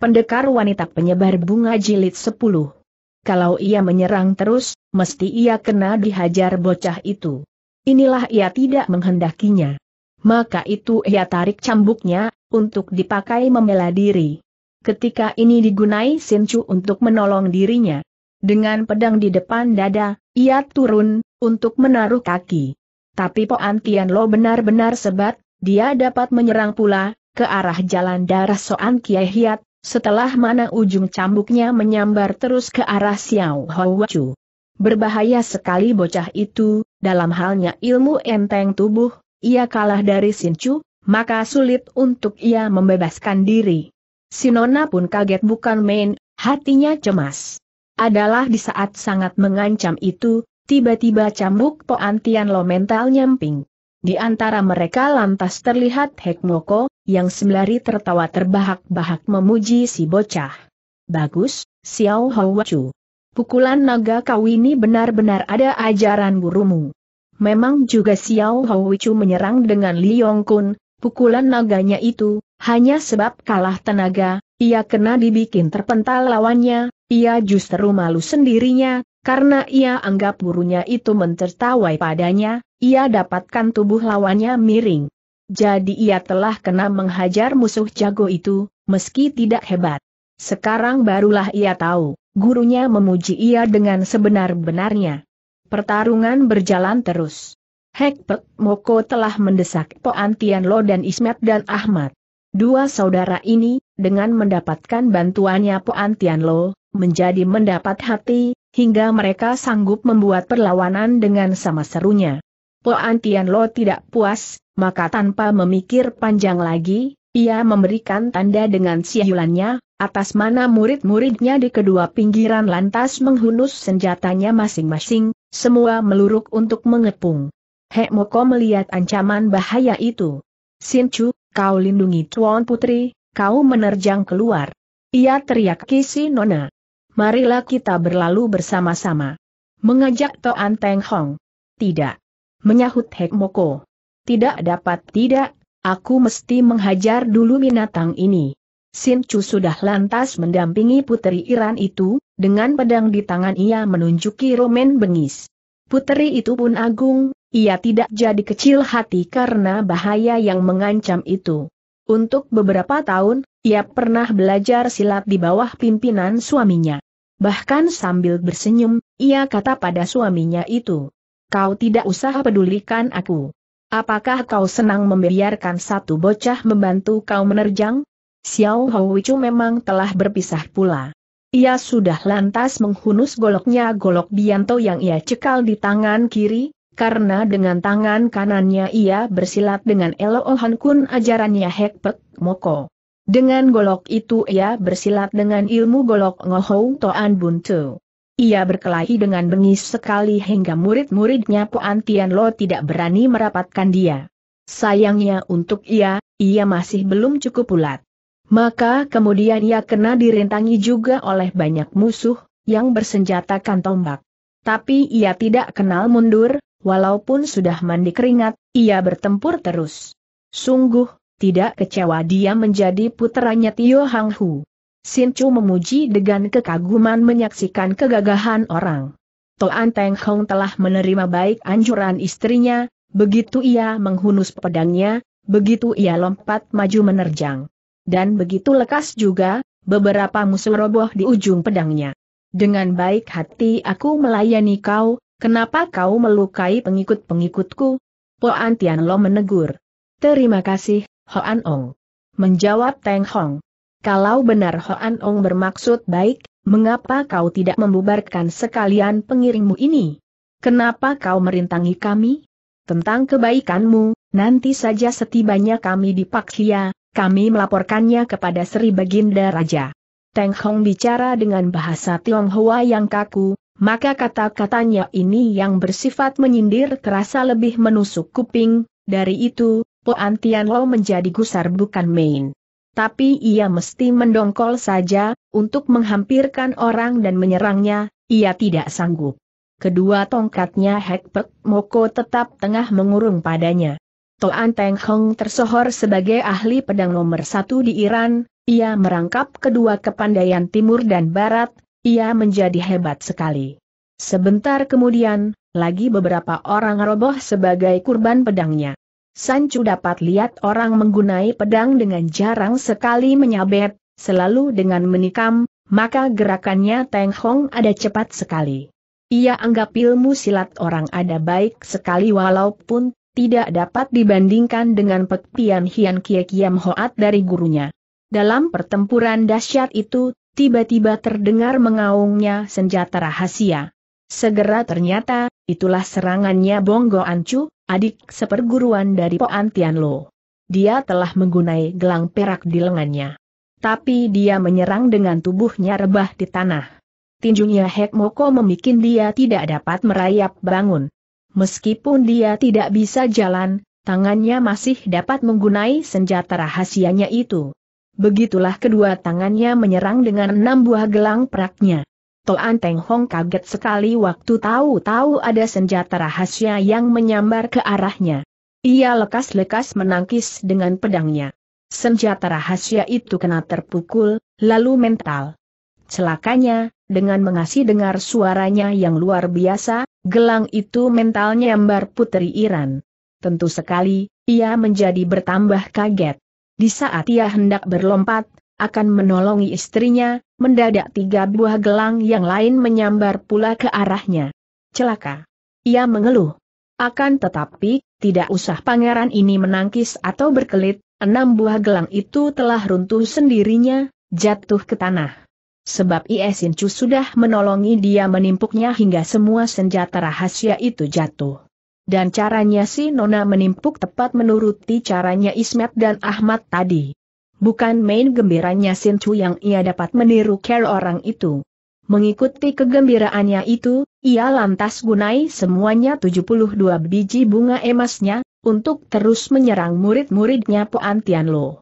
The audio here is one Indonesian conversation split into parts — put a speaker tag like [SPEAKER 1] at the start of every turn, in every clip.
[SPEAKER 1] Pendekar wanita penyebar bunga jilid 10. Kalau ia menyerang terus, mesti ia kena dihajar bocah itu. Inilah ia tidak menghendakinya. Maka itu ia tarik cambuknya, untuk dipakai membela diri. Ketika ini digunai Sinchu untuk menolong dirinya. Dengan pedang di depan dada, ia turun, untuk menaruh kaki. Tapi Po Antian Lo benar-benar sebat, dia dapat menyerang pula, ke arah jalan darah Soan Kiai Hiat, setelah mana ujung cambuknya menyambar terus ke arah Xiao Hou Chu. Berbahaya sekali bocah itu, dalam halnya ilmu enteng tubuh, ia kalah dari Sin Chu, maka sulit untuk ia membebaskan diri. Sinona pun kaget bukan main, hatinya cemas. Adalah di saat sangat mengancam itu, tiba-tiba cambuk Poantian Lo mental nyamping. Di antara mereka lantas terlihat Hekmoko, yang sembari tertawa terbahak-bahak memuji si bocah. Bagus, Xiao Houwachu. Pukulan naga kau ini benar-benar ada ajaran gurumu. Memang juga Xiao Houwachu menyerang dengan Yong Kun, pukulan naganya itu, hanya sebab kalah tenaga, ia kena dibikin terpental lawannya, ia justru malu sendirinya, karena ia anggap gurunya itu mencertawai padanya, ia dapatkan tubuh lawannya miring. Jadi ia telah kena menghajar musuh jago itu, meski tidak hebat. Sekarang barulah ia tahu, gurunya memuji ia dengan sebenar-benarnya. Pertarungan berjalan terus. Hekpek Moko telah mendesak Poan Lo dan Ismet dan Ahmad. Dua saudara ini, dengan mendapatkan bantuannya Poan Lo, menjadi mendapat hati, hingga mereka sanggup membuat perlawanan dengan sama serunya. Poan Antian Lo tidak puas, maka tanpa memikir panjang lagi, ia memberikan tanda dengan siulannya, atas mana murid-muridnya di kedua pinggiran lantas menghunus senjatanya masing-masing, semua meluruk untuk mengepung. Hek Moko melihat ancaman bahaya itu. Chu, kau lindungi Tuan Putri, kau menerjang keluar. Ia teriak Kisi Nona marilah kita berlalu bersama-sama. Mengajak Toan Teng Hong. Tidak. Menyahut Hek Moko. Tidak dapat tidak, aku mesti menghajar dulu binatang ini. Sin Chu sudah lantas mendampingi puteri Iran itu, dengan pedang di tangan ia menunjuki romen bengis. Puteri itu pun agung, ia tidak jadi kecil hati karena bahaya yang mengancam itu. Untuk beberapa tahun, ia pernah belajar silat di bawah pimpinan suaminya. Bahkan sambil bersenyum, ia kata pada suaminya itu, Kau tidak usah pedulikan aku. Apakah kau senang membiarkan satu bocah membantu kau menerjang? Xiao Houichu memang telah berpisah pula. Ia sudah lantas menghunus goloknya golok Bianto yang ia cekal di tangan kiri, karena dengan tangan kanannya ia bersilat dengan Elo Kun ajarannya Hekpek Moko. Dengan golok itu ia bersilat dengan ilmu golok Ngohong Toan Buntu. Ia berkelahi dengan bengis sekali hingga murid-muridnya Puan Tian Lo tidak berani merapatkan dia. Sayangnya untuk ia, ia masih belum cukup pulat. Maka kemudian ia kena direntangi juga oleh banyak musuh, yang bersenjatakan tombak. Tapi ia tidak kenal mundur, walaupun sudah mandi keringat, ia bertempur terus. Sungguh, tidak kecewa dia menjadi puteranya Tio Hang Hu. Sin Chu memuji dengan kekaguman menyaksikan kegagahan orang. Toan Teng Hong telah menerima baik anjuran istrinya, begitu ia menghunus pedangnya, begitu ia lompat maju menerjang. Dan begitu lekas juga, beberapa musuh roboh di ujung pedangnya. Dengan baik hati aku melayani kau, Kenapa kau melukai pengikut-pengikutku? Poan Tianlo menegur. Terima kasih, Hoan Ong. Menjawab Teng Hong. Kalau benar Hoan Ong bermaksud baik, mengapa kau tidak membubarkan sekalian pengiringmu ini? Kenapa kau merintangi kami? Tentang kebaikanmu, nanti saja setibanya kami di Pakhia, kami melaporkannya kepada Sri Baginda Raja. Teng Hong bicara dengan bahasa Tionghoa yang kaku, maka kata-katanya ini yang bersifat menyindir terasa lebih menusuk kuping, dari itu, Poan lo menjadi gusar bukan main. Tapi ia mesti mendongkol saja, untuk menghampirkan orang dan menyerangnya, ia tidak sanggup. Kedua tongkatnya Hekpek Moko tetap tengah mengurung padanya. Toan Teng Hong tersohor sebagai ahli pedang nomor satu di Iran, ia merangkap kedua kepandaian timur dan barat, ia menjadi hebat sekali. Sebentar kemudian, lagi beberapa orang roboh sebagai kurban pedangnya. Sancu dapat lihat orang menggunai pedang dengan jarang sekali menyabet, selalu dengan menikam, maka gerakannya Teng Hong ada cepat sekali. Ia anggap ilmu silat orang ada baik sekali walaupun tidak dapat dibandingkan dengan Pek Pian Hian Kie Kiam Hoat dari gurunya. Dalam pertempuran dahsyat itu, tiba-tiba terdengar mengaungnya senjata rahasia. Segera ternyata, itulah serangannya Bonggo Ancu, adik seperguruan dari Poan Tianlo. Dia telah menggunai gelang perak di lengannya. Tapi dia menyerang dengan tubuhnya rebah di tanah. Tinjunya Hek Moko memikin dia tidak dapat merayap bangun. Meskipun dia tidak bisa jalan, tangannya masih dapat menggunai senjata rahasianya itu. Begitulah kedua tangannya menyerang dengan enam buah gelang peraknya. Toan Teng Hong kaget sekali waktu tahu-tahu ada senjata rahasia yang menyambar ke arahnya. Ia lekas-lekas menangkis dengan pedangnya. Senjata rahasia itu kena terpukul, lalu mental. Celakanya, dengan mengasih dengar suaranya yang luar biasa, gelang itu mentalnya nyambar Putri Iran. Tentu sekali, ia menjadi bertambah kaget. Di saat ia hendak berlompat, akan menolongi istrinya, mendadak tiga buah gelang yang lain menyambar pula ke arahnya. Celaka. Ia mengeluh. Akan tetapi, tidak usah pangeran ini menangkis atau berkelit, enam buah gelang itu telah runtuh sendirinya, jatuh ke tanah. Sebab Iesincu sudah menolongi dia menimpuknya hingga semua senjata rahasia itu jatuh dan caranya si Nona menimpuk tepat menuruti caranya Ismet dan Ahmad tadi. Bukan main gembiranya Sin Chu yang ia dapat meniru care orang itu. Mengikuti kegembiraannya itu, ia lantas gunai semuanya 72 biji bunga emasnya, untuk terus menyerang murid-muridnya Puan Tianlo.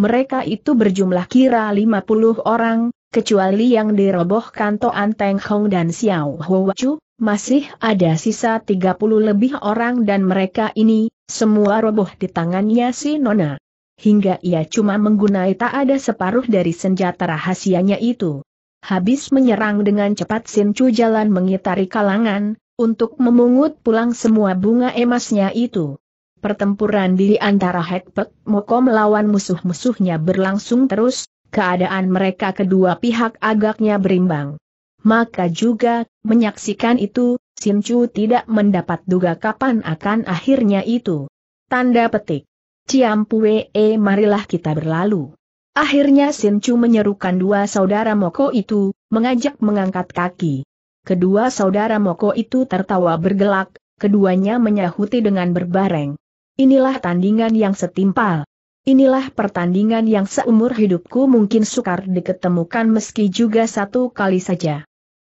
[SPEAKER 1] Mereka itu berjumlah kira 50 orang, kecuali yang dirobohkan Toan Anteng Hong dan Xiao Huo Chu, masih ada sisa 30 lebih orang dan mereka ini, semua roboh di tangannya si Nona. Hingga ia cuma menggunai tak ada separuh dari senjata rahasianya itu. Habis menyerang dengan cepat Sin Chu jalan mengitari kalangan, untuk memungut pulang semua bunga emasnya itu. Pertempuran di antara Hekpek Moko melawan musuh-musuhnya berlangsung terus, keadaan mereka kedua pihak agaknya berimbang maka juga, menyaksikan itu, Sim Chu tidak mendapat duga kapan akan akhirnya itu. Tanda petik. Ciampue, eh, marilah kita berlalu. Akhirnya Sim Chu menyerukan dua saudara Moko itu, mengajak mengangkat kaki. Kedua saudara Moko itu tertawa bergelak, keduanya menyahuti dengan berbareng. Inilah tandingan yang setimpal. Inilah pertandingan yang seumur hidupku mungkin sukar diketemukan meski juga satu kali saja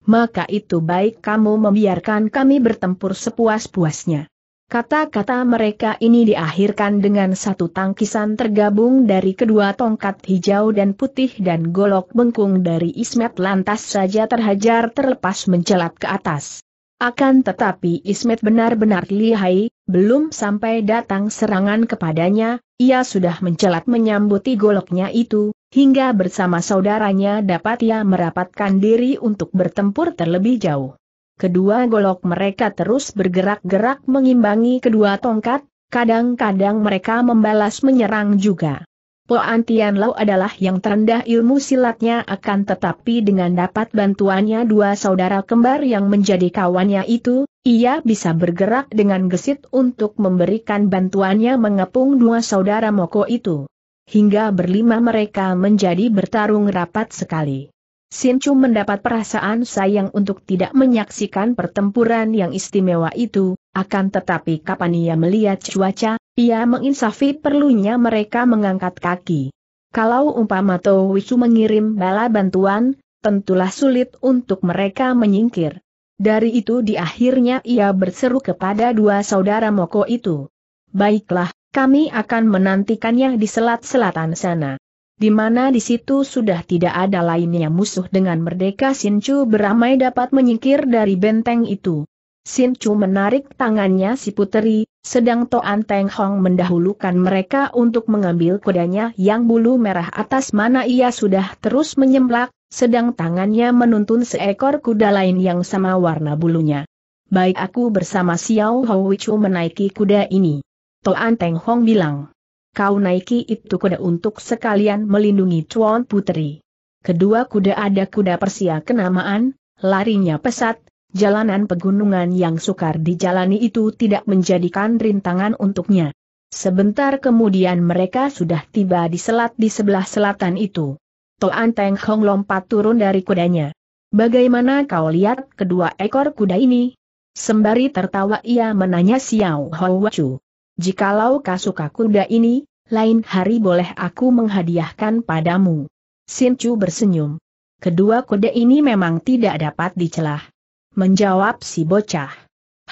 [SPEAKER 1] maka itu baik kamu membiarkan kami bertempur sepuas-puasnya. Kata-kata mereka ini diakhirkan dengan satu tangkisan tergabung dari kedua tongkat hijau dan putih dan golok bengkung dari Ismet lantas saja terhajar terlepas mencelat ke atas. Akan tetapi Ismet benar-benar lihai, belum sampai datang serangan kepadanya, ia sudah mencelat menyambuti goloknya itu, hingga bersama saudaranya dapat ia merapatkan diri untuk bertempur terlebih jauh. Kedua golok mereka terus bergerak-gerak mengimbangi kedua tongkat, kadang-kadang mereka membalas menyerang juga. Po Antian Lau adalah yang terendah ilmu silatnya akan tetapi dengan dapat bantuannya dua saudara kembar yang menjadi kawannya itu, ia bisa bergerak dengan gesit untuk memberikan bantuannya mengepung dua saudara Moko itu hingga berlima mereka menjadi bertarung rapat sekali. Sinchu mendapat perasaan sayang untuk tidak menyaksikan pertempuran yang istimewa itu, akan tetapi kapan ia melihat cuaca, ia menginsafi perlunya mereka mengangkat kaki. Kalau umpama Wisu mengirim bala bantuan, tentulah sulit untuk mereka menyingkir. Dari itu di akhirnya ia berseru kepada dua saudara Moko itu. Baiklah, kami akan menantikannya di selat-selatan sana. Di mana di situ sudah tidak ada lainnya musuh dengan merdeka Sinchu beramai dapat menyingkir dari benteng itu. Sinchu menarik tangannya si puteri, sedang Toan Teng Hong mendahulukan mereka untuk mengambil kudanya yang bulu merah atas mana ia sudah terus menyemplak, sedang tangannya menuntun seekor kuda lain yang sama warna bulunya. Baik aku bersama Xiao Hou Wichu menaiki kuda ini. Toan Teng Hong bilang. Kau naiki itu kuda untuk sekalian melindungi Chuan Putri. Kedua kuda ada kuda Persia kenamaan, larinya pesat, jalanan pegunungan yang sukar dijalani itu tidak menjadikan rintangan untuknya. Sebentar kemudian mereka sudah tiba di selat di sebelah selatan itu. Toan Teng Hong lompat turun dari kudanya. Bagaimana kau lihat kedua ekor kuda ini? Sembari tertawa ia menanya Xiao Hou Wachu. Jikalau suka kuda ini, lain hari boleh aku menghadiahkan padamu. Chu bersenyum. Kedua kuda ini memang tidak dapat dicelah. Menjawab si bocah.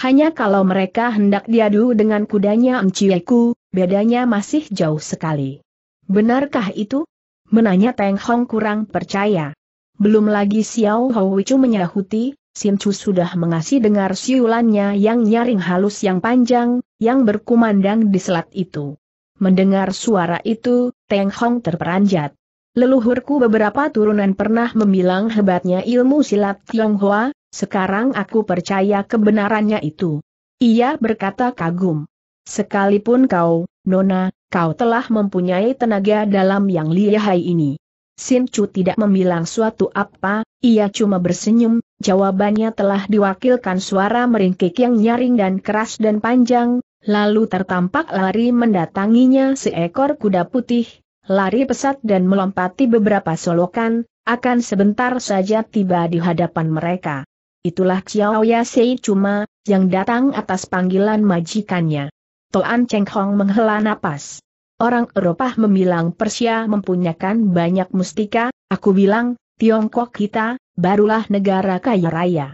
[SPEAKER 1] Hanya kalau mereka hendak diadu dengan kudanya Encieku, bedanya masih jauh sekali. Benarkah itu? Menanya Teng Hong kurang percaya. Belum lagi Xiao Wicu menyahuti, Sin Chu sudah mengasih dengar siulannya yang nyaring halus yang panjang, yang berkumandang di selat itu. Mendengar suara itu, Teng Hong terperanjat. Leluhurku beberapa turunan pernah membilang hebatnya ilmu silat Tionghoa, sekarang aku percaya kebenarannya itu. Ia berkata kagum. Sekalipun kau, Nona, kau telah mempunyai tenaga dalam yang lihai ini. Sin Chu tidak membilang suatu apa, ia cuma bersenyum, jawabannya telah diwakilkan suara meringkik yang nyaring dan keras dan panjang, lalu tertampak lari mendatanginya seekor kuda putih, lari pesat dan melompati beberapa solokan, akan sebentar saja tiba di hadapan mereka. Itulah Chiao Yasei Cuma, yang datang atas panggilan majikannya. Toan Cheng Hong menghela napas. Orang Eropa memilang Persia mempunyakan banyak mustika, aku bilang, Tiongkok kita, barulah negara kaya raya.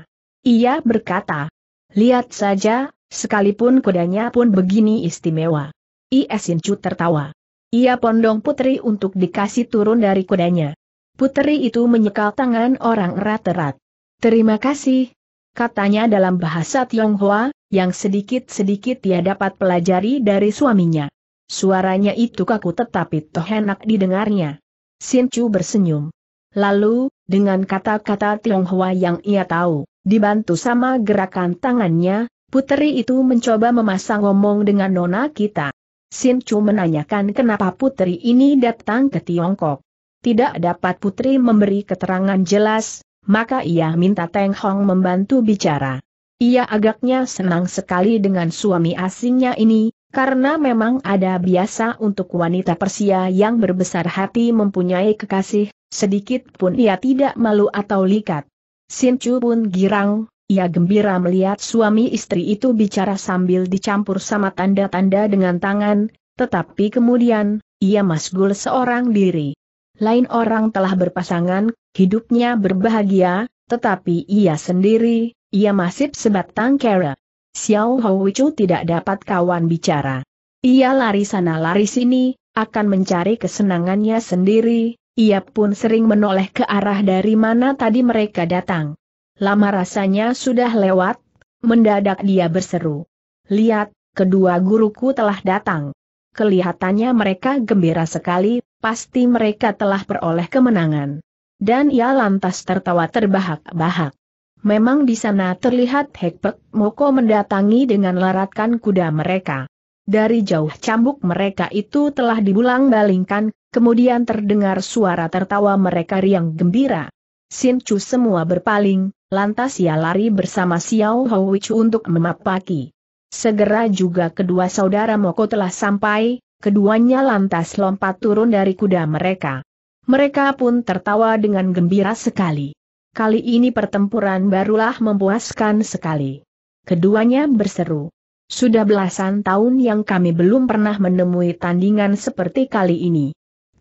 [SPEAKER 1] Ia berkata, lihat saja, sekalipun kudanya pun begini istimewa. Iesin Chu tertawa. Ia pondong putri untuk dikasih turun dari kudanya. Putri itu menyekal tangan orang erat-erat. Terima kasih, katanya dalam bahasa Tionghoa, yang sedikit-sedikit ia dapat pelajari dari suaminya. Suaranya itu kaku tetapi toh enak didengarnya. Chu bersenyum. Lalu, dengan kata-kata Tionghoa yang ia tahu, dibantu sama gerakan tangannya, putri itu mencoba memasang omong dengan nona kita. Sin Chu menanyakan kenapa putri ini datang ke Tiongkok. Tidak dapat putri memberi keterangan jelas, maka ia minta Teng Hong membantu bicara. Ia agaknya senang sekali dengan suami asingnya ini, karena memang ada biasa untuk wanita Persia yang berbesar hati mempunyai kekasih, sedikit pun ia tidak malu atau likat. Sincu pun girang, ia gembira melihat suami istri itu bicara sambil dicampur sama tanda-tanda dengan tangan, tetapi kemudian, ia masgul seorang diri. Lain orang telah berpasangan, hidupnya berbahagia, tetapi ia sendiri, ia masih sebatang kera. Xiao Wichu tidak dapat kawan bicara. Ia lari sana lari sini, akan mencari kesenangannya sendiri, ia pun sering menoleh ke arah dari mana tadi mereka datang. Lama rasanya sudah lewat, mendadak dia berseru. Lihat, kedua guruku telah datang. Kelihatannya mereka gembira sekali, pasti mereka telah peroleh kemenangan. Dan ia lantas tertawa terbahak-bahak. Memang di sana terlihat Hekpek Moko mendatangi dengan laratkan kuda mereka. Dari jauh cambuk mereka itu telah dibulang balingkan, kemudian terdengar suara tertawa mereka riang gembira. Sin Chu semua berpaling, lantas ia lari bersama Xiao Hou untuk memapaki. Segera juga kedua saudara Moko telah sampai, keduanya lantas lompat turun dari kuda mereka. Mereka pun tertawa dengan gembira sekali kali ini pertempuran barulah memuaskan sekali. Keduanya berseru. Sudah belasan tahun yang kami belum pernah menemui tandingan seperti kali ini.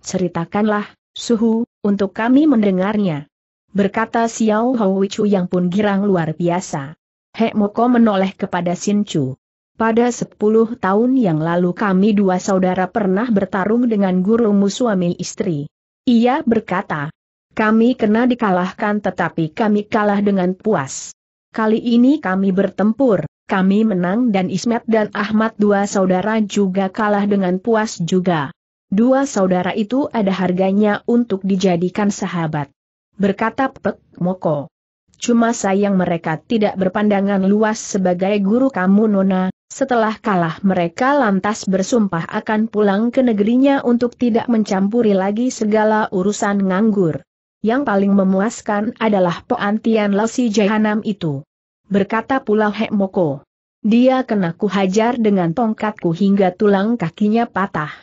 [SPEAKER 1] Ceritakanlah, Suhu, untuk kami mendengarnya. Berkata Xiao Houichu yang pun girang luar biasa. Hek Moko menoleh kepada Xin Chu. Pada sepuluh tahun yang lalu kami dua saudara pernah bertarung dengan gurumu suami istri. Ia berkata, kami kena dikalahkan tetapi kami kalah dengan puas. Kali ini kami bertempur, kami menang dan Ismet dan Ahmad dua saudara juga kalah dengan puas juga. Dua saudara itu ada harganya untuk dijadikan sahabat. Berkata Pek Moko. Cuma sayang mereka tidak berpandangan luas sebagai guru kamu Nona, setelah kalah mereka lantas bersumpah akan pulang ke negerinya untuk tidak mencampuri lagi segala urusan nganggur yang paling memuaskan adalah Poantian Lasi Jahanam itu. Berkata pula Moko, Dia kena kuhajar dengan tongkatku hingga tulang kakinya patah.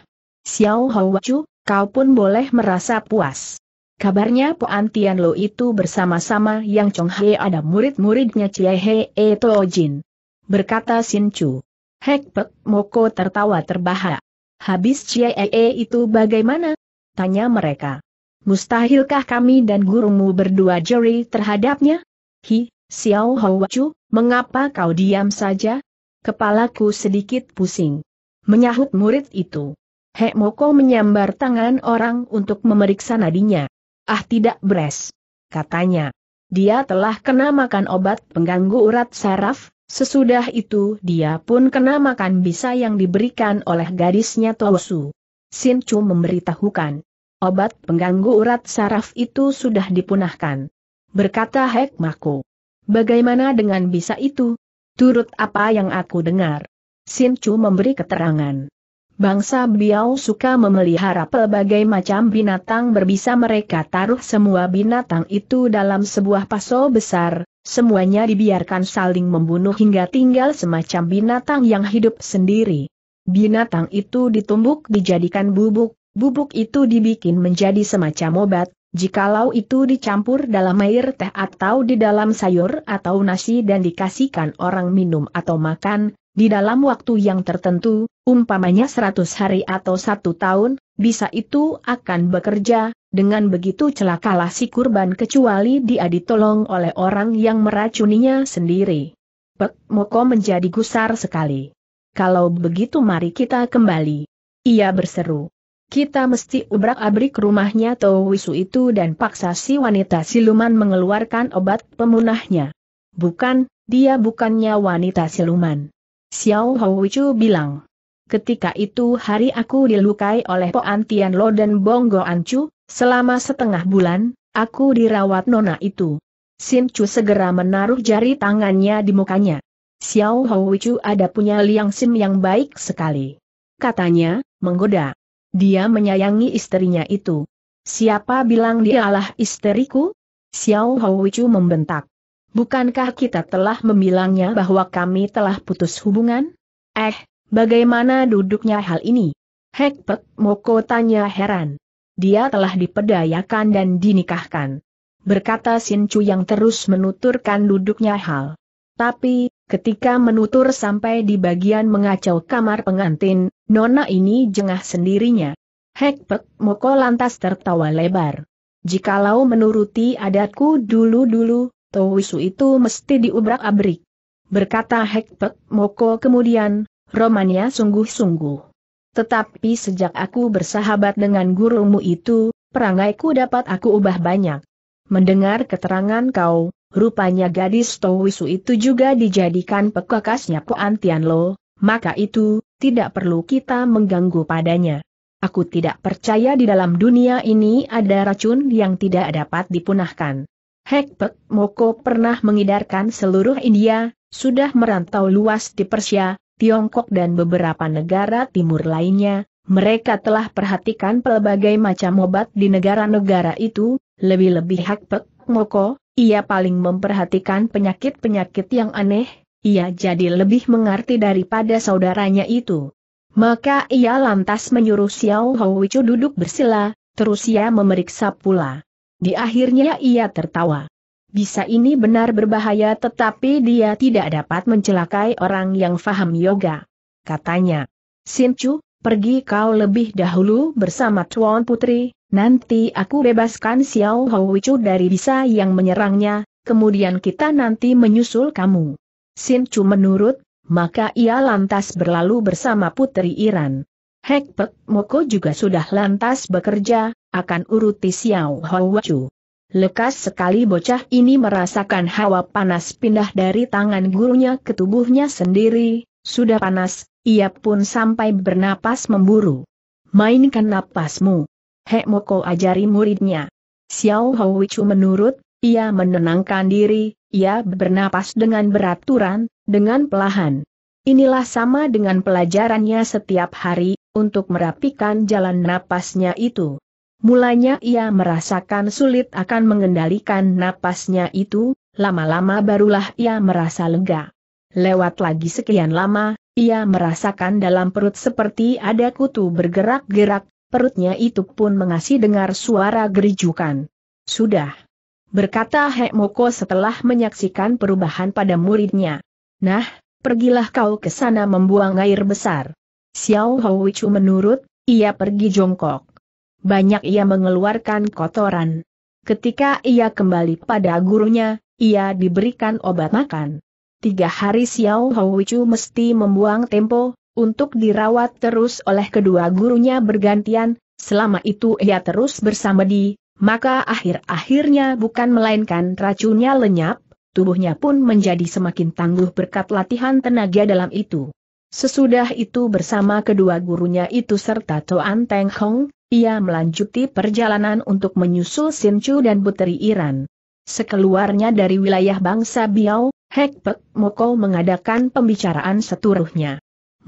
[SPEAKER 1] Xiao Houachu, kau pun boleh merasa puas. Kabarnya Poantian Lo itu bersama-sama yang Chong He ada murid-muridnya Cie He E Jin. Berkata Sin Chu. Hek Pek Moko tertawa terbahak. Habis Cie e, e itu bagaimana? Tanya mereka mustahilkah kami dan gurumu berdua juri terhadapnya? Hi, Xiao Houachu, mengapa kau diam saja? Kepalaku sedikit pusing. Menyahut murid itu. Hek Moko menyambar tangan orang untuk memeriksa nadinya. Ah tidak beres. Katanya. Dia telah kena makan obat pengganggu urat saraf, sesudah itu dia pun kena makan bisa yang diberikan oleh gadisnya Tosu. Sin Chu memberitahukan. Obat pengganggu urat saraf itu sudah dipunahkan. Berkata Hek Mako. Bagaimana dengan bisa itu? Turut apa yang aku dengar. Sin Chu memberi keterangan. Bangsa Biao suka memelihara pelbagai macam binatang berbisa mereka taruh semua binatang itu dalam sebuah paso besar, semuanya dibiarkan saling membunuh hingga tinggal semacam binatang yang hidup sendiri. Binatang itu ditumbuk dijadikan bubuk, Bubuk itu dibikin menjadi semacam obat, jikalau itu dicampur dalam air teh atau di dalam sayur atau nasi dan dikasihkan orang minum atau makan, di dalam waktu yang tertentu, umpamanya 100 hari atau satu tahun, bisa itu akan bekerja, dengan begitu celakalah si kurban kecuali dia ditolong oleh orang yang meracuninya sendiri. Pek Moko menjadi gusar sekali. Kalau begitu mari kita kembali. Ia berseru kita mesti ubrak-abrik rumahnya Towisu itu dan paksa si wanita siluman mengeluarkan obat pemunahnya. Bukan, dia bukannya wanita siluman. Xiao Houichu bilang. Ketika itu hari aku dilukai oleh Po Antian Lo dan Bonggo Ancu, selama setengah bulan, aku dirawat nona itu. Sin Chu segera menaruh jari tangannya di mukanya. Xiao Houichu ada punya liang sim yang baik sekali. Katanya, menggoda. Dia menyayangi istrinya itu. Siapa bilang dia dialah istriku? Xiao Houchu membentak. Bukankah kita telah membilangnya bahwa kami telah putus hubungan? Eh, bagaimana duduknya hal ini? Hekpet Moko tanya heran. Dia telah diperdayakan dan dinikahkan. Berkata Sin Chu yang terus menuturkan duduknya hal. Tapi, Ketika menutur sampai di bagian mengacau kamar pengantin, nona ini jengah sendirinya. Hekpek Moko lantas tertawa lebar. Jikalau menuruti adatku dulu-dulu, Towisu itu mesti diubrak-abrik. Berkata Hekpek Moko kemudian, romannya sungguh-sungguh. Tetapi sejak aku bersahabat dengan gurumu itu, perangai ku dapat aku ubah banyak. Mendengar keterangan kau, Rupanya gadis Towisu itu juga dijadikan pekakasnya Poan lo, maka itu, tidak perlu kita mengganggu padanya. Aku tidak percaya di dalam dunia ini ada racun yang tidak dapat dipunahkan. Hekpek Moko pernah mengidarkan seluruh India, sudah merantau luas di Persia, Tiongkok dan beberapa negara timur lainnya, mereka telah perhatikan pelbagai macam obat di negara-negara itu, lebih-lebih Hekpek Moko, ia paling memperhatikan penyakit-penyakit yang aneh, ia jadi lebih mengerti daripada saudaranya itu. Maka ia lantas menyuruh Xiao wicu duduk bersila, terus ia memeriksa pula. Di akhirnya ia tertawa. Bisa ini benar berbahaya tetapi dia tidak dapat mencelakai orang yang faham yoga. Katanya, Sinchu, pergi kau lebih dahulu bersama Tuan Putri, Nanti aku bebaskan Xiao Hou dari bisa yang menyerangnya, kemudian kita nanti menyusul kamu. Sin Chu menurut, maka ia lantas berlalu bersama Putri Iran. Hek Pek Moko juga sudah lantas bekerja, akan uruti Xiao Hou Lekas sekali bocah ini merasakan hawa panas pindah dari tangan gurunya ke tubuhnya sendiri, sudah panas, ia pun sampai bernapas memburu. Mainkan napasmu. Hek Moko ajari muridnya. Xiao Houichu menurut, ia menenangkan diri, ia bernapas dengan beraturan, dengan pelahan. Inilah sama dengan pelajarannya setiap hari, untuk merapikan jalan napasnya itu. Mulanya ia merasakan sulit akan mengendalikan napasnya itu, lama-lama barulah ia merasa lega. Lewat lagi sekian lama, ia merasakan dalam perut seperti ada kutu bergerak-gerak, perutnya itu pun mengasih dengar suara gerijukan. Sudah. Berkata Hek Moko setelah menyaksikan perubahan pada muridnya. Nah, pergilah kau ke sana membuang air besar. Xiao Houichu menurut, ia pergi jongkok. Banyak ia mengeluarkan kotoran. Ketika ia kembali pada gurunya, ia diberikan obat makan. Tiga hari Xiao Houichu mesti membuang tempo, untuk dirawat terus oleh kedua gurunya bergantian, selama itu ia terus bersama di, maka akhir-akhirnya bukan melainkan racunnya lenyap, tubuhnya pun menjadi semakin tangguh berkat latihan tenaga dalam itu. Sesudah itu bersama kedua gurunya itu serta Toan Teng Hong, ia melanjuti perjalanan untuk menyusul Chu dan Puteri Iran. Sekeluarnya dari wilayah bangsa Biao, Hek Pek Moko mengadakan pembicaraan seturuhnya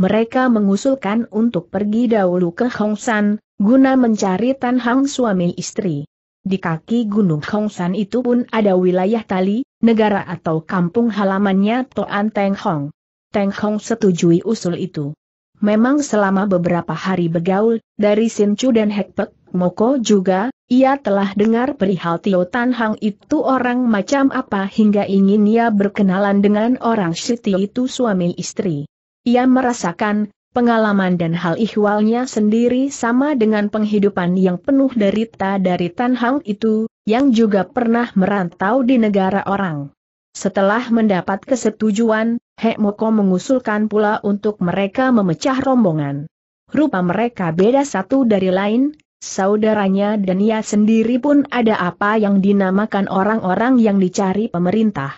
[SPEAKER 1] mereka mengusulkan untuk pergi dahulu ke Hongsan, guna mencari Tan Hang suami istri. Di kaki Gunung Hongsan itu pun ada wilayah tali, negara atau kampung halamannya Toan Teng Hong. Teng Hong setujui usul itu. Memang selama beberapa hari bergaul, dari Sin Chu dan Hek Pek, Moko juga, ia telah dengar perihal Tio Tan Hang itu orang macam apa hingga ingin ia berkenalan dengan orang Siti itu suami istri. Ia merasakan, pengalaman dan hal ihwalnya sendiri sama dengan penghidupan yang penuh derita dari Tan Hang itu, yang juga pernah merantau di negara orang. Setelah mendapat kesetujuan, Hek Moko mengusulkan pula untuk mereka memecah rombongan. Rupa mereka beda satu dari lain, saudaranya dan ia sendiri pun ada apa yang dinamakan orang-orang yang dicari pemerintah.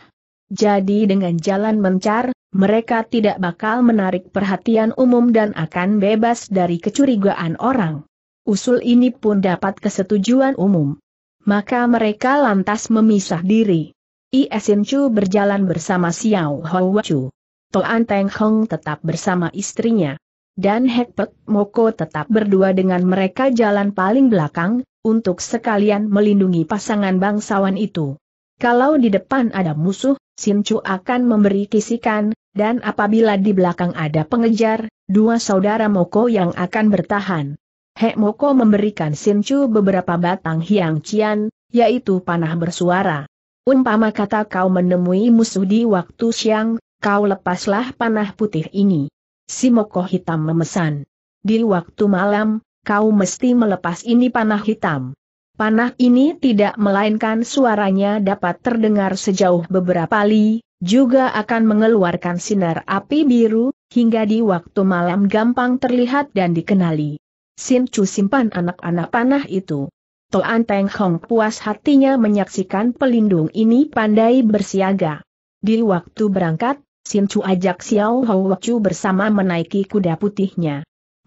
[SPEAKER 1] Jadi dengan jalan mencar, mereka tidak bakal menarik perhatian umum dan akan bebas dari kecurigaan orang. Usul ini pun dapat kesetujuan umum. Maka mereka lantas memisah diri. Iesin Chu berjalan bersama Xiao Houwachu. Chu. Toan Teng Hong tetap bersama istrinya. Dan Hek Moko tetap berdua dengan mereka jalan paling belakang, untuk sekalian melindungi pasangan bangsawan itu. Kalau di depan ada musuh, Chu akan memberi kisikan, dan apabila di belakang ada pengejar, dua saudara Moko yang akan bertahan. Hek Moko memberikan Chu beberapa batang hiang cian, yaitu panah bersuara. Umpama kata kau menemui musuh di waktu siang, kau lepaslah panah putih ini. Si Moko hitam memesan. Di waktu malam, kau mesti melepas ini panah hitam. Panah ini tidak melainkan suaranya dapat terdengar sejauh beberapa li, juga akan mengeluarkan sinar api biru, hingga di waktu malam gampang terlihat dan dikenali. Sin Chu simpan anak-anak panah itu. Toan Teng Hong puas hatinya menyaksikan pelindung ini pandai bersiaga. Di waktu berangkat, Sin Chu ajak Xiao Hou Chu bersama menaiki kuda putihnya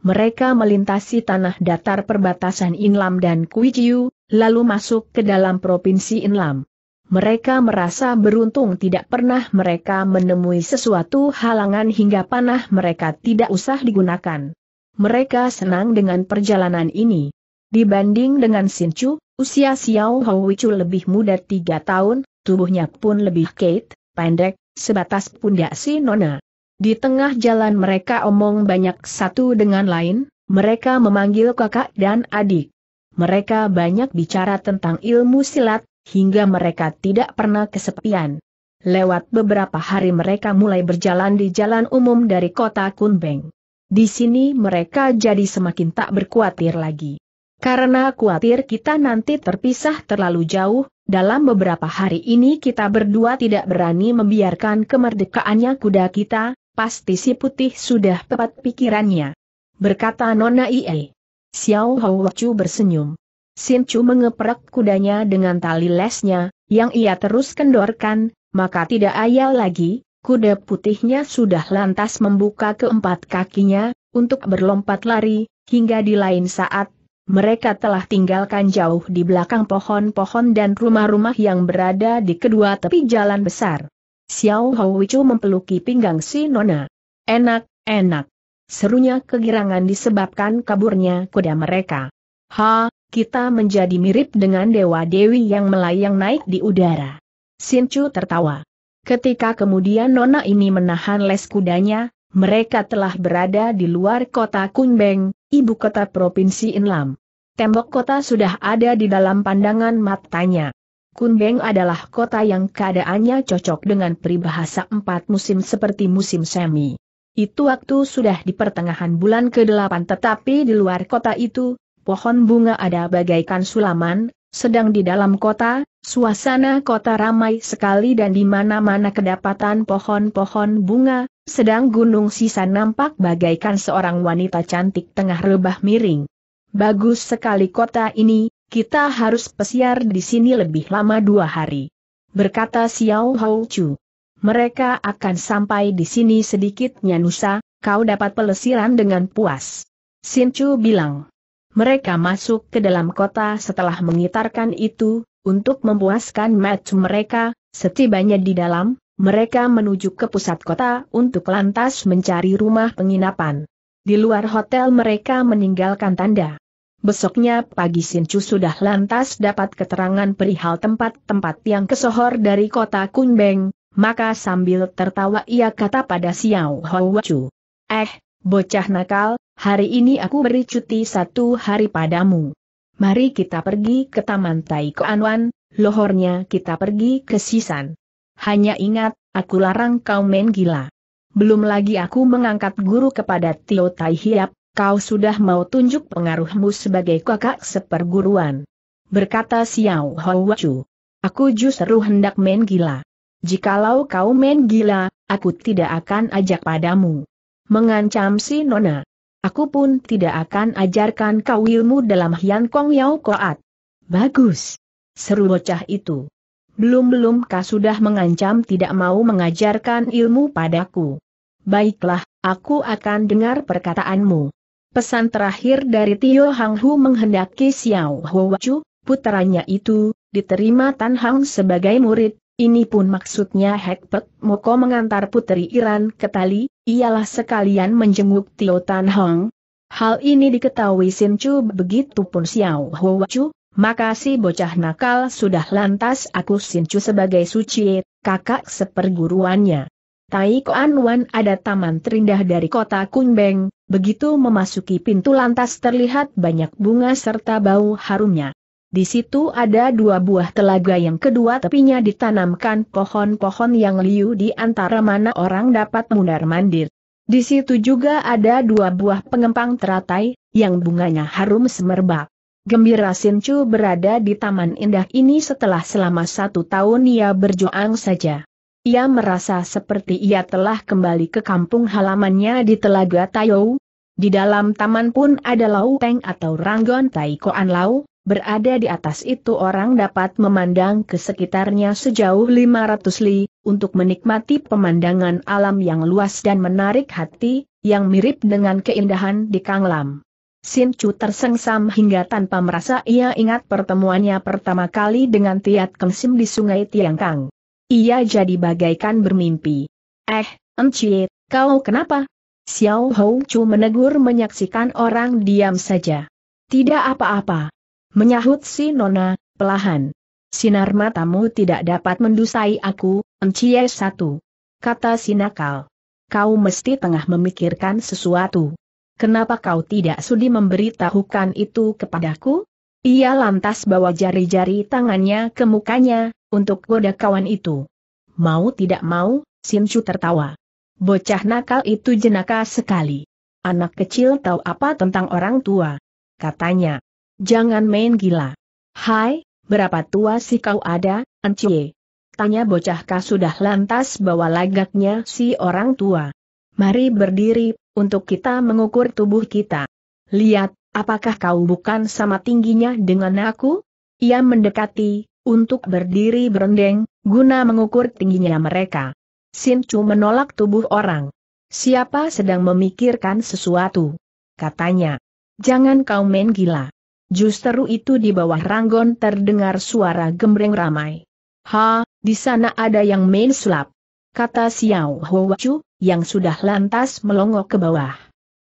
[SPEAKER 1] mereka melintasi tanah datar perbatasan Inlam dan Kuijiu, lalu masuk ke dalam provinsi Inlam. Mereka merasa beruntung tidak pernah mereka menemui sesuatu halangan hingga panah mereka tidak usah digunakan. Mereka senang dengan perjalanan ini. Dibanding dengan Chu, usia Xiao Houichu lebih muda tiga tahun, tubuhnya pun lebih kait, pendek, sebatas pundak si Nona. Di tengah jalan mereka omong banyak satu dengan lain, mereka memanggil kakak dan adik. Mereka banyak bicara tentang ilmu silat, hingga mereka tidak pernah kesepian. Lewat beberapa hari mereka mulai berjalan di jalan umum dari kota Kunbeng. Di sini mereka jadi semakin tak berkuatir lagi. Karena kuatir kita nanti terpisah terlalu jauh, dalam beberapa hari ini kita berdua tidak berani membiarkan kemerdekaannya kuda kita, pasti si putih sudah tepat pikirannya. Berkata Nona Ie. Xiao Hou Chu bersenyum. Sin Chu mengeprak kudanya dengan tali lesnya, yang ia terus kendorkan, maka tidak ayal lagi, kuda putihnya sudah lantas membuka keempat kakinya, untuk berlompat lari, hingga di lain saat, mereka telah tinggalkan jauh di belakang pohon-pohon dan rumah-rumah yang berada di kedua tepi jalan besar. Xiao Wicu mempeluki pinggang si Nona. Enak, enak. Serunya kegirangan disebabkan kaburnya kuda mereka. Ha, kita menjadi mirip dengan dewa-dewi yang melayang naik di udara. Chu tertawa. Ketika kemudian Nona ini menahan les kudanya, mereka telah berada di luar kota Kunbeng, ibu kota Provinsi Inlam. Tembok kota sudah ada di dalam pandangan matanya. Kunbeng adalah kota yang keadaannya cocok dengan peribahasa empat musim seperti musim semi. Itu waktu sudah di pertengahan bulan ke-8 tetapi di luar kota itu, pohon bunga ada bagaikan sulaman, sedang di dalam kota, suasana kota ramai sekali dan di mana-mana kedapatan pohon-pohon bunga, sedang gunung sisa nampak bagaikan seorang wanita cantik tengah rebah miring. Bagus sekali kota ini, kita harus pesiar di sini lebih lama dua hari. Berkata Xiao Hou Chu. Mereka akan sampai di sini sedikitnya Nusa, kau dapat pelesiran dengan puas. Sin Chu bilang. Mereka masuk ke dalam kota setelah mengitarkan itu, untuk memuaskan match mereka, setibanya di dalam, mereka menuju ke pusat kota untuk lantas mencari rumah penginapan. Di luar hotel mereka meninggalkan tanda. Besoknya pagi Sincu sudah lantas dapat keterangan perihal tempat-tempat yang kesohor dari kota Kunbeng, maka sambil tertawa ia kata pada Xiao Chu, Eh, bocah nakal, hari ini aku beri cuti satu hari padamu. Mari kita pergi ke Taman Taiko Anwan, lohornya kita pergi ke Sisan. Hanya ingat, aku larang kau main gila. Belum lagi aku mengangkat guru kepada Tio Tai Hiap, kau sudah mau tunjuk pengaruhmu sebagai kakak seperguruan. Berkata Xiao Houachu. Aku justru hendak main gila. Jikalau kau main gila, aku tidak akan ajak padamu. Mengancam si Nona. Aku pun tidak akan ajarkan kau ilmu dalam Hian Kong Yao Koat. Bagus. Seru bocah itu. Belum-belum kau sudah mengancam tidak mau mengajarkan ilmu padaku. Baiklah, aku akan dengar perkataanmu. Pesan terakhir dari Tio Hang Hu menghendaki Xiao Hua Chu, putranya itu, diterima Tan Hang sebagai murid, ini pun maksudnya Hek Hekpek Moko mengantar putri Iran ke Tali, ialah sekalian menjenguk Tio Tan Hang. Hal ini diketahui Sin Chu begitu pun Xiao Hua Chu, maka bocah nakal sudah lantas aku Sin Chu sebagai suci, kakak seperguruannya. Tai Koan Wan ada taman terindah dari kota Kunbeng, begitu memasuki pintu lantas terlihat banyak bunga serta bau harumnya. Di situ ada dua buah telaga yang kedua tepinya ditanamkan pohon-pohon yang liu di antara mana orang dapat mundar-mandir. Di situ juga ada dua buah pengempang teratai, yang bunganya harum semerbak. Gembira sinchu berada di taman indah ini setelah selama satu tahun ia berjuang saja. Ia merasa seperti ia telah kembali ke kampung halamannya di Telaga Tayou. Di dalam taman pun ada Lau Peng atau ranggon taikoan lau, berada di atas itu orang dapat memandang ke sekitarnya sejauh 500 li, untuk menikmati pemandangan alam yang luas dan menarik hati, yang mirip dengan keindahan di Kanglam. Sin Chu tersengsam hingga tanpa merasa ia ingat pertemuannya pertama kali dengan Tiat Kengsim di sungai Tiangkang. Ia jadi bagaikan bermimpi. Eh, Encie, kau kenapa? Xiao Hou Chu menegur menyaksikan orang diam saja. Tidak apa-apa. Menyahut si Nona, pelahan. Sinar matamu tidak dapat mendusai aku, Encie satu. Kata si nakal. Kau mesti tengah memikirkan sesuatu. Kenapa kau tidak sudi memberitahukan itu kepadaku? Ia lantas bawa jari-jari tangannya ke mukanya, untuk goda kawan itu. Mau tidak mau, Chu tertawa. Bocah nakal itu jenaka sekali. Anak kecil tahu apa tentang orang tua. Katanya, jangan main gila. Hai, berapa tua sih kau ada, Ancie? Tanya bocah kah sudah lantas bawa lagaknya si orang tua. Mari berdiri, untuk kita mengukur tubuh kita. Lihat, apakah kau bukan sama tingginya dengan aku? Ia mendekati, untuk berdiri berendeng, guna mengukur tingginya mereka. Sin Chu menolak tubuh orang. Siapa sedang memikirkan sesuatu? Katanya. Jangan kau main gila. Justru itu di bawah ranggon terdengar suara gembreng ramai. Ha, di sana ada yang main sulap. Kata Xiao Chu, yang sudah lantas melongok ke bawah.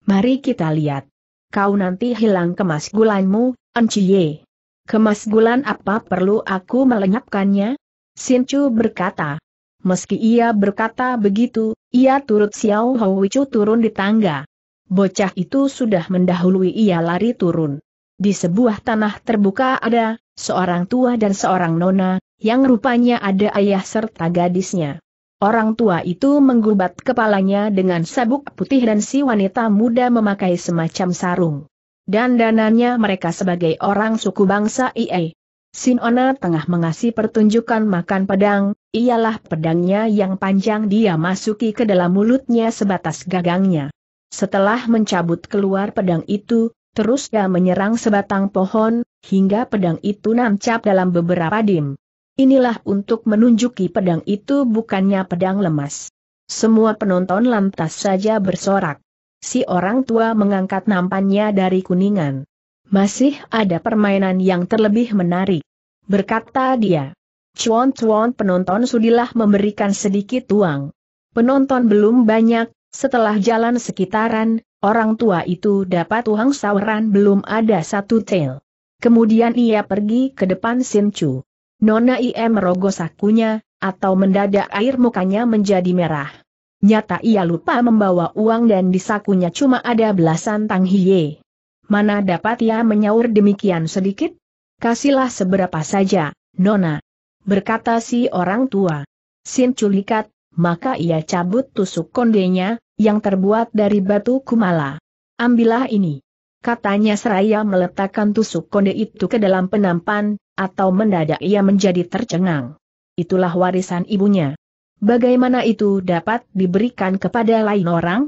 [SPEAKER 1] Mari kita lihat kau nanti hilang kemas gulanmu, Enciye. Kemas gulan apa perlu aku melenyapkannya? Sincu berkata. Meski ia berkata begitu, ia turut Xiao Houwicu turun di tangga. Bocah itu sudah mendahului ia lari turun. Di sebuah tanah terbuka ada, seorang tua dan seorang nona, yang rupanya ada ayah serta gadisnya. Orang tua itu menggubat kepalanya dengan sabuk putih dan si wanita muda memakai semacam sarung. Dan dananya mereka sebagai orang suku bangsa IE. Sinona tengah mengasih pertunjukan makan pedang, ialah pedangnya yang panjang dia masuki ke dalam mulutnya sebatas gagangnya. Setelah mencabut keluar pedang itu, terus dia menyerang sebatang pohon, hingga pedang itu nancap dalam beberapa dim. Inilah untuk menunjuki pedang itu bukannya pedang lemas. Semua penonton lantas saja bersorak. Si orang tua mengangkat nampannya dari kuningan. Masih ada permainan yang terlebih menarik. Berkata dia. Cuan-cuan penonton sudilah memberikan sedikit uang. Penonton belum banyak, setelah jalan sekitaran, orang tua itu dapat uang sawaran belum ada satu tel. Kemudian ia pergi ke depan Sinchu. Nona IM merogoh sakunya, atau mendadak air mukanya menjadi merah. Nyata ia lupa membawa uang dan di sakunya cuma ada belasan tang hiye. Mana dapat ia menyaur demikian sedikit? Kasihlah seberapa saja, Nona. Berkata si orang tua. Sin culikat, maka ia cabut tusuk kondenya, yang terbuat dari batu kumala. Ambillah ini. Katanya seraya meletakkan tusuk konde itu ke dalam penampan, atau mendadak ia menjadi tercengang. Itulah warisan ibunya. Bagaimana itu dapat diberikan kepada lain orang?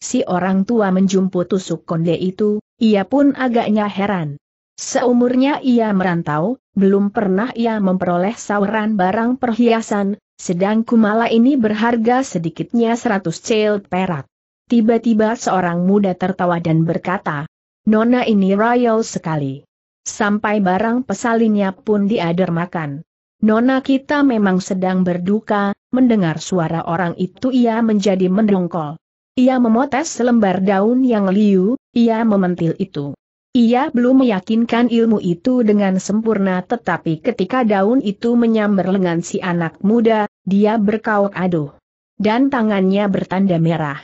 [SPEAKER 1] Si orang tua menjumput tusuk konde itu, ia pun agaknya heran. Seumurnya ia merantau, belum pernah ia memperoleh sauran barang perhiasan, sedang kumala ini berharga sedikitnya 100 cel perak. Tiba-tiba seorang muda tertawa dan berkata, Nona ini royal sekali. Sampai barang pesalinnya pun diader makan. Nona kita memang sedang berduka, mendengar suara orang itu ia menjadi mendongkol. Ia memotes selembar daun yang liu, ia mementil itu. Ia belum meyakinkan ilmu itu dengan sempurna tetapi ketika daun itu menyambar lengan si anak muda, dia berkauk aduh. Dan tangannya bertanda merah.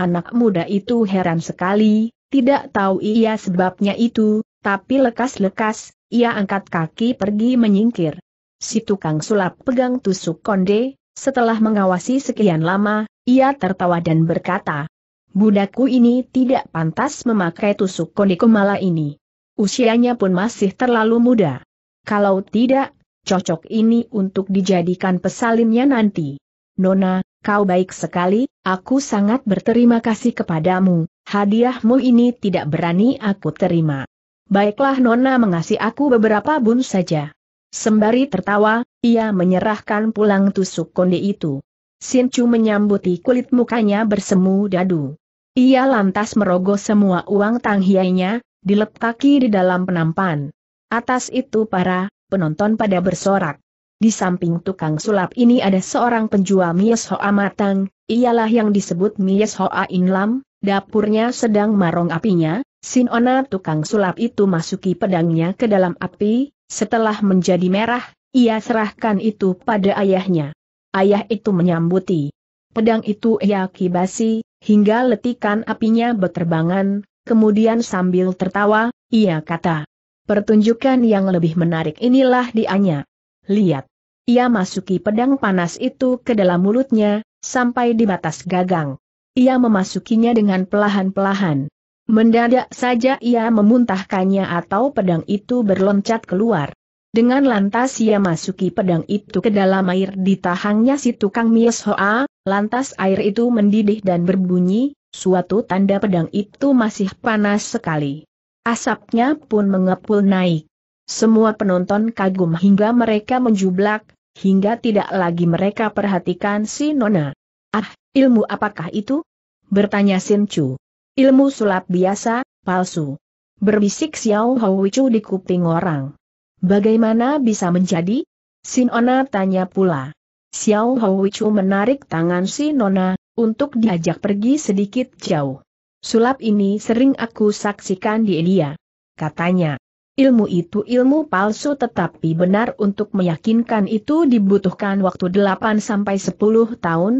[SPEAKER 1] Anak muda itu heran sekali, tidak tahu ia sebabnya itu, tapi lekas-lekas, ia angkat kaki pergi menyingkir. Si tukang sulap pegang tusuk konde, setelah mengawasi sekian lama, ia tertawa dan berkata, Budakku ini tidak pantas memakai tusuk konde kemala ini. Usianya pun masih terlalu muda. Kalau tidak, cocok ini untuk dijadikan pesalinnya nanti. Nona, kau baik sekali, aku sangat berterima kasih kepadamu, hadiahmu ini tidak berani aku terima. Baiklah Nona mengasih aku beberapa bun saja. Sembari tertawa, ia menyerahkan pulang tusuk konde itu. Chu menyambuti kulit mukanya bersemu dadu. Ia lantas merogoh semua uang tanghiainya, diletaki di dalam penampan. Atas itu para penonton pada bersorak. Di samping tukang sulap ini ada seorang penjual mies hoa matang, ialah yang disebut mies hoa inlam, Dapurnya sedang marong apinya, Sinona tukang sulap itu masuki pedangnya ke dalam api, setelah menjadi merah, ia serahkan itu pada ayahnya. Ayah itu menyambuti. Pedang itu ia kibasi, hingga letikan apinya berterbangan, kemudian sambil tertawa, ia kata. Pertunjukan yang lebih menarik inilah dianya. Lihat. Ia masuki pedang panas itu ke dalam mulutnya, sampai di batas gagang ia memasukinya dengan pelahan-pelahan. Mendadak saja ia memuntahkannya atau pedang itu berloncat keluar. Dengan lantas ia masuki pedang itu ke dalam air di ditahangnya si tukang mies hoa, lantas air itu mendidih dan berbunyi, suatu tanda pedang itu masih panas sekali. Asapnya pun mengepul naik. Semua penonton kagum hingga mereka menjublak, hingga tidak lagi mereka perhatikan si Nona. Ah, Ilmu apakah itu? Bertanya Sin Chu. Ilmu sulap biasa, palsu. Berbisik Xiao Hou Wichu di kuping orang. Bagaimana bisa menjadi? Sin Ona tanya pula. Xiao Hou Wichu menarik tangan Sinona, untuk diajak pergi sedikit jauh. Sulap ini sering aku saksikan di India. Katanya, ilmu itu ilmu palsu tetapi benar untuk meyakinkan itu dibutuhkan waktu 8-10 tahun,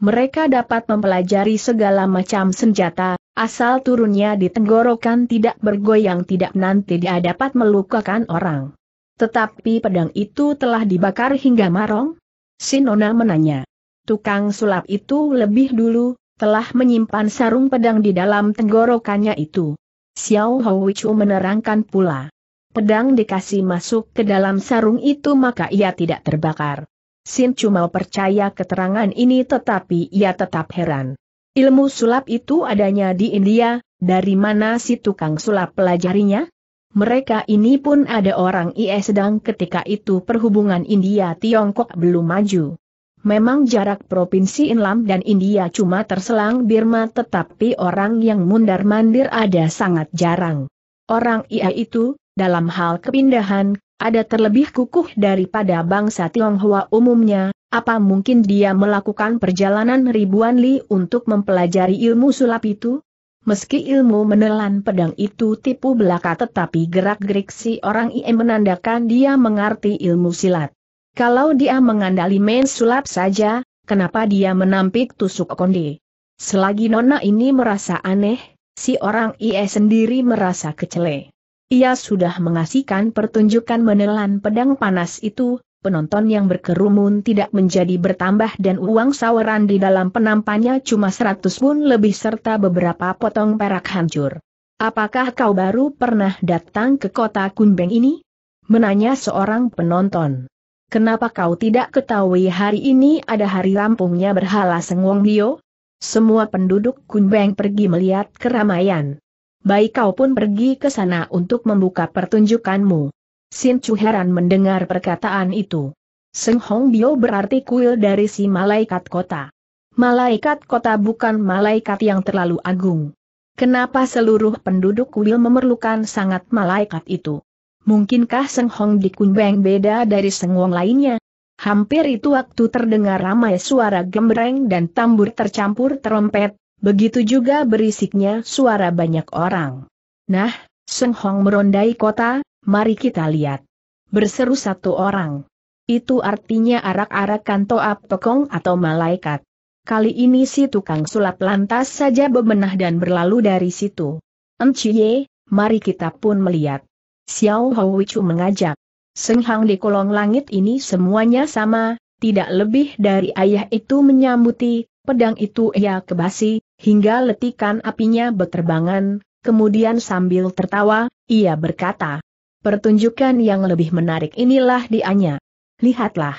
[SPEAKER 1] mereka dapat mempelajari segala macam senjata, asal turunnya di tenggorokan tidak bergoyang tidak nanti dia dapat melukakan orang. Tetapi pedang itu telah dibakar hingga marong? Sinona menanya. Tukang sulap itu lebih dulu, telah menyimpan sarung pedang di dalam tenggorokannya itu. Xiao Houichu menerangkan pula. Pedang dikasih masuk ke dalam sarung itu maka ia tidak terbakar. Sin cuma percaya keterangan ini tetapi ia tetap heran. Ilmu sulap itu adanya di India, dari mana si tukang sulap pelajarinya? Mereka ini pun ada orang IE sedang ketika itu perhubungan India-Tiongkok belum maju. Memang jarak Provinsi Inlam dan India cuma terselang Birma tetapi orang yang mundar-mandir ada sangat jarang. Orang IA itu, dalam hal kepindahan, ada terlebih kukuh daripada bangsa Tionghoa umumnya, apa mungkin dia melakukan perjalanan ribuan li untuk mempelajari ilmu sulap itu? Meski ilmu menelan pedang itu tipu belaka tetapi gerak-gerik si orang IE menandakan dia mengerti ilmu silat. Kalau dia mengandali main sulap saja, kenapa dia menampik tusuk konde? Selagi nona ini merasa aneh, si orang IE sendiri merasa kecele. Ia sudah mengasihkan pertunjukan menelan pedang panas itu, penonton yang berkerumun tidak menjadi bertambah dan uang saweran di dalam penampannya cuma seratus pun lebih serta beberapa potong perak hancur. Apakah kau baru pernah datang ke kota Kunbeng ini? Menanya seorang penonton. Kenapa kau tidak ketahui hari ini ada hari rampungnya berhala Sengwong Dio? Semua penduduk Kunbeng pergi melihat keramaian baik kau pun pergi ke sana untuk membuka pertunjukanmu. Sin Chu heran mendengar perkataan itu. Seng Hong Bio berarti kuil dari si malaikat kota. Malaikat kota bukan malaikat yang terlalu agung. Kenapa seluruh penduduk kuil memerlukan sangat malaikat itu? Mungkinkah Seng Hong di Kunbeng beda dari Seng Wong lainnya? Hampir itu waktu terdengar ramai suara gembreng dan tambur tercampur terompet. Begitu juga berisiknya suara banyak orang. Nah, Seng Hong merondai kota, mari kita lihat. Berseru satu orang. Itu artinya arak-arakan toap tokong atau malaikat. Kali ini si tukang sulap lantas saja bebenah dan berlalu dari situ. Enciye, mari kita pun melihat. Xiao Houwichu mengajak. Seng Hong di kolong langit ini semuanya sama, tidak lebih dari ayah itu menyambuti, Pedang itu ia kebasi, hingga letikan apinya berterbangan, kemudian sambil tertawa, ia berkata, Pertunjukan yang lebih menarik inilah dianya. Lihatlah.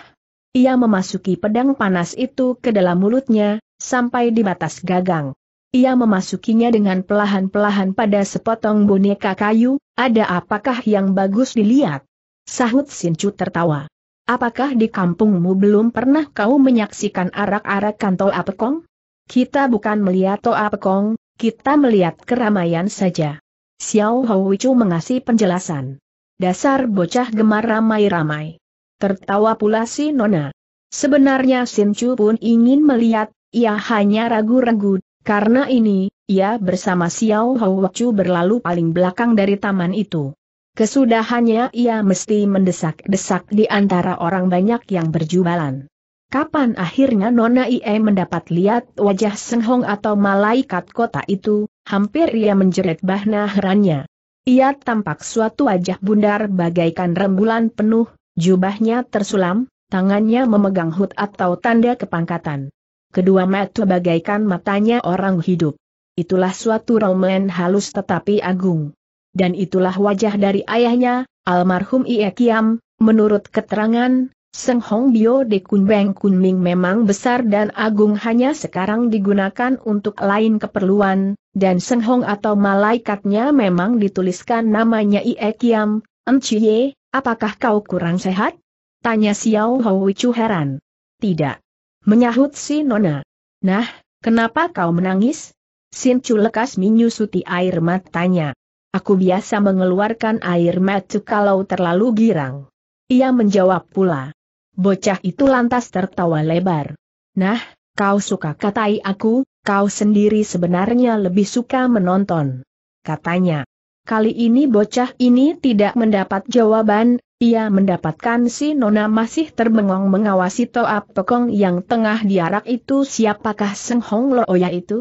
[SPEAKER 1] Ia memasuki pedang panas itu ke dalam mulutnya, sampai di batas gagang. Ia memasukinya dengan pelahan-pelahan pada sepotong boneka kayu, ada apakah yang bagus dilihat? Sahut Sinchu tertawa. Apakah di kampungmu belum pernah kau menyaksikan arak-arakan Toa Pekong? Kita bukan melihat Toa Pekong, kita melihat keramaian saja. Xiao Wicu mengasih penjelasan. Dasar bocah gemar ramai-ramai. Tertawa pula si Nona. Sebenarnya Sin Chu pun ingin melihat, ia hanya ragu-ragu, karena ini, ia bersama Xiao Wicu berlalu paling belakang dari taman itu. Kesudahannya ia mesti mendesak-desak di antara orang banyak yang berjualan. Kapan akhirnya Nona Ie mendapat lihat wajah Seng Hong atau malaikat kota itu, hampir ia menjerit bahna herannya. Ia tampak suatu wajah bundar bagaikan rembulan penuh, jubahnya tersulam, tangannya memegang hut atau tanda kepangkatan. Kedua mata bagaikan matanya orang hidup. Itulah suatu roman halus tetapi agung dan itulah wajah dari ayahnya, almarhum Ie Kiam, menurut keterangan, Seng Hong Bio de Kunbeng Kunming memang besar dan agung hanya sekarang digunakan untuk lain keperluan, dan Seng Hong atau malaikatnya memang dituliskan namanya Ie Kiam, Enciye, apakah kau kurang sehat? Tanya Xiao Chu heran. Tidak. Menyahut si Nona. Nah, kenapa kau menangis? Sin Chu lekas menyusuti air matanya. Aku biasa mengeluarkan air mata kalau terlalu girang. Ia menjawab pula. Bocah itu lantas tertawa lebar. Nah, kau suka katai aku, kau sendiri sebenarnya lebih suka menonton. Katanya. Kali ini bocah ini tidak mendapat jawaban, ia mendapatkan si Nona masih terbengong mengawasi Toap Pekong yang tengah diarak itu siapakah Seng Hong Loya oh itu?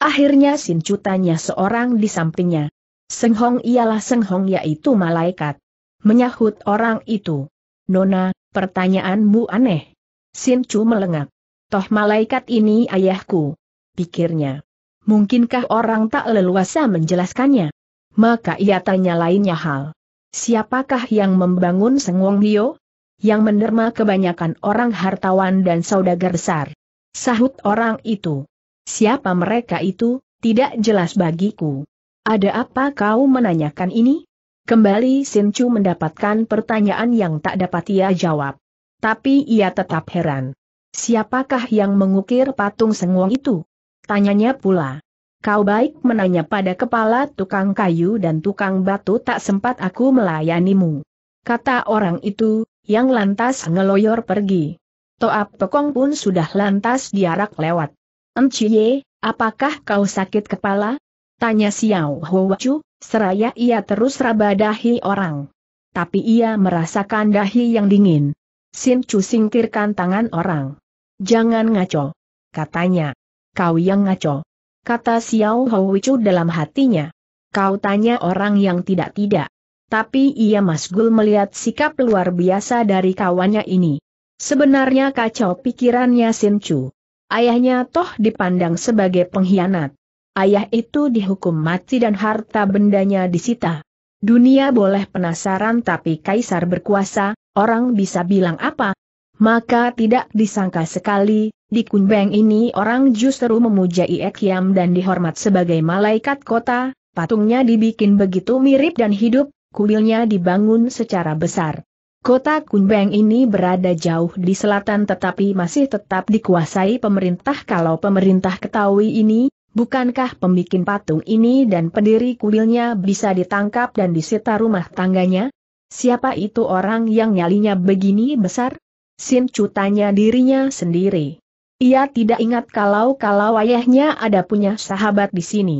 [SPEAKER 1] Akhirnya Sin Cu tanya seorang di sampingnya, Seng Hong ialah Seng Hong yaitu malaikat. Menyahut orang itu. Nona, pertanyaanmu aneh. Sin Chu melengak. Toh malaikat ini ayahku. Pikirnya. Mungkinkah orang tak leluasa menjelaskannya? Maka ia tanya lainnya hal. Siapakah yang membangun Seng Sengwong Lio? Yang menerma kebanyakan orang hartawan dan saudagar besar. Sahut orang itu. Siapa mereka itu, tidak jelas bagiku. Ada apa kau menanyakan ini? Kembali Sin Chu mendapatkan pertanyaan yang tak dapat ia jawab. Tapi ia tetap heran. Siapakah yang mengukir patung sengwong itu? Tanyanya pula. Kau baik menanya pada kepala tukang kayu dan tukang batu tak sempat aku melayanimu. Kata orang itu, yang lantas ngeloyor pergi. Toap Pekong pun sudah lantas diarak lewat. Enciye, apakah kau sakit kepala? Tanya Xiao Hua seraya ia terus raba dahi orang. Tapi ia merasakan dahi yang dingin. Sin Chu singkirkan tangan orang. Jangan ngaco. Katanya. Kau yang ngaco. Kata Xiao Hua dalam hatinya. Kau tanya orang yang tidak-tidak. Tapi ia masgul melihat sikap luar biasa dari kawannya ini. Sebenarnya kacau pikirannya Sin Chu. Ayahnya toh dipandang sebagai pengkhianat ayah itu dihukum mati dan harta bendanya disita. Dunia boleh penasaran tapi kaisar berkuasa, orang bisa bilang apa? Maka tidak disangka sekali, di Kunbeng ini orang justru memuja Iekyam dan dihormat sebagai malaikat kota, patungnya dibikin begitu mirip dan hidup, kuilnya dibangun secara besar. Kota Kunbeng ini berada jauh di selatan tetapi masih tetap dikuasai pemerintah kalau pemerintah ketahui ini, Bukankah pembikin patung ini dan pendiri kuilnya bisa ditangkap dan disita rumah tangganya? Siapa itu orang yang nyalinya begini besar? Sin Chu tanya dirinya sendiri. Ia tidak ingat kalau-kalau ayahnya ada punya sahabat di sini.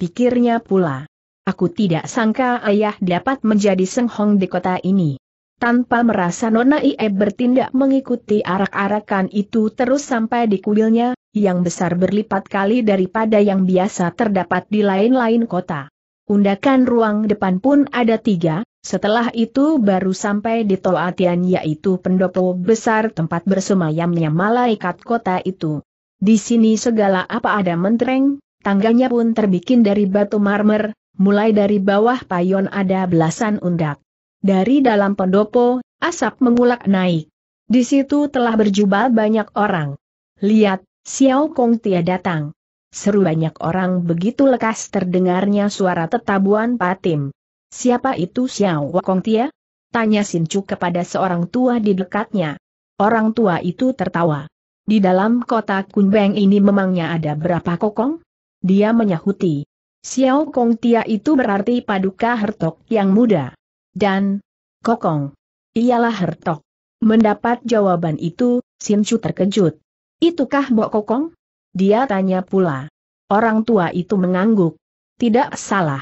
[SPEAKER 1] Pikirnya pula. Aku tidak sangka ayah dapat menjadi senghong di kota ini. Tanpa merasa Nona Ie bertindak mengikuti arak-arakan itu terus sampai di kuilnya, yang besar berlipat kali daripada yang biasa terdapat di lain-lain kota. Undakan ruang depan pun ada tiga, setelah itu baru sampai di Toatian yaitu pendopo besar tempat bersemayamnya malaikat kota itu. Di sini segala apa ada mentereng, tangganya pun terbikin dari batu marmer, mulai dari bawah payon ada belasan undak. Dari dalam pendopo, asap mengulak naik. Di situ telah berjubah banyak orang. Lihat, Xiao Kong Tia datang. Seru banyak orang begitu lekas terdengarnya suara tetabuan Patim. Siapa itu Xiao Kong Tia? Tanya Chu kepada seorang tua di dekatnya. Orang tua itu tertawa. Di dalam kota Kunbeng ini memangnya ada berapa kokong? Dia menyahuti. Xiao Kong Tia itu berarti paduka hertok yang muda. Dan, kokong. Ialah hertok. Mendapat jawaban itu, Chu terkejut. Itukah Mbok Kokong? Dia tanya pula. Orang tua itu mengangguk. Tidak salah.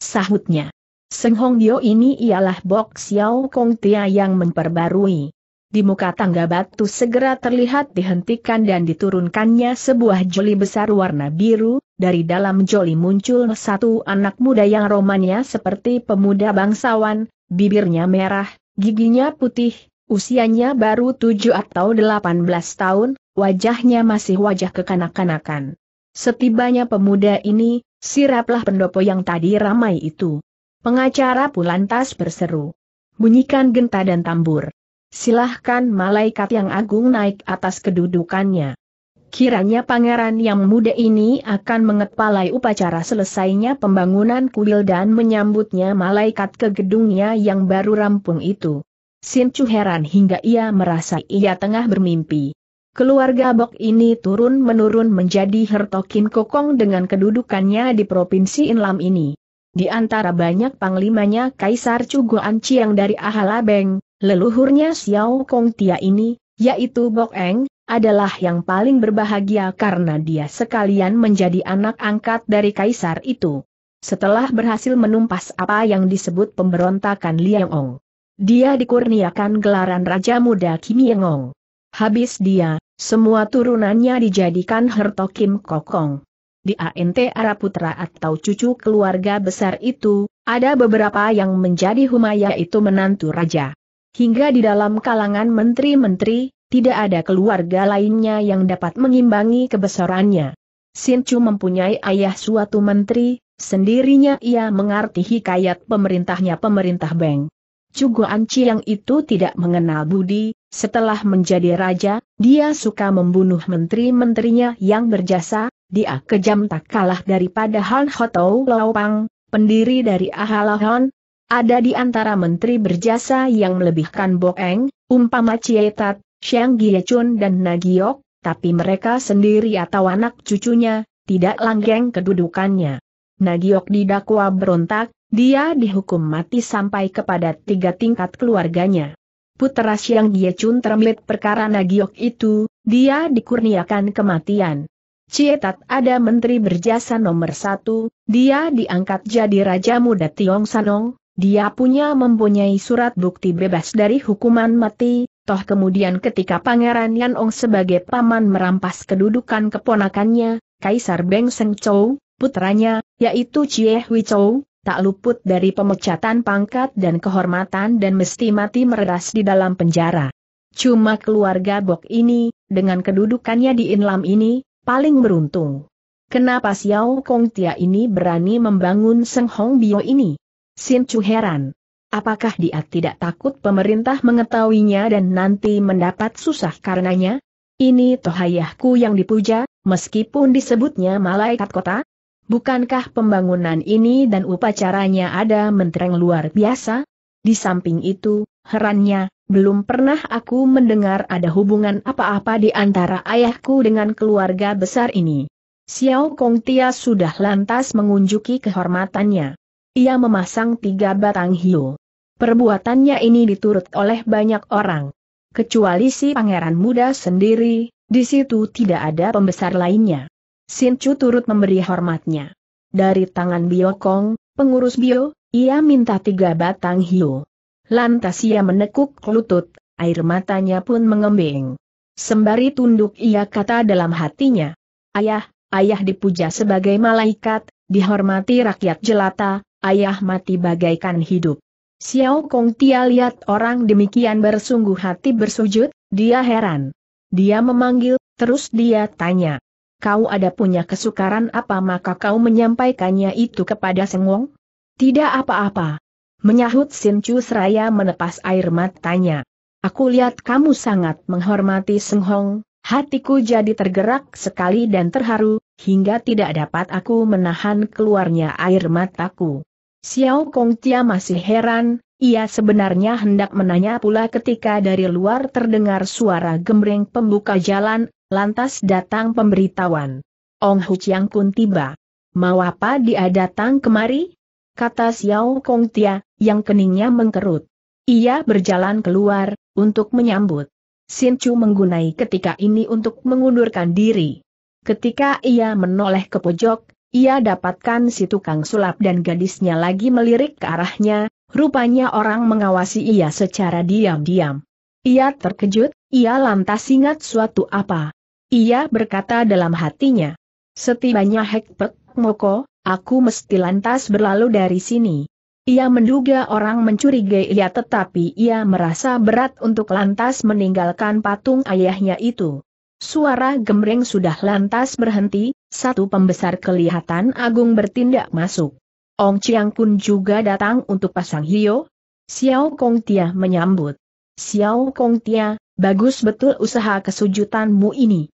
[SPEAKER 1] Sahutnya. Seng Hong Dio ini ialah Bok Xiao Kong Tia yang memperbarui. Di muka tangga batu segera terlihat dihentikan dan diturunkannya sebuah joli besar warna biru, dari dalam joli muncul satu anak muda yang romannya seperti pemuda bangsawan, bibirnya merah, giginya putih, Usianya baru tujuh atau delapan belas tahun, wajahnya masih wajah kekanak-kanakan. Setibanya pemuda ini, siraplah pendopo yang tadi ramai itu. Pengacara pun lantas berseru. Bunyikan genta dan tambur. Silahkan malaikat yang agung naik atas kedudukannya. Kiranya pangeran yang muda ini akan mengepalai upacara selesainya pembangunan kuil dan menyambutnya malaikat ke gedungnya yang baru rampung itu. Sin Chu heran hingga ia merasa ia tengah bermimpi. Keluarga Bok ini turun-menurun menjadi Hertokin Kokong dengan kedudukannya di Provinsi Inlam ini. Di antara banyak panglimanya Kaisar Chu Guan Chiang dari Ahalabeng, leluhurnya Xiao Kong Tia ini, yaitu Bok Eng, adalah yang paling berbahagia karena dia sekalian menjadi anak angkat dari kaisar itu. Setelah berhasil menumpas apa yang disebut pemberontakan Liang Ong, dia dikurniakan gelaran Raja Muda Kim Yengong. Habis dia, semua turunannya dijadikan Herto Kim Kokong. Di ANT putra atau cucu keluarga besar itu, ada beberapa yang menjadi humaya itu menantu raja. Hingga di dalam kalangan menteri-menteri, tidak ada keluarga lainnya yang dapat mengimbangi kebesarannya. Sinchu mempunyai ayah suatu menteri, sendirinya ia mengerti hikayat pemerintahnya pemerintah Beng. Cuguan Ciang itu tidak mengenal budi, setelah menjadi raja, dia suka membunuh menteri-menterinya yang berjasa, dia kejam tak kalah daripada Han Hotou Laopang, pendiri dari Ahalahon. Ada di antara menteri berjasa yang melebihkan Boeng, umpama Cietat, Xiang Giechun dan Nagiok, tapi mereka sendiri atau anak cucunya, tidak langgeng kedudukannya. Nagiok didakwa berontak, dia dihukum mati sampai kepada tiga tingkat keluarganya. Putera Siang Ye Chun termelit perkara Nagiok itu, dia dikurniakan kematian. Cietat ada menteri berjasa nomor satu, dia diangkat jadi Raja Muda Tiong Sanong, dia punya mempunyai surat bukti bebas dari hukuman mati, Toh kemudian ketika Pangeran Yan Ong sebagai paman merampas kedudukan keponakannya, Kaisar Beng Seng Chou, putranya, yaitu Cie Hui Chou, tak luput dari pemecatan pangkat dan kehormatan dan mesti mati meras di dalam penjara. Cuma keluarga Bok ini, dengan kedudukannya di Inlam ini, paling beruntung. Kenapa Xiao Kong Tia ini berani membangun Seng Hong Bio ini? Sin Chu heran. Apakah dia tidak takut pemerintah mengetahuinya dan nanti mendapat susah karenanya? Ini tohayahku yang dipuja, meskipun disebutnya malaikat kota, Bukankah pembangunan ini dan upacaranya ada mentereng luar biasa? Di samping itu, herannya, belum pernah aku mendengar ada hubungan apa-apa di antara ayahku dengan keluarga besar ini. Xiao Kong Tia sudah lantas mengunjuki kehormatannya. Ia memasang tiga batang hiu. Perbuatannya ini diturut oleh banyak orang. Kecuali si pangeran muda sendiri, di situ tidak ada pembesar lainnya. Sin Chu turut memberi hormatnya. Dari tangan Bio Kong, pengurus Bio, ia minta tiga batang hiu. Lantas ia menekuk lutut, air matanya pun mengembeng. Sembari tunduk ia kata dalam hatinya. Ayah, ayah dipuja sebagai malaikat, dihormati rakyat jelata, ayah mati bagaikan hidup. Xiao Kong Tia lihat orang demikian bersungguh hati bersujud, dia heran. Dia memanggil, terus dia tanya kau ada punya kesukaran apa maka kau menyampaikannya itu kepada Sengwong? Tidak apa-apa. Menyahut Sin Chu seraya menepas air matanya. Aku lihat kamu sangat menghormati Senghong, hatiku jadi tergerak sekali dan terharu, hingga tidak dapat aku menahan keluarnya air mataku. Xiao Kong Tia masih heran, ia sebenarnya hendak menanya pula ketika dari luar terdengar suara gembreng pembuka jalan, Lantas datang pemberitahuan. Ong Hu Chiang Kun tiba. Mau apa dia datang kemari? Kata Xiao Kong Tia, yang keningnya mengkerut. Ia berjalan keluar, untuk menyambut. Sin Chu menggunai ketika ini untuk mengundurkan diri. Ketika ia menoleh ke pojok, ia dapatkan si tukang sulap dan gadisnya lagi melirik ke arahnya, rupanya orang mengawasi ia secara diam-diam. Ia terkejut, ia lantas ingat suatu apa. Ia berkata dalam hatinya. Setibanya Hekpek Moko, aku mesti lantas berlalu dari sini. Ia menduga orang mencurigai ia tetapi ia merasa berat untuk lantas meninggalkan patung ayahnya itu. Suara gemreng sudah lantas berhenti, satu pembesar kelihatan agung bertindak masuk. Ong Chiang Kun juga datang untuk pasang hio. Xiao Kong Tia menyambut. Xiao Kong Tia, bagus betul usaha kesujutanmu ini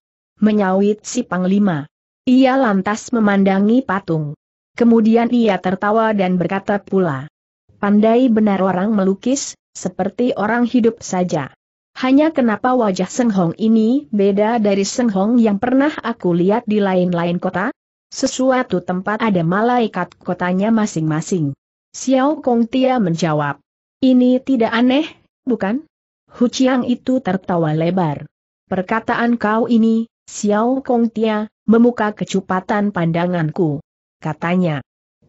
[SPEAKER 1] menyawit si Panglima. Ia lantas memandangi patung. Kemudian ia tertawa dan berkata pula, Pandai benar orang melukis, seperti orang hidup saja. Hanya kenapa wajah Seng Hong ini beda dari Seng Hong yang pernah aku lihat di lain-lain kota? Sesuatu tempat ada malaikat kotanya masing-masing. Xiao Kong Tia menjawab, Ini tidak aneh, bukan? Hu Chiang itu tertawa lebar. Perkataan kau ini, Xiao Kong Tia, memuka kecupatan pandanganku. Katanya,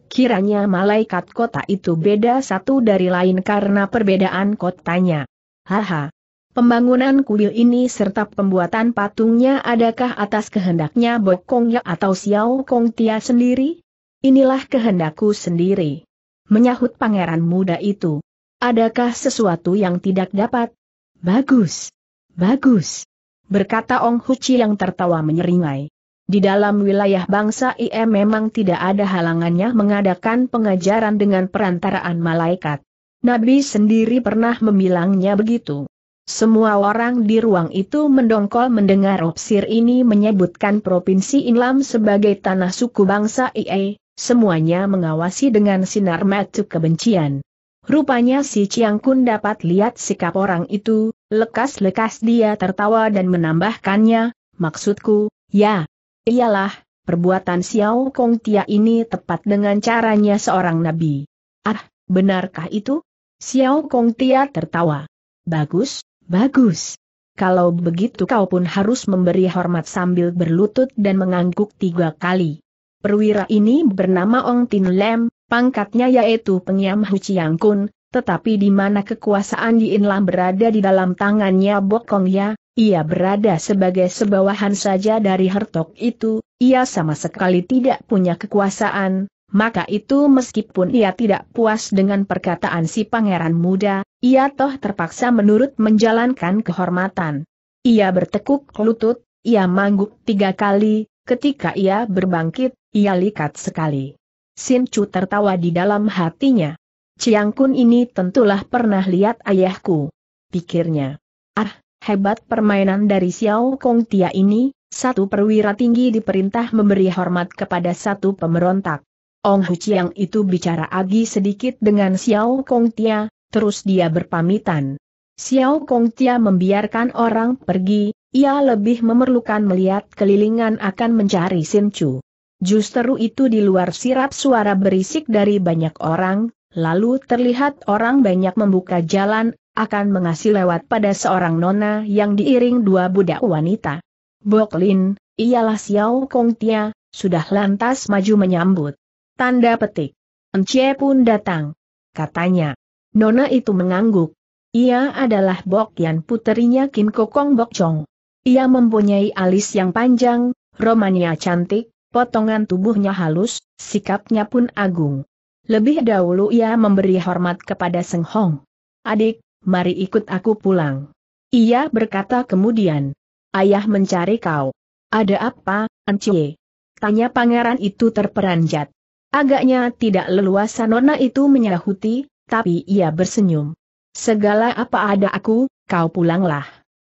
[SPEAKER 1] kiranya malaikat kota itu beda satu dari lain karena perbedaan kotanya. Haha. Pembangunan kuil ini serta pembuatan patungnya adakah atas kehendaknya Bokong Ya atau Xiao Kong Tia sendiri? Inilah kehendakku sendiri. Menyahut pangeran muda itu. Adakah sesuatu yang tidak dapat? Bagus. Bagus berkata Ong Huci yang tertawa menyeringai. Di dalam wilayah bangsa IM memang tidak ada halangannya mengadakan pengajaran dengan perantaraan malaikat. Nabi sendiri pernah membilangnya begitu. Semua orang di ruang itu mendongkol mendengar opsir ini menyebutkan Provinsi Inlam sebagai tanah suku bangsa IE, semuanya mengawasi dengan sinar mata kebencian. Rupanya si Chiang Kun dapat lihat sikap orang itu, lekas-lekas dia tertawa dan menambahkannya, maksudku, ya, iyalah, perbuatan Xiao Kong Tia ini tepat dengan caranya seorang nabi. Ah, benarkah itu? Xiao Kong Tia tertawa. Bagus, bagus. Kalau begitu kau pun harus memberi hormat sambil berlutut dan mengangguk tiga kali. Perwira ini bernama Ong Tin Lem, Pangkatnya yaitu Pengiam Hu Chiang Kun, tetapi di mana kekuasaan di Inlam berada di dalam tangannya Bokong Ya, ia berada sebagai sebawahan saja dari Hertog itu, ia sama sekali tidak punya kekuasaan, maka itu meskipun ia tidak puas dengan perkataan si pangeran muda, ia toh terpaksa menurut menjalankan kehormatan. Ia bertekuk lutut, ia mangguk tiga kali, ketika ia berbangkit, ia likat sekali. Sin Chu tertawa di dalam hatinya. Ciang Kun ini tentulah pernah lihat ayahku. Pikirnya. Ah, hebat permainan dari Xiao Kong Tia ini, satu perwira tinggi diperintah memberi hormat kepada satu pemberontak. Ong Hu Chiang itu bicara agi sedikit dengan Xiao Kong Tia, terus dia berpamitan. Xiao Kong Tia membiarkan orang pergi, ia lebih memerlukan melihat kelilingan akan mencari Sin Chu. Justru itu di luar sirap suara berisik dari banyak orang, lalu terlihat orang banyak membuka jalan, akan mengasih lewat pada seorang nona yang diiring dua budak wanita. Boklin, ialah Xiao Kong Tia, sudah lantas maju menyambut. Tanda petik. Encie pun datang. Katanya. Nona itu mengangguk. Ia adalah Bok Yan puterinya Kim Kokong Bok Chong. Ia mempunyai alis yang panjang, romanya cantik, Potongan tubuhnya halus, sikapnya pun agung. Lebih dahulu ia memberi hormat kepada Seng Hong. Adik, mari ikut aku pulang. Ia berkata kemudian. Ayah mencari kau. Ada apa, Ancie? Tanya pangeran itu terperanjat. Agaknya tidak leluasa nona itu menyahuti, tapi ia bersenyum. Segala apa ada aku, kau pulanglah.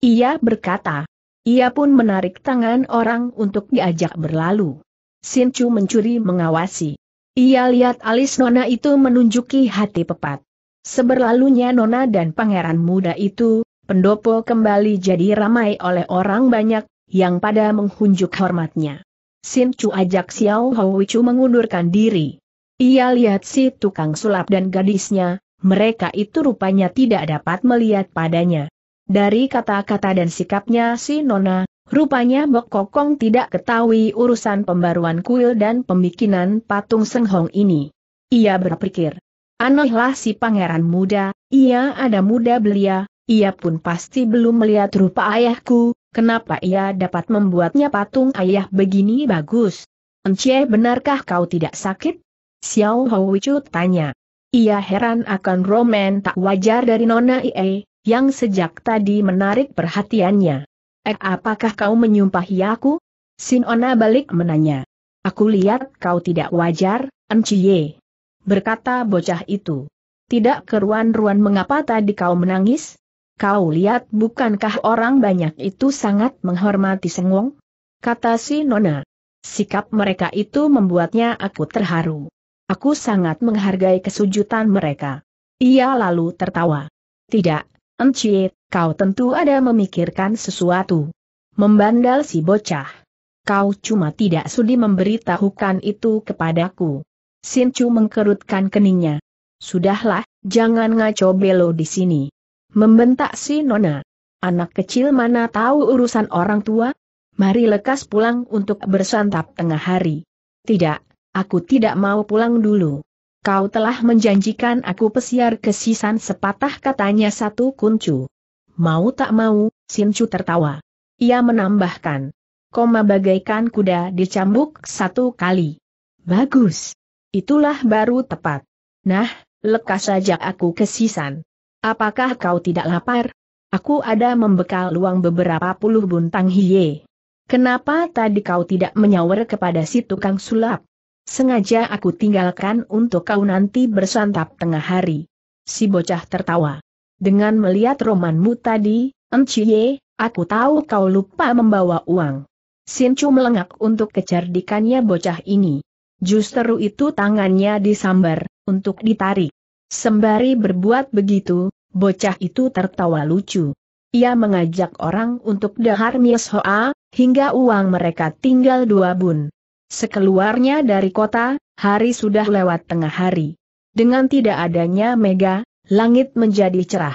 [SPEAKER 1] Ia berkata, ia pun menarik tangan orang untuk diajak berlalu. Sin Chu mencuri mengawasi. Ia lihat alis Nona itu menunjuki hati pepat. Seberlalunya Nona dan pangeran muda itu, pendopo kembali jadi ramai oleh orang banyak, yang pada menghunjuk hormatnya. Sin Chu ajak Xiao Hou Chu mengundurkan diri. Ia lihat si tukang sulap dan gadisnya, mereka itu rupanya tidak dapat melihat padanya. Dari kata-kata dan sikapnya si Nona, rupanya Bok Kokong tidak ketahui urusan pembaruan kuil dan pembikinan patung Seng Hong ini. Ia berpikir, anehlah si pangeran muda, ia ada muda belia, ia pun pasti belum melihat rupa ayahku, kenapa ia dapat membuatnya patung ayah begini bagus? Encih benarkah kau tidak sakit? Xiao Houichu tanya. Ia heran akan romen tak wajar dari Nona Ie, yang sejak tadi menarik perhatiannya. Eh apakah kau menyumpahi aku? Sinona balik menanya. Aku lihat kau tidak wajar, Enciye. Berkata bocah itu. Tidak keruan-ruan mengapa tadi kau menangis? Kau lihat bukankah orang banyak itu sangat menghormati Sengwong? Kata si Nona. Sikap mereka itu membuatnya aku terharu. Aku sangat menghargai kesujutan mereka. Ia lalu tertawa. Tidak, Encik, kau tentu ada memikirkan sesuatu. Membandal si bocah. Kau cuma tidak sudi memberitahukan itu kepadaku. Sincu mengkerutkan keningnya. Sudahlah, jangan ngaco belo di sini. Membentak si nona. Anak kecil mana tahu urusan orang tua? Mari lekas pulang untuk bersantap tengah hari. Tidak, aku tidak mau pulang dulu. Kau telah menjanjikan aku pesiar kesisan sepatah katanya satu kuncu. Mau tak mau, Sinchu tertawa. Ia menambahkan. Koma bagaikan kuda dicambuk satu kali. Bagus. Itulah baru tepat. Nah, lekas saja aku kesisan. Apakah kau tidak lapar? Aku ada membekal luang beberapa puluh buntang hiye. Kenapa tadi kau tidak menyawer kepada si tukang sulap? Sengaja aku tinggalkan untuk kau nanti bersantap tengah hari. Si bocah tertawa. Dengan melihat romanmu tadi, Enciye, aku tahu kau lupa membawa uang. Sincu melengak untuk kecerdikannya bocah ini. Justru itu tangannya disambar, untuk ditarik. Sembari berbuat begitu, bocah itu tertawa lucu. Ia mengajak orang untuk dahar mias hoa, hingga uang mereka tinggal dua bun. Sekeluarnya dari kota, hari sudah lewat tengah hari. Dengan tidak adanya Mega, langit menjadi cerah.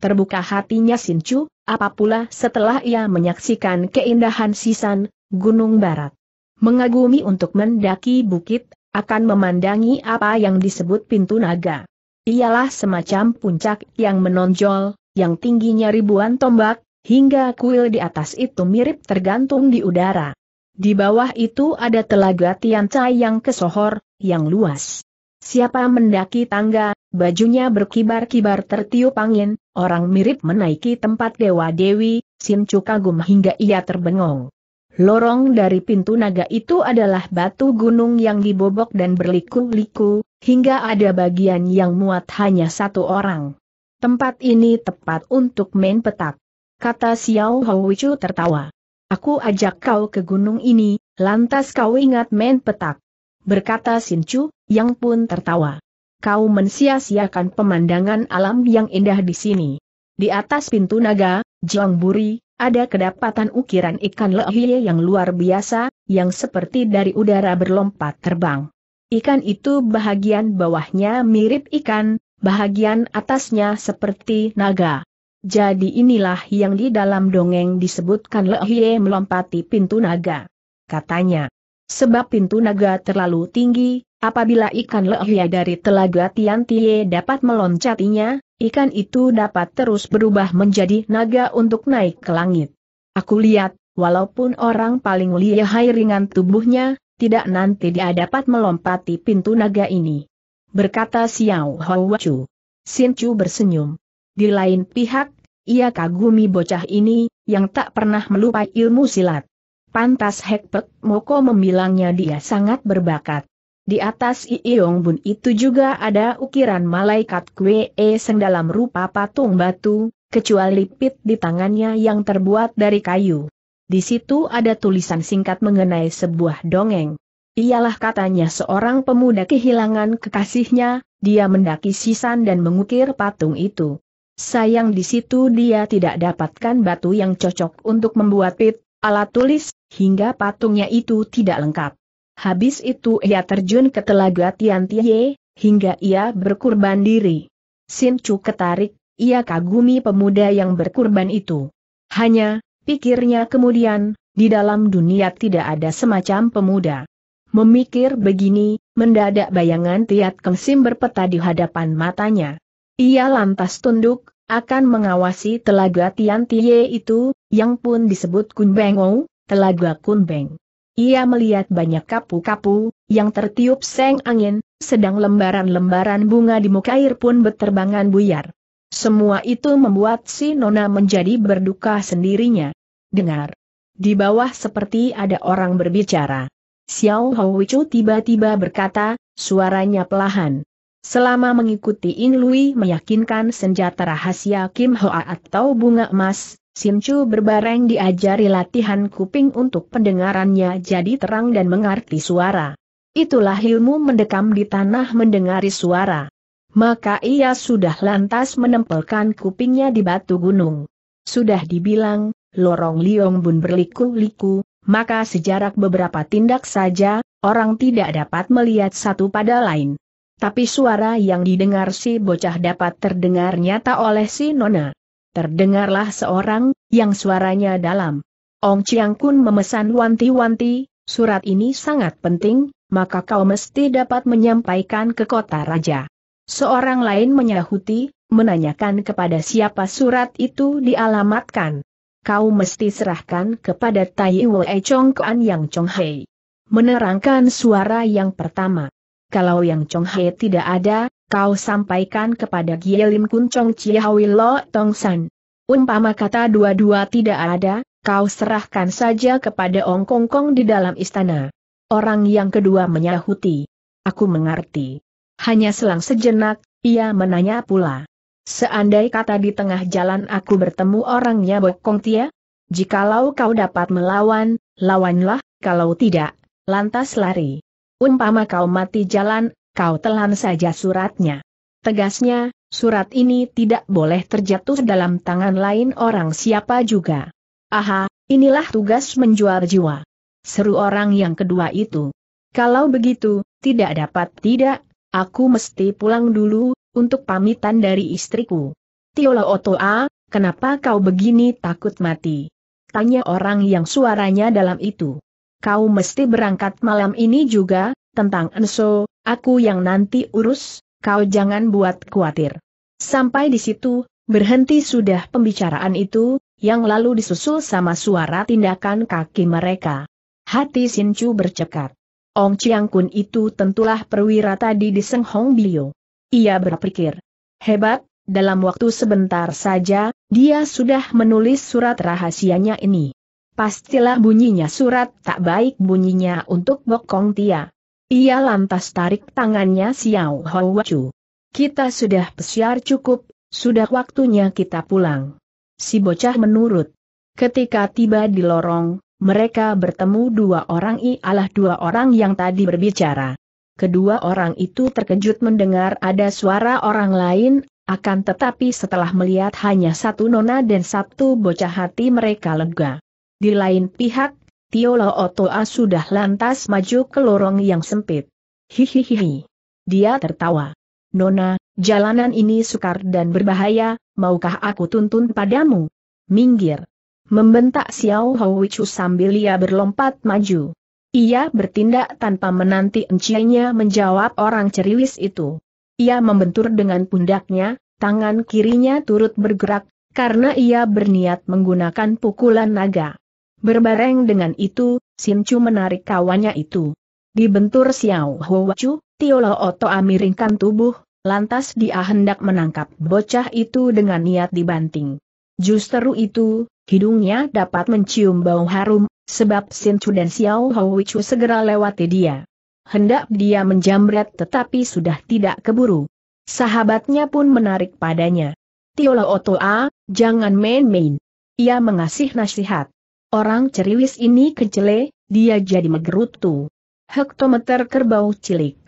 [SPEAKER 1] Terbuka hatinya Sinchu, apa setelah ia menyaksikan keindahan Sisan, Gunung Barat. Mengagumi untuk mendaki bukit, akan memandangi apa yang disebut pintu naga. Ialah semacam puncak yang menonjol, yang tingginya ribuan tombak, hingga kuil di atas itu mirip tergantung di udara. Di bawah itu ada telaga Tiancai yang kesohor, yang luas. Siapa mendaki tangga, bajunya berkibar-kibar tertiup angin, orang mirip menaiki tempat Dewa Dewi, Simcu kagum hingga ia terbengong. Lorong dari pintu naga itu adalah batu gunung yang dibobok dan berliku-liku, hingga ada bagian yang muat hanya satu orang. Tempat ini tepat untuk main petak. Kata Xiao Wichu tertawa. Aku ajak kau ke gunung ini, lantas kau ingat main petak. Berkata Sincu, yang pun tertawa. Kau mensia-siakan pemandangan alam yang indah di sini. Di atas pintu naga, Jiang Buri, ada kedapatan ukiran ikan lehiye yang luar biasa, yang seperti dari udara berlompat terbang. Ikan itu bahagian bawahnya mirip ikan, bahagian atasnya seperti naga. Jadi inilah yang di dalam dongeng disebutkan lehiye melompati pintu naga. Katanya, sebab pintu naga terlalu tinggi, apabila ikan lehiye dari telaga Tian Tiantie dapat meloncatinya, ikan itu dapat terus berubah menjadi naga untuk naik ke langit. Aku lihat, walaupun orang paling lihai ringan tubuhnya, tidak nanti dia dapat melompati pintu naga ini. Berkata Xiao Hou Chu. Xin Chu bersenyum. Di lain pihak, ia kagumi bocah ini, yang tak pernah melupai ilmu silat. Pantas Hekpek Moko membilangnya dia sangat berbakat. Di atas Iyong Bun itu juga ada ukiran malaikat Kwe e Seng dalam rupa patung batu, kecuali pit di tangannya yang terbuat dari kayu. Di situ ada tulisan singkat mengenai sebuah dongeng. Ialah katanya seorang pemuda kehilangan kekasihnya, dia mendaki sisan dan mengukir patung itu. Sayang di situ dia tidak dapatkan batu yang cocok untuk membuat pit, alat tulis, hingga patungnya itu tidak lengkap. Habis itu ia terjun ke telaga Tian Tie, hingga ia berkurban diri. Sin Chu ketarik, ia kagumi pemuda yang berkurban itu. Hanya, pikirnya kemudian, di dalam dunia tidak ada semacam pemuda. Memikir begini, mendadak bayangan Tiat Kengsim berpeta di hadapan matanya. Ia lantas tunduk, akan mengawasi telaga Tian Tie itu, yang pun disebut Kun Beng Ou, telaga Kun Beng. Ia melihat banyak kapu-kapu, yang tertiup seng angin, sedang lembaran-lembaran bunga di muka air pun berterbangan buyar. Semua itu membuat si Nona menjadi berduka sendirinya. Dengar. Di bawah seperti ada orang berbicara. Xiao Houichu tiba-tiba berkata, suaranya pelahan. Selama mengikuti In Lui meyakinkan senjata rahasia Kim Hoa atau bunga emas, Sin Chu berbareng diajari latihan kuping untuk pendengarannya jadi terang dan mengerti suara. Itulah ilmu mendekam di tanah mendengari suara. Maka ia sudah lantas menempelkan kupingnya di batu gunung. Sudah dibilang, lorong Liong Bun berliku-liku, maka sejarak beberapa tindak saja, orang tidak dapat melihat satu pada lain. Tapi suara yang didengar si bocah dapat terdengar nyata oleh si nona. Terdengarlah seorang, yang suaranya dalam. Ong Chiang Kun memesan wanti-wanti, surat ini sangat penting, maka kau mesti dapat menyampaikan ke kota raja. Seorang lain menyahuti, menanyakan kepada siapa surat itu dialamatkan. Kau mesti serahkan kepada Tai Wei Chong Kuan Yang Chong Hei. Menerangkan suara yang pertama kalau yang Chong He tidak ada, kau sampaikan kepada Gielim Kun Chong Chiawi Lo Tong San. Umpama kata dua-dua tidak ada, kau serahkan saja kepada Ong Kong Kong di dalam istana. Orang yang kedua menyahuti. Aku mengerti. Hanya selang sejenak, ia menanya pula. Seandai kata di tengah jalan aku bertemu orangnya Bokong Tia? Jikalau kau dapat melawan, lawanlah, kalau tidak, lantas lari. Umpama kau mati jalan, kau telan saja suratnya. Tegasnya, surat ini tidak boleh terjatuh dalam tangan lain orang siapa juga. Aha, inilah tugas menjual jiwa. Seru orang yang kedua itu. Kalau begitu, tidak dapat tidak, aku mesti pulang dulu, untuk pamitan dari istriku. Tiola Otoa, kenapa kau begini takut mati? Tanya orang yang suaranya dalam itu kau mesti berangkat malam ini juga, tentang Enso, aku yang nanti urus, kau jangan buat khawatir. Sampai di situ, berhenti sudah pembicaraan itu, yang lalu disusul sama suara tindakan kaki mereka. Hati Sinchu bercekat. Ong Chiang Kun itu tentulah perwira tadi di Seng Hong Bio. Ia berpikir, hebat, dalam waktu sebentar saja, dia sudah menulis surat rahasianya ini. Pastilah bunyinya surat tak baik bunyinya untuk Bokong Tia. Ia lantas tarik tangannya Xiao Hou Wacu. Kita sudah pesiar cukup, sudah waktunya kita pulang. Si bocah menurut. Ketika tiba di lorong, mereka bertemu dua orang ialah dua orang yang tadi berbicara. Kedua orang itu terkejut mendengar ada suara orang lain, akan tetapi setelah melihat hanya satu nona dan satu bocah hati mereka lega. Di lain pihak, Tio Lo Toa sudah lantas maju ke lorong yang sempit. Hihihihi. Dia tertawa. Nona, jalanan ini sukar dan berbahaya, maukah aku tuntun padamu? Minggir. Membentak Xiao Houwichu sambil ia berlompat maju. Ia bertindak tanpa menanti encinya menjawab orang ceriwis itu. Ia membentur dengan pundaknya, tangan kirinya turut bergerak, karena ia berniat menggunakan pukulan naga. Berbareng dengan itu, Sin Chu menarik kawannya itu. Dibentur Xiao Hua Chu, Tiolo Oto amiringkan tubuh, lantas dia hendak menangkap bocah itu dengan niat dibanting. Justru itu, hidungnya dapat mencium bau harum, sebab Sin Chu dan Xiao Hua Chu segera lewati dia. Hendak dia menjamret tetapi sudah tidak keburu. Sahabatnya pun menarik padanya. Oto A, ah, jangan main-main. Ia mengasih nasihat. Orang ceriwis ini kejele, dia jadi megerutu. Hektometer kerbau cilik.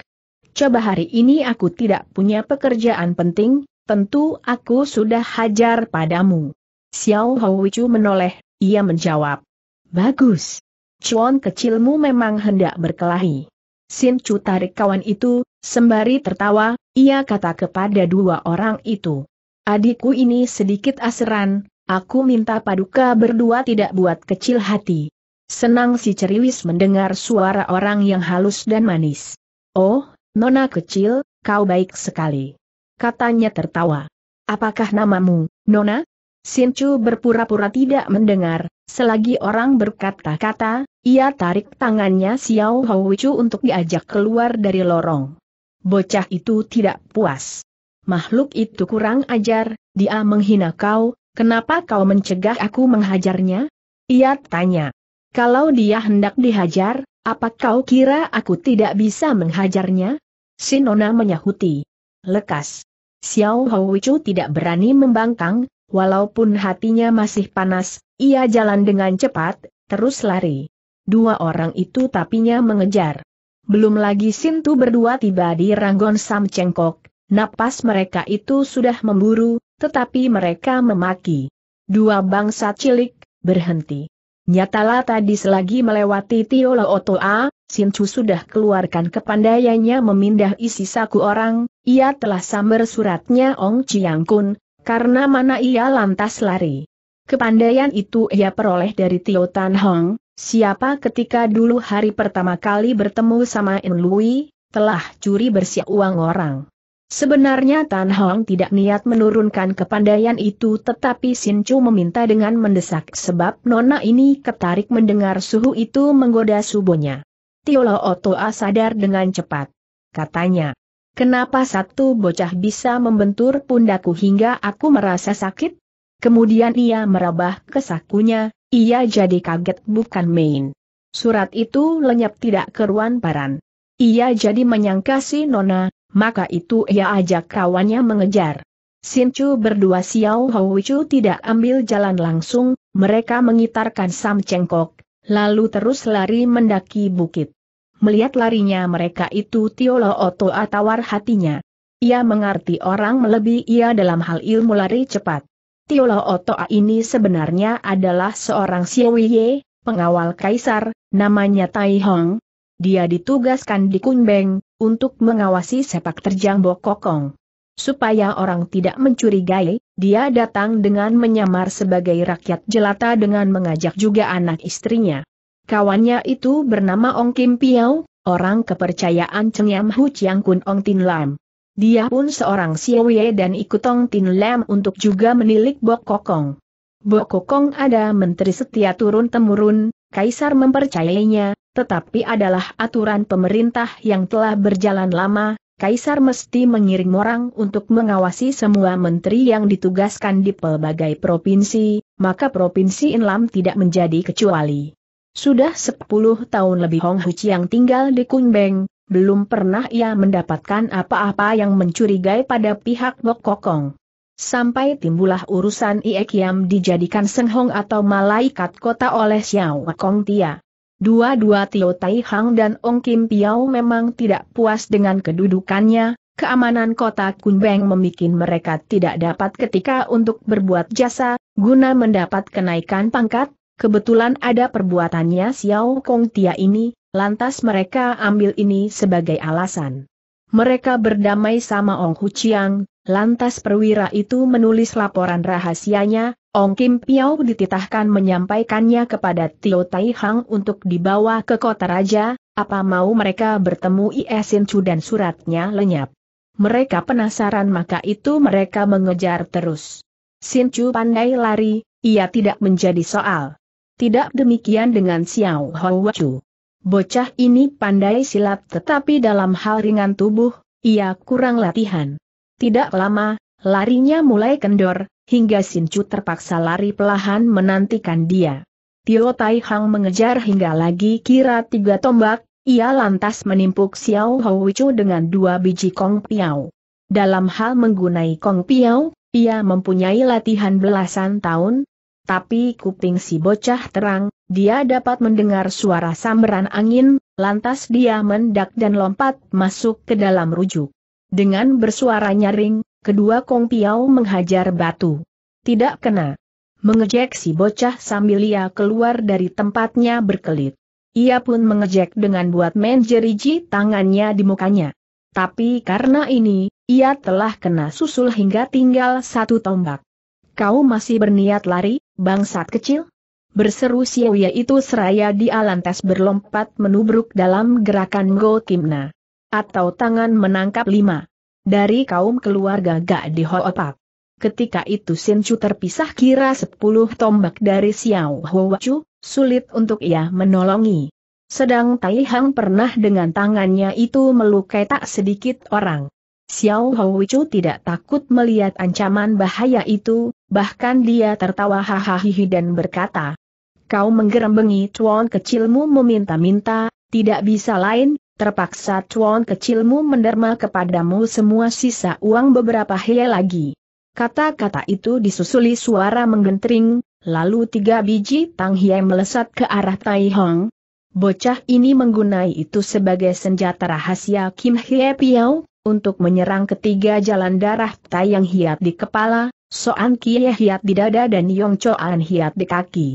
[SPEAKER 1] Coba hari ini aku tidak punya pekerjaan penting, tentu aku sudah hajar padamu. Xiao Houichu menoleh, ia menjawab. Bagus. Cuan kecilmu memang hendak berkelahi. Sin Chu tarik kawan itu, sembari tertawa, ia kata kepada dua orang itu. Adikku ini sedikit aseran, Aku minta paduka berdua tidak buat kecil hati. Senang si ceriwis mendengar suara orang yang halus dan manis. Oh, nona kecil, kau baik sekali. Katanya tertawa. Apakah namamu, nona? Sincu berpura-pura tidak mendengar, selagi orang berkata-kata, ia tarik tangannya Xiao Houichu untuk diajak keluar dari lorong. Bocah itu tidak puas. Makhluk itu kurang ajar, dia menghina kau, Kenapa kau mencegah aku menghajarnya? Ia tanya. Kalau dia hendak dihajar, apa kau kira aku tidak bisa menghajarnya? Sinona menyahuti. Lekas. Xiao Houichu tidak berani membangkang, walaupun hatinya masih panas, ia jalan dengan cepat, terus lari. Dua orang itu tapinya mengejar. Belum lagi Sintu berdua tiba di Ranggon Sam Cengkok, napas mereka itu sudah memburu, tetapi mereka memaki. Dua bangsa cilik, berhenti. Nyatalah tadi selagi melewati Tio A, Sin Sinchu sudah keluarkan kepandaiannya memindah isi saku orang, ia telah samber suratnya Ong Chiang Kun, karena mana ia lantas lari. Kepandaian itu ia peroleh dari Tio Tan Hong, siapa ketika dulu hari pertama kali bertemu sama In Lui, telah curi bersih uang orang. Sebenarnya Tan Hong tidak niat menurunkan kepandaian itu tetapi Sin Chu meminta dengan mendesak sebab nona ini ketarik mendengar suhu itu menggoda subuhnya. Tiolo Otoa sadar dengan cepat. Katanya, kenapa satu bocah bisa membentur pundaku hingga aku merasa sakit? Kemudian ia merabah ke sakunya, ia jadi kaget bukan main. Surat itu lenyap tidak keruan paran. Ia jadi menyangka si Nona, maka itu ia ajak kawannya mengejar. Sinchu berdua Xiao Houchu tidak ambil jalan langsung, mereka mengitarkan Sam Cengkok, lalu terus lari mendaki bukit. Melihat larinya mereka itu Tiolo Oto atawar hatinya. Ia mengerti orang melebihi ia dalam hal ilmu lari cepat. Tiolo Oto ini sebenarnya adalah seorang Xiaoye, pengawal kaisar, namanya Tai Hong, dia ditugaskan di Kunbeng, untuk mengawasi sepak terjang Bokokong. Supaya orang tidak mencurigai, dia datang dengan menyamar sebagai rakyat jelata dengan mengajak juga anak istrinya. Kawannya itu bernama Ong Kim Piao, orang kepercayaan Cheng Yam Hu Chiang Kun Ong Tin Lam. Dia pun seorang Siawie dan ikut Ong Tin Lam untuk juga menilik Bokokong. Bokokong ada menteri setia turun-temurun, Kaisar mempercayainya, tetapi adalah aturan pemerintah yang telah berjalan lama, Kaisar mesti mengirim orang untuk mengawasi semua menteri yang ditugaskan di pelbagai provinsi, maka provinsi Inlam tidak menjadi kecuali. Sudah 10 tahun lebih Hong Hu yang tinggal di Kunbeng, belum pernah ia mendapatkan apa-apa yang mencurigai pada pihak Bok Kokong. Sampai timbullah urusan iekiam Kiam dijadikan Senghong atau malaikat kota oleh Xiao Kong Tia. Dua-dua Tio Tai Hang dan Ong Kim Piao memang tidak puas dengan kedudukannya, keamanan kota Kun Beng membuat mereka tidak dapat ketika untuk berbuat jasa, guna mendapat kenaikan pangkat, kebetulan ada perbuatannya Xiao Kong Tia ini, lantas mereka ambil ini sebagai alasan. Mereka berdamai sama Ong Hu Chiang, Lantas perwira itu menulis laporan rahasianya, Ong Kim Piao dititahkan menyampaikannya kepada Tio Tai Hang untuk dibawa ke kota raja, apa mau mereka bertemu Iesin Chu dan suratnya lenyap. Mereka penasaran maka itu mereka mengejar terus. Sin Chu pandai lari, ia tidak menjadi soal. Tidak demikian dengan Xiao Hou Chu. Bocah ini pandai silat tetapi dalam hal ringan tubuh, ia kurang latihan. Tidak lama, larinya mulai kendor, hingga Sincu terpaksa lari pelahan menantikan dia. Tio Tai Hang mengejar hingga lagi kira tiga tombak, ia lantas menimpuk Xiao Houichu dengan dua biji Kong Piao. Dalam hal menggunai Kong Piao, ia mempunyai latihan belasan tahun, tapi kuping si bocah terang, dia dapat mendengar suara samberan angin, lantas dia mendak dan lompat masuk ke dalam rujuk. Dengan bersuara nyaring, kedua Kong Piao menghajar batu. Tidak kena. Mengejek si bocah sambil ia keluar dari tempatnya berkelit. Ia pun mengejek dengan buat menjeriji tangannya di mukanya. Tapi karena ini, ia telah kena susul hingga tinggal satu tombak. Kau masih berniat lari, bangsat kecil? Berseru Xiaoya itu seraya di lantas berlompat menubruk dalam gerakan Go Kimna atau tangan menangkap lima. Dari kaum keluarga Gak di Hoopak. Ketika itu Sin Chu terpisah kira sepuluh tombak dari Xiao Hua Chu, sulit untuk ia menolongi. Sedang Tai Hang pernah dengan tangannya itu melukai tak sedikit orang. Xiao Hua Chu tidak takut melihat ancaman bahaya itu, bahkan dia tertawa hahaha dan berkata, Kau menggerembengi tuan kecilmu meminta-minta, tidak bisa lain, terpaksa cuan kecilmu menderma kepadamu semua sisa uang beberapa hie lagi. Kata-kata itu disusuli suara menggentring, lalu tiga biji tang hie melesat ke arah Tai Hong. Bocah ini menggunai itu sebagai senjata rahasia Kim Hie Piao, untuk menyerang ketiga jalan darah Tai yang Hiat di kepala, Soan Kie Hiat di dada dan Yong Choan Hiat di kaki.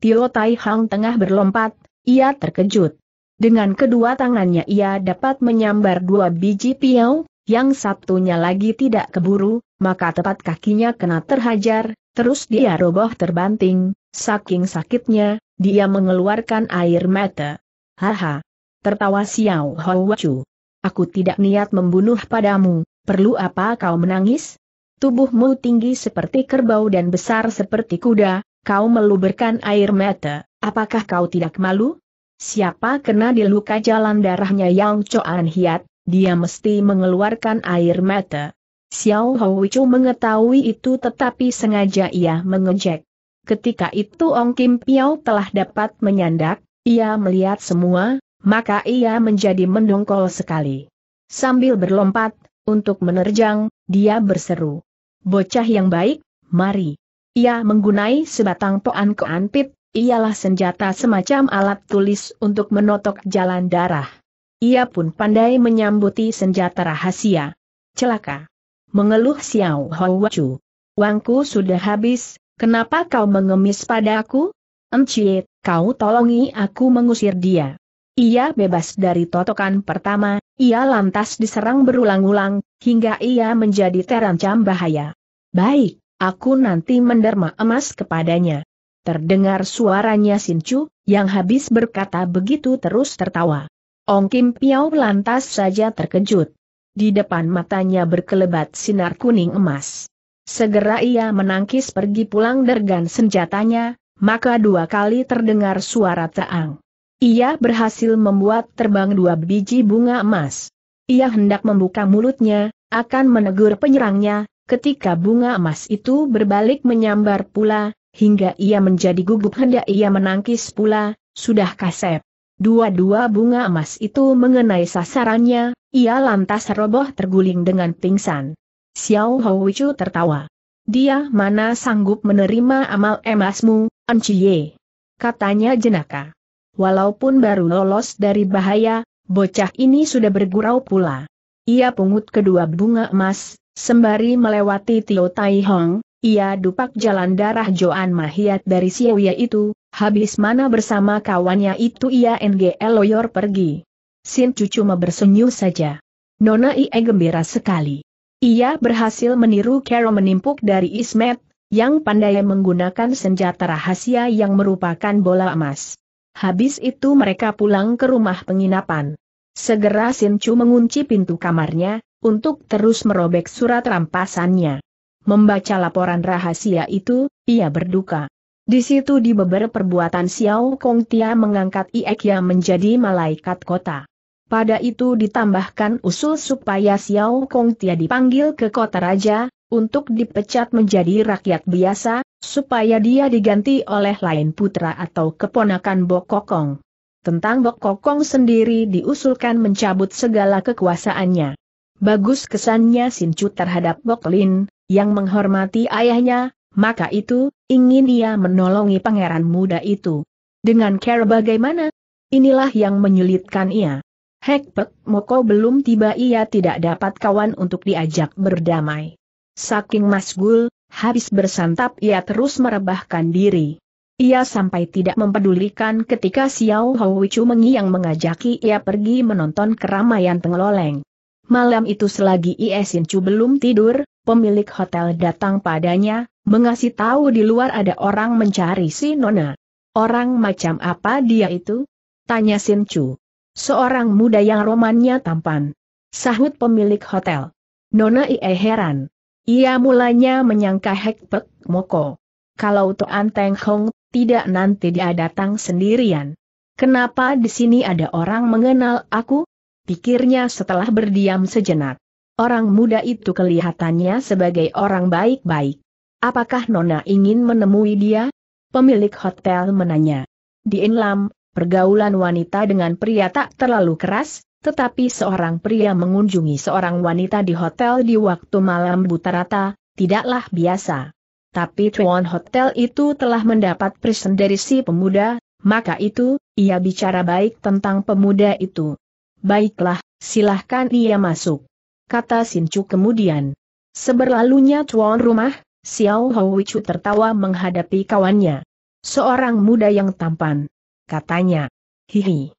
[SPEAKER 1] Tio Tai Hong tengah berlompat, ia terkejut. Dengan kedua tangannya ia dapat menyambar dua biji piau, yang satunya lagi tidak keburu, maka tepat kakinya kena terhajar, terus dia roboh terbanting, saking sakitnya, dia mengeluarkan air mata. Haha! Tertawa Xiao Houachu. Aku tidak niat membunuh padamu, perlu apa kau menangis? Tubuhmu tinggi seperti kerbau dan besar seperti kuda, kau meluberkan air mata, apakah kau tidak malu? Siapa kena diluka jalan darahnya Yang Choan Hiat, dia mesti mengeluarkan air mata. Xiao Chu mengetahui itu tetapi sengaja ia mengejek. Ketika itu Ong Kim Piao telah dapat menyandak, ia melihat semua, maka ia menjadi mendongkol sekali. Sambil berlompat, untuk menerjang, dia berseru. Bocah yang baik, mari. Ia menggunai sebatang poan keanpit, Ialah senjata semacam alat tulis untuk menotok jalan darah. Ia pun pandai menyambuti senjata rahasia. Celaka. Mengeluh Xiao Chu. Wangku sudah habis, kenapa kau mengemis padaku? Enciet, kau tolongi aku mengusir dia. Ia bebas dari totokan pertama, ia lantas diserang berulang-ulang, hingga ia menjadi terancam bahaya. Baik, aku nanti menderma emas kepadanya. Terdengar suaranya Sinchu, yang habis berkata begitu terus tertawa. Ong Kim Piao lantas saja terkejut. Di depan matanya berkelebat sinar kuning emas. Segera ia menangkis pergi pulang dergan senjatanya, maka dua kali terdengar suara Taang. Ia berhasil membuat terbang dua biji bunga emas. Ia hendak membuka mulutnya, akan menegur penyerangnya, ketika bunga emas itu berbalik menyambar pula, Hingga ia menjadi gugup hendak ia menangkis pula, sudah kasep. Dua-dua bunga emas itu mengenai sasarannya, ia lantas roboh terguling dengan pingsan. Xiao Houichu tertawa. Dia mana sanggup menerima amal emasmu, Anciye? Katanya jenaka. Walaupun baru lolos dari bahaya, bocah ini sudah bergurau pula. Ia pungut kedua bunga emas, sembari melewati Tio Tai Hong, ia dupak jalan darah Joan Mahiat dari Siawia itu, habis mana bersama kawannya itu ia NGL Loyor pergi. Sin cuma bersenyum saja. Nona Ie gembira sekali. Ia berhasil meniru Carol menimpuk dari Ismet, yang pandai menggunakan senjata rahasia yang merupakan bola emas. Habis itu mereka pulang ke rumah penginapan. Segera Sin Chu mengunci pintu kamarnya, untuk terus merobek surat rampasannya. Membaca laporan rahasia itu, ia berduka. Di situ di beber perbuatan Xiao Kong Tia mengangkat Iekya menjadi malaikat kota. Pada itu ditambahkan usul supaya Xiao Kong Tia dipanggil ke kota raja, untuk dipecat menjadi rakyat biasa, supaya dia diganti oleh lain putra atau keponakan Bokokong. Tentang Bokokong sendiri diusulkan mencabut segala kekuasaannya. Bagus kesannya Sincu terhadap Boklin, yang menghormati ayahnya, maka itu, ingin ia menolongi pangeran muda itu. Dengan cara bagaimana? Inilah yang menyulitkan ia. Hekpek Moko belum tiba ia tidak dapat kawan untuk diajak berdamai. Saking masgul, habis bersantap ia terus merebahkan diri. Ia sampai tidak mempedulikan ketika Xiao Houichu mengiang mengajaki ia pergi menonton keramaian pengeloleng. Malam itu selagi Ie Sinchu belum tidur, pemilik hotel datang padanya, mengasih tahu di luar ada orang mencari si Nona. Orang macam apa dia itu? Tanya Sin Chu. Seorang muda yang romannya tampan. Sahut pemilik hotel. Nona Ie eh heran. Ia mulanya menyangka Hek Pek Moko. Kalau Tuan Teng Hong, tidak nanti dia datang sendirian. Kenapa di sini ada orang mengenal aku? Pikirnya setelah berdiam sejenak. Orang muda itu kelihatannya sebagai orang baik-baik. Apakah Nona ingin menemui dia? Pemilik hotel menanya. Di Inlam, pergaulan wanita dengan pria tak terlalu keras, tetapi seorang pria mengunjungi seorang wanita di hotel di waktu malam buta rata, tidaklah biasa. Tapi tuan hotel itu telah mendapat presen dari si pemuda, maka itu, ia bicara baik tentang pemuda itu. Baiklah, silahkan ia masuk kata Sincu kemudian. Seberlalunya tuan rumah, Xiao Hui Chu tertawa menghadapi kawannya. Seorang muda yang tampan. Katanya, hihi.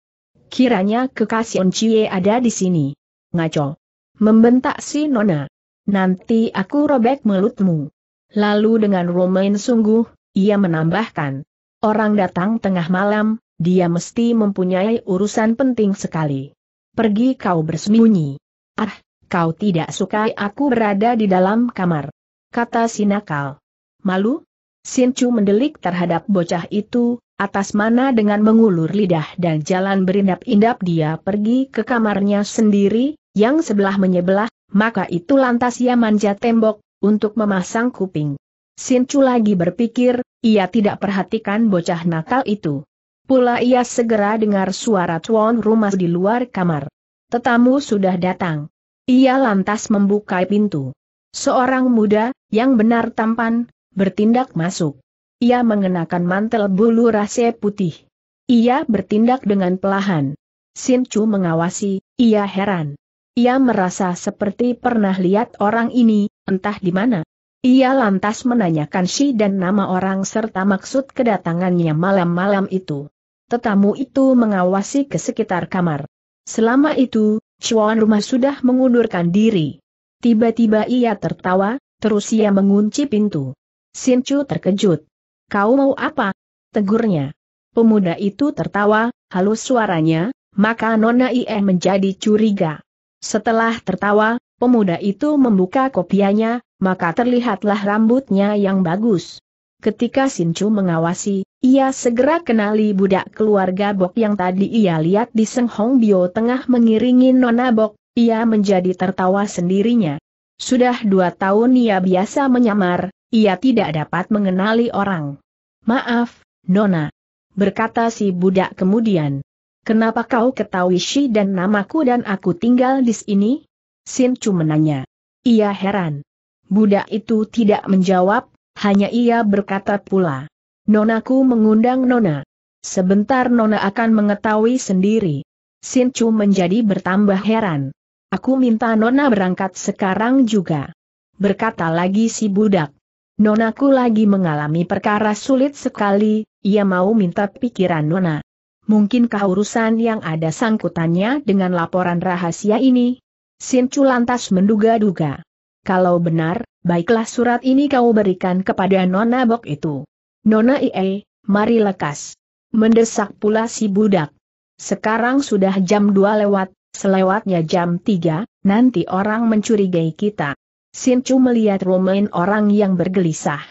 [SPEAKER 1] Kiranya kekasih Oncie ada di sini. Ngaco. Membentak si Nona. Nanti aku robek mulutmu. Lalu dengan romain sungguh, ia menambahkan. Orang datang tengah malam, dia mesti mempunyai urusan penting sekali. Pergi kau bersembunyi. Ah, kau tidak suka aku berada di dalam kamar. Kata si nakal. Malu? Sinchu mendelik terhadap bocah itu, atas mana dengan mengulur lidah dan jalan berindap-indap dia pergi ke kamarnya sendiri, yang sebelah menyebelah, maka itu lantas ia manja tembok, untuk memasang kuping. Sinchu lagi berpikir, ia tidak perhatikan bocah nakal itu. Pula ia segera dengar suara tuan rumah di luar kamar. Tetamu sudah datang. Ia lantas membuka pintu. Seorang muda, yang benar tampan, bertindak masuk. Ia mengenakan mantel bulu rase putih. Ia bertindak dengan pelahan. Chu mengawasi, ia heran. Ia merasa seperti pernah lihat orang ini, entah di mana. Ia lantas menanyakan si dan nama orang serta maksud kedatangannya malam-malam itu. Tetamu itu mengawasi ke sekitar kamar. Selama itu, Chuan Rumah sudah mengundurkan diri. Tiba-tiba ia tertawa, terus ia mengunci pintu. Sincu terkejut. Kau mau apa? Tegurnya. Pemuda itu tertawa, halus suaranya, maka Nona IE menjadi curiga. Setelah tertawa, pemuda itu membuka kopianya, maka terlihatlah rambutnya yang bagus. Ketika Sincu mengawasi, ia segera kenali budak keluarga Bok yang tadi ia lihat di Seng Hong Bio tengah mengiringi Nona Bok, ia menjadi tertawa sendirinya. Sudah dua tahun ia biasa menyamar, ia tidak dapat mengenali orang. Maaf, Nona. Berkata si budak kemudian. Kenapa kau ketahui Shi dan namaku dan aku tinggal di sini? Sin Chu menanya. Ia heran. Budak itu tidak menjawab, hanya ia berkata pula. Nonaku mengundang Nona. Sebentar Nona akan mengetahui sendiri. Sin Chu menjadi bertambah heran. Aku minta Nona berangkat sekarang juga. Berkata lagi si budak. Nonaku lagi mengalami perkara sulit sekali, ia mau minta pikiran Nona. Mungkinkah urusan yang ada sangkutannya dengan laporan rahasia ini? Sin Chu lantas menduga-duga. Kalau benar, baiklah surat ini kau berikan kepada Nona Bok itu. Nona Ie, mari lekas. Mendesak pula si budak. Sekarang sudah jam 2 lewat, selewatnya jam 3, nanti orang mencurigai kita. Sincu melihat Romain orang yang bergelisah.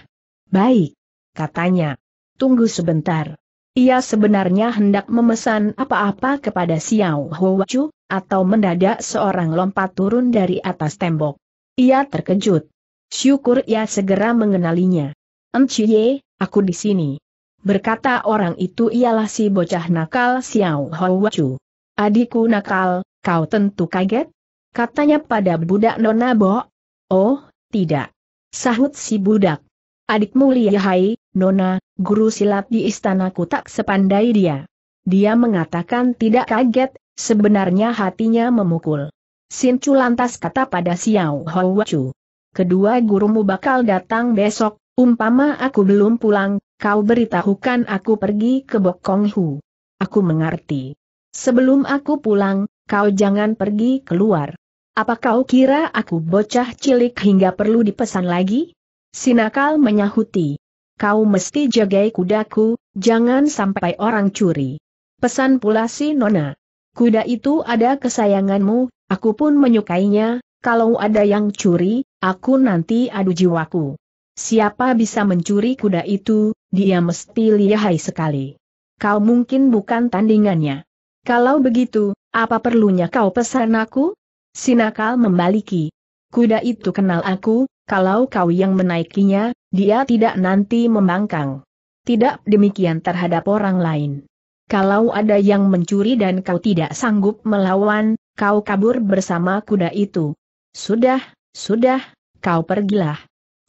[SPEAKER 1] Baik, katanya. Tunggu sebentar. Ia sebenarnya hendak memesan apa-apa kepada Xiao Huachu, atau mendadak seorang lompat turun dari atas tembok. Ia terkejut. Syukur ia segera mengenalinya. Enciye, Aku di sini. Berkata orang itu ialah si bocah nakal Xiao Hou Adikku nakal, kau tentu kaget? Katanya pada budak Nona Bo. Oh, tidak. Sahut si budak. Adikmu hai Nona, guru silat di istanaku tak sepandai dia. Dia mengatakan tidak kaget, sebenarnya hatinya memukul. Sin lantas kata pada Xiao Hou Kedua gurumu bakal datang besok, Umpama aku belum pulang, kau beritahukan aku pergi ke Bokong Hu. Aku mengerti. Sebelum aku pulang, kau jangan pergi keluar. Apa kau kira aku bocah cilik hingga perlu dipesan lagi? Sinakal menyahuti. Kau mesti jagai kudaku, jangan sampai orang curi. Pesan pula si Nona. Kuda itu ada kesayanganmu, aku pun menyukainya, kalau ada yang curi, aku nanti adu jiwaku. Siapa bisa mencuri kuda itu, dia mesti lihai sekali. Kau mungkin bukan tandingannya. Kalau begitu, apa perlunya kau pesan aku? Sinakal membaliki. Kuda itu kenal aku, kalau kau yang menaikinya, dia tidak nanti membangkang. Tidak demikian terhadap orang lain. Kalau ada yang mencuri dan kau tidak sanggup melawan, kau kabur bersama kuda itu. Sudah, sudah, kau pergilah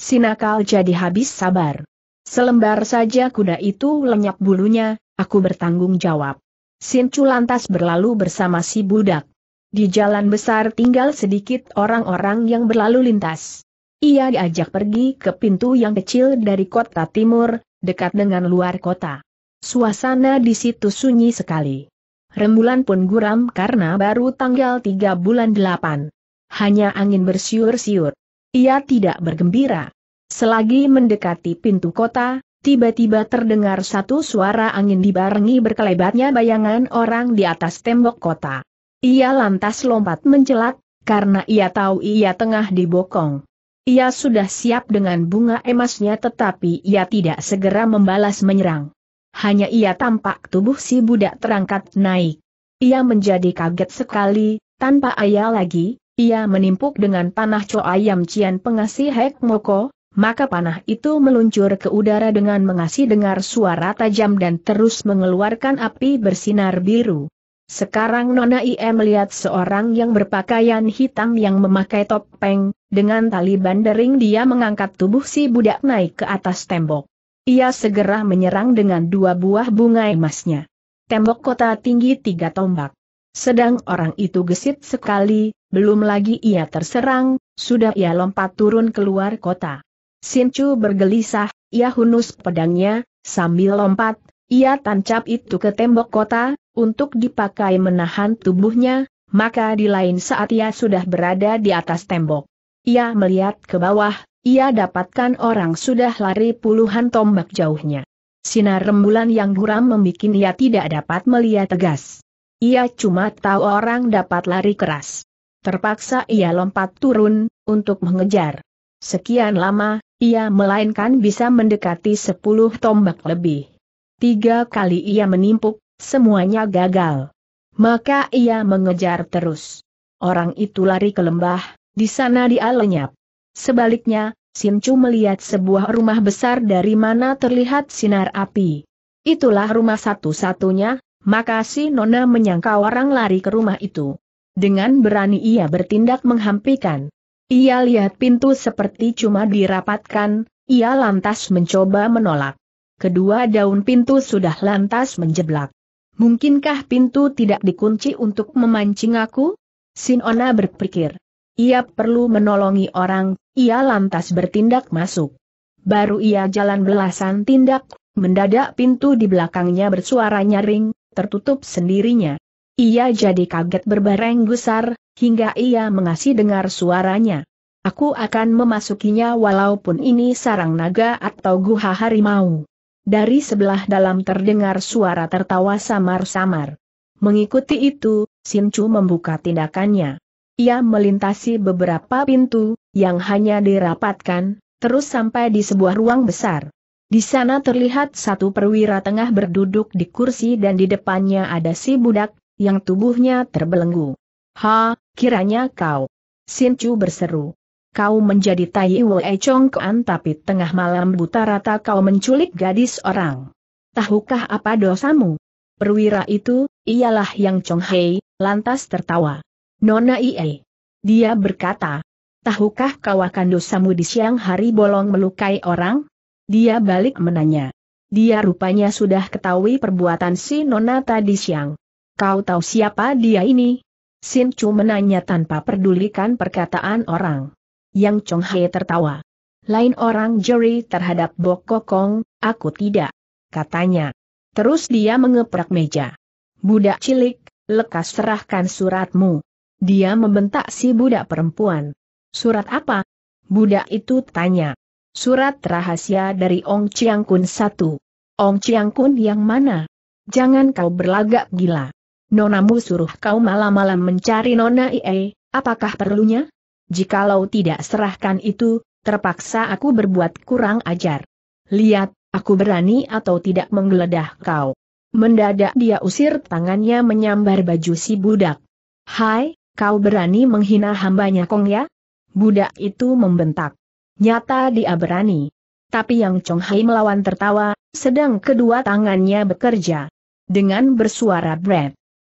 [SPEAKER 1] si jadi habis sabar. Selembar saja kuda itu lenyap bulunya, aku bertanggung jawab. Sincu lantas berlalu bersama si budak. Di jalan besar tinggal sedikit orang-orang yang berlalu lintas. Ia diajak pergi ke pintu yang kecil dari kota timur, dekat dengan luar kota. Suasana di situ sunyi sekali. Rembulan pun guram karena baru tanggal 3 bulan 8. Hanya angin bersiur-siur. Ia tidak bergembira. Selagi mendekati pintu kota, tiba-tiba terdengar satu suara angin dibarengi berkelebatnya bayangan orang di atas tembok kota. Ia lantas lompat mencelat, karena ia tahu ia tengah dibokong. Ia sudah siap dengan bunga emasnya tetapi ia tidak segera membalas menyerang. Hanya ia tampak tubuh si budak terangkat naik. Ia menjadi kaget sekali, tanpa ayah lagi, ia menimpuk dengan panah Cho Ayam Cian pengasih Hek Moko, maka panah itu meluncur ke udara dengan mengasih dengar suara tajam dan terus mengeluarkan api bersinar biru. Sekarang Nona Ie melihat seorang yang berpakaian hitam yang memakai topeng, dengan tali bandering dia mengangkat tubuh si budak naik ke atas tembok. Ia segera menyerang dengan dua buah bunga emasnya. Tembok kota tinggi tiga tombak. Sedang orang itu gesit sekali, belum lagi ia terserang, sudah ia lompat turun keluar kota. Sincu bergelisah, ia hunus pedangnya, sambil lompat, ia tancap itu ke tembok kota, untuk dipakai menahan tubuhnya, maka di lain saat ia sudah berada di atas tembok. Ia melihat ke bawah, ia dapatkan orang sudah lari puluhan tombak jauhnya. Sinar rembulan yang guram membuat ia tidak dapat melihat tegas. Ia cuma tahu orang dapat lari keras. Terpaksa ia lompat turun, untuk mengejar. Sekian lama, ia melainkan bisa mendekati sepuluh tombak lebih. Tiga kali ia menimpuk, semuanya gagal. Maka ia mengejar terus. Orang itu lari ke lembah, di sana dia lenyap. Sebaliknya, Simcu melihat sebuah rumah besar dari mana terlihat sinar api. Itulah rumah satu-satunya, maka si Nona menyangka orang lari ke rumah itu. Dengan berani ia bertindak menghampikan. Ia lihat pintu seperti cuma dirapatkan, ia lantas mencoba menolak. Kedua daun pintu sudah lantas menjeblak. Mungkinkah pintu tidak dikunci untuk memancing aku? Sinona berpikir. Ia perlu menolongi orang, ia lantas bertindak masuk. Baru ia jalan belasan tindak, mendadak pintu di belakangnya bersuara nyaring, tertutup sendirinya. Ia jadi kaget berbareng gusar, hingga ia mengasih dengar suaranya. Aku akan memasukinya walaupun ini sarang naga atau guha harimau. Dari sebelah dalam terdengar suara tertawa samar-samar. Mengikuti itu, Chu membuka tindakannya. Ia melintasi beberapa pintu, yang hanya dirapatkan, terus sampai di sebuah ruang besar. Di sana terlihat satu perwira tengah berduduk di kursi dan di depannya ada si budak yang tubuhnya terbelenggu. Ha, kiranya kau. Sin Chu berseru. Kau menjadi Tai Wei Kuan tapi tengah malam buta rata kau menculik gadis orang. Tahukah apa dosamu? Perwira itu, ialah yang Chong Hei, lantas tertawa. Nona Ie. Dia berkata, tahukah kau akan dosamu di siang hari bolong melukai orang? Dia balik menanya. Dia rupanya sudah ketahui perbuatan si Nona tadi siang. Kau tahu siapa dia ini? Sin Chu menanya tanpa pedulikan perkataan orang. Yang Chong He tertawa. Lain orang juri terhadap Bok Kokong, aku tidak. Katanya. Terus dia mengeprak meja. Budak cilik, lekas serahkan suratmu. Dia membentak si budak perempuan. Surat apa? Budak itu tanya. Surat rahasia dari Ong Chiang Kun satu. Ong Chiang Kun yang mana? Jangan kau berlagak gila. Nonamu suruh kau malam-malam mencari Nona IE, apakah perlunya? Jikalau tidak serahkan itu, terpaksa aku berbuat kurang ajar. Lihat, aku berani atau tidak menggeledah kau. Mendadak dia usir tangannya menyambar baju si budak. Hai, kau berani menghina hambanya Kong ya? Budak itu membentak. Nyata dia berani. Tapi yang Chong Hai melawan tertawa, sedang kedua tangannya bekerja. Dengan bersuara bread.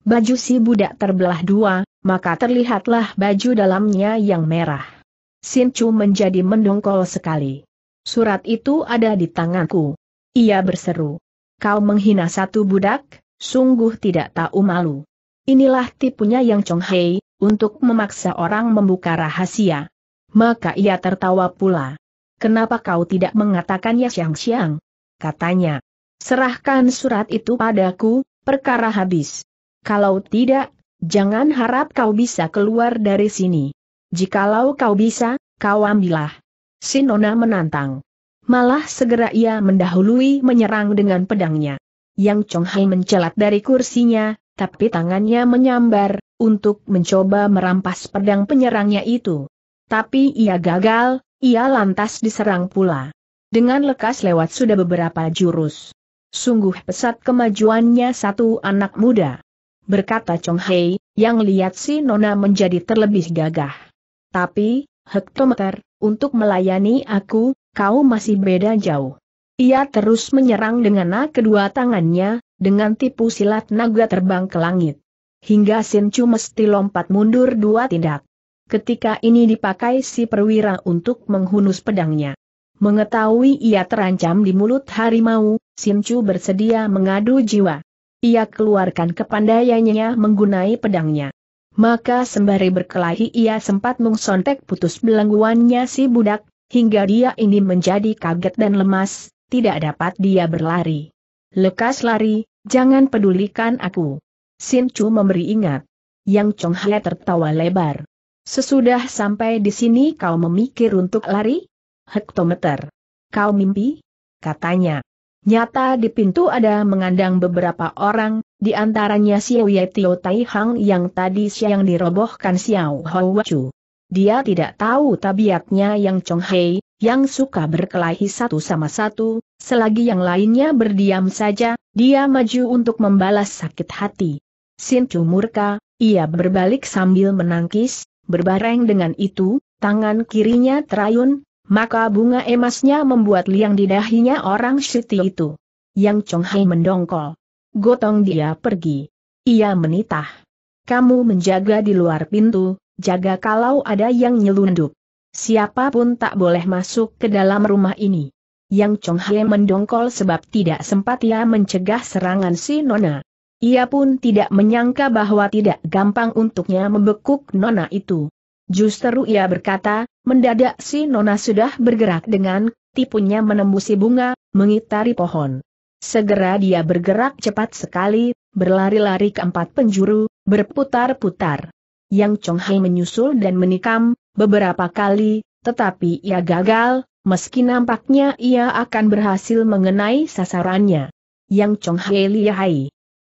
[SPEAKER 1] Baju si budak terbelah dua, maka terlihatlah baju dalamnya yang merah. Sin Chu menjadi mendongkol sekali. Surat itu ada di tanganku. Ia berseru. Kau menghina satu budak, sungguh tidak tahu malu. Inilah tipunya yang Chong Hei, untuk memaksa orang membuka rahasia. Maka ia tertawa pula. Kenapa kau tidak mengatakannya siang-siang? Katanya. Serahkan surat itu padaku, perkara habis. Kalau tidak, jangan harap kau bisa keluar dari sini. Jikalau kau bisa, kau ambillah. Sinona menantang. Malah segera ia mendahului menyerang dengan pedangnya. Yang Chong mencelat dari kursinya, tapi tangannya menyambar, untuk mencoba merampas pedang penyerangnya itu. Tapi ia gagal, ia lantas diserang pula. Dengan lekas lewat sudah beberapa jurus. Sungguh pesat kemajuannya satu anak muda berkata Chong Hei, yang lihat si Nona menjadi terlebih gagah. Tapi, hektometer, untuk melayani aku, kau masih beda jauh. Ia terus menyerang dengan kedua tangannya, dengan tipu silat naga terbang ke langit. Hingga Sin Chu mesti lompat mundur dua tindak. Ketika ini dipakai si perwira untuk menghunus pedangnya. Mengetahui ia terancam di mulut harimau, Sin Chu bersedia mengadu jiwa ia keluarkan kepandaiannya menggunai pedangnya. Maka sembari berkelahi ia sempat mengsontek putus belangguannya si budak, hingga dia ini menjadi kaget dan lemas, tidak dapat dia berlari. Lekas lari, jangan pedulikan aku. Sin Chu memberi ingat. Yang Chong Hai tertawa lebar. Sesudah sampai di sini kau memikir untuk lari? Hektometer. Kau mimpi? Katanya. Nyata di pintu ada mengandang beberapa orang, di antaranya Xiao Ye Tio Hang yang tadi siang dirobohkan Xiao Hou Dia tidak tahu tabiatnya yang Chong yang suka berkelahi satu sama satu, selagi yang lainnya berdiam saja, dia maju untuk membalas sakit hati. Sin Chu murka, ia berbalik sambil menangkis, berbareng dengan itu, tangan kirinya terayun, maka bunga emasnya membuat liang di dahinya orang Shiti itu. Yang Chong Hai mendongkol. Gotong dia pergi. Ia menitah. Kamu menjaga di luar pintu, jaga kalau ada yang nyelundup. Siapapun tak boleh masuk ke dalam rumah ini. Yang Chong Hai mendongkol sebab tidak sempat ia mencegah serangan si Nona. Ia pun tidak menyangka bahwa tidak gampang untuknya membekuk Nona itu. Justru ia berkata, mendadak si Nona sudah bergerak dengan tipunya menembusi bunga, mengitari pohon. Segera dia bergerak cepat sekali, berlari-lari ke empat penjuru, berputar-putar. Yang Chong Hai menyusul dan menikam, beberapa kali, tetapi ia gagal, meski nampaknya ia akan berhasil mengenai sasarannya. Yang Chong Hai lihai.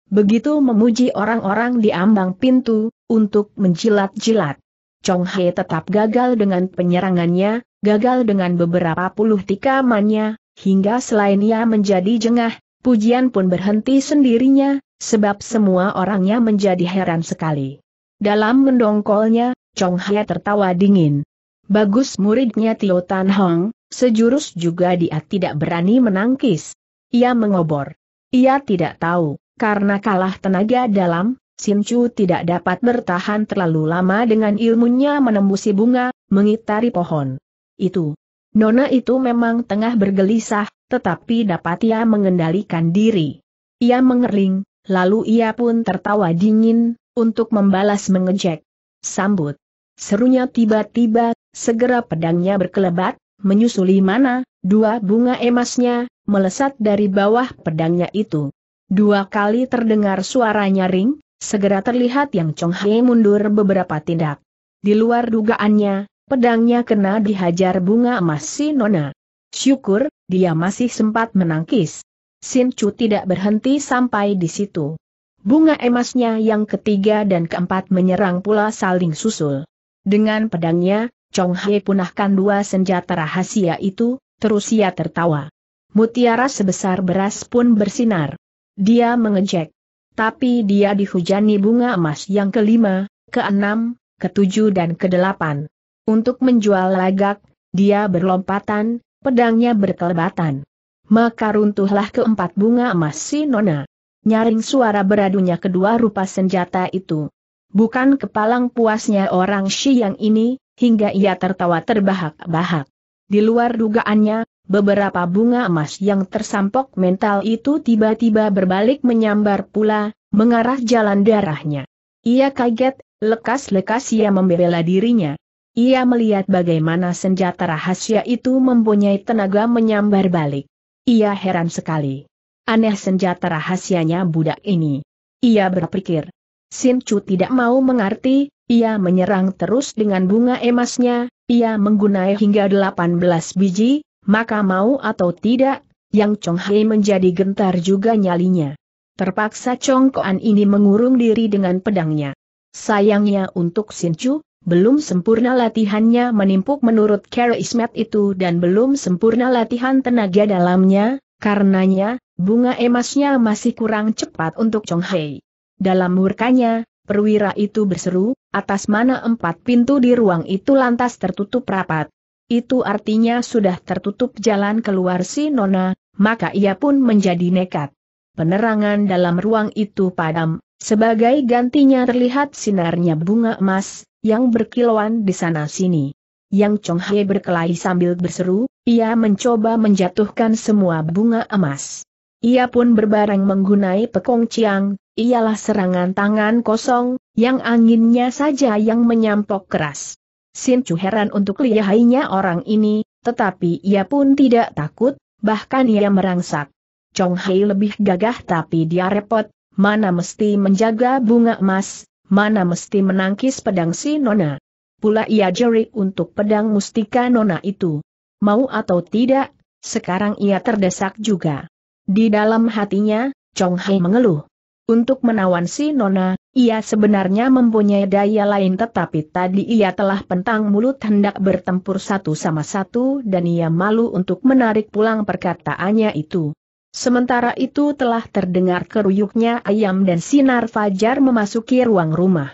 [SPEAKER 1] Begitu memuji orang-orang di ambang pintu, untuk menjilat-jilat. Chong He tetap gagal dengan penyerangannya, gagal dengan beberapa puluh tikamannya, hingga selain ia menjadi jengah, pujian pun berhenti sendirinya, sebab semua orangnya menjadi heran sekali. Dalam mendongkolnya, Chong He tertawa dingin. Bagus muridnya Tio Tan Hong, sejurus juga dia tidak berani menangkis. Ia mengobor. Ia tidak tahu, karena kalah tenaga dalam, Chu tidak dapat bertahan terlalu lama dengan ilmunya menembusi bunga, mengitari pohon. Itu. Nona itu memang tengah bergelisah, tetapi dapat ia mengendalikan diri. Ia mengerling, lalu ia pun tertawa dingin, untuk membalas mengejek. Sambut. Serunya tiba-tiba, segera pedangnya berkelebat, menyusuli mana, dua bunga emasnya, melesat dari bawah pedangnya itu. Dua kali terdengar suara nyaring, Segera terlihat yang Chong Hei mundur beberapa tindak. Di luar dugaannya, pedangnya kena dihajar bunga emas si Nona. Syukur, dia masih sempat menangkis. Sin Chu tidak berhenti sampai di situ. Bunga emasnya yang ketiga dan keempat menyerang pula saling susul. Dengan pedangnya, Chong Hei punahkan dua senjata rahasia itu, terus ia tertawa. Mutiara sebesar beras pun bersinar. Dia mengejek tapi dia dihujani bunga emas yang kelima, keenam, ketujuh dan kedelapan. Untuk menjual lagak, dia berlompatan, pedangnya berkelebatan. Maka runtuhlah keempat bunga emas si Nona. Nyaring suara beradunya kedua rupa senjata itu. Bukan kepalang puasnya orang Shi yang ini, hingga ia tertawa terbahak-bahak. Di luar dugaannya, Beberapa bunga emas yang tersampok mental itu tiba-tiba berbalik menyambar pula, mengarah jalan darahnya. Ia kaget, lekas-lekas ia membela dirinya. Ia melihat bagaimana senjata rahasia itu mempunyai tenaga menyambar balik. Ia heran sekali. Aneh senjata rahasianya budak ini. Ia berpikir. Sin Chu tidak mau mengerti, ia menyerang terus dengan bunga emasnya, ia menggunai hingga 18 biji, maka mau atau tidak, Yang Chong Hei menjadi gentar juga nyalinya. Terpaksa Chong Koan ini mengurung diri dengan pedangnya. Sayangnya untuk Sin Chu, belum sempurna latihannya menimpuk menurut Kara Ismet itu dan belum sempurna latihan tenaga dalamnya, karenanya, bunga emasnya masih kurang cepat untuk Chong Hei. Dalam murkanya, perwira itu berseru, atas mana empat pintu di ruang itu lantas tertutup rapat. Itu artinya sudah tertutup jalan keluar si Nona, maka ia pun menjadi nekat. Penerangan dalam ruang itu padam, sebagai gantinya terlihat sinarnya bunga emas, yang berkilauan di sana-sini. Yang Chong Hai berkelahi sambil berseru, ia mencoba menjatuhkan semua bunga emas. Ia pun berbareng menggunai pekong ciang, ialah serangan tangan kosong, yang anginnya saja yang menyampok keras. Sin Chu heran untuk lihainya orang ini, tetapi ia pun tidak takut, bahkan ia merangsak. Chong Hei lebih gagah tapi dia repot, mana mesti menjaga bunga emas, mana mesti menangkis pedang si Nona. Pula ia jerit untuk pedang mustika Nona itu. Mau atau tidak, sekarang ia terdesak juga. Di dalam hatinya, Chong Hai mengeluh. Untuk menawan si Nona, ia sebenarnya mempunyai daya lain tetapi tadi ia telah pentang mulut hendak bertempur satu sama satu dan ia malu untuk menarik pulang perkataannya itu. Sementara itu telah terdengar keruyuknya ayam dan sinar fajar memasuki ruang rumah.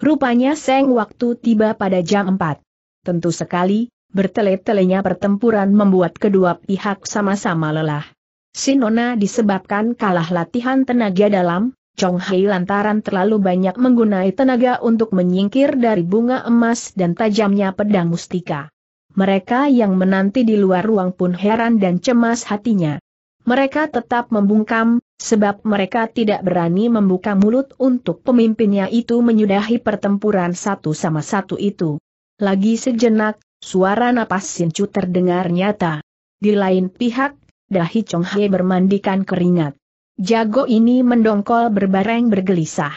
[SPEAKER 1] Rupanya seng waktu tiba pada jam 4. Tentu sekali, bertele-telenya pertempuran membuat kedua pihak sama-sama lelah. Sinona disebabkan kalah latihan tenaga dalam, Chong Hei lantaran terlalu banyak menggunai tenaga untuk menyingkir dari bunga emas dan tajamnya pedang mustika. Mereka yang menanti di luar ruang pun heran dan cemas hatinya. Mereka tetap membungkam, sebab mereka tidak berani membuka mulut untuk pemimpinnya itu menyudahi pertempuran satu sama satu itu. Lagi sejenak, suara napas Sincu terdengar nyata. Di lain pihak, dahi Chong Hei bermandikan keringat. Jago ini mendongkol berbareng bergelisah.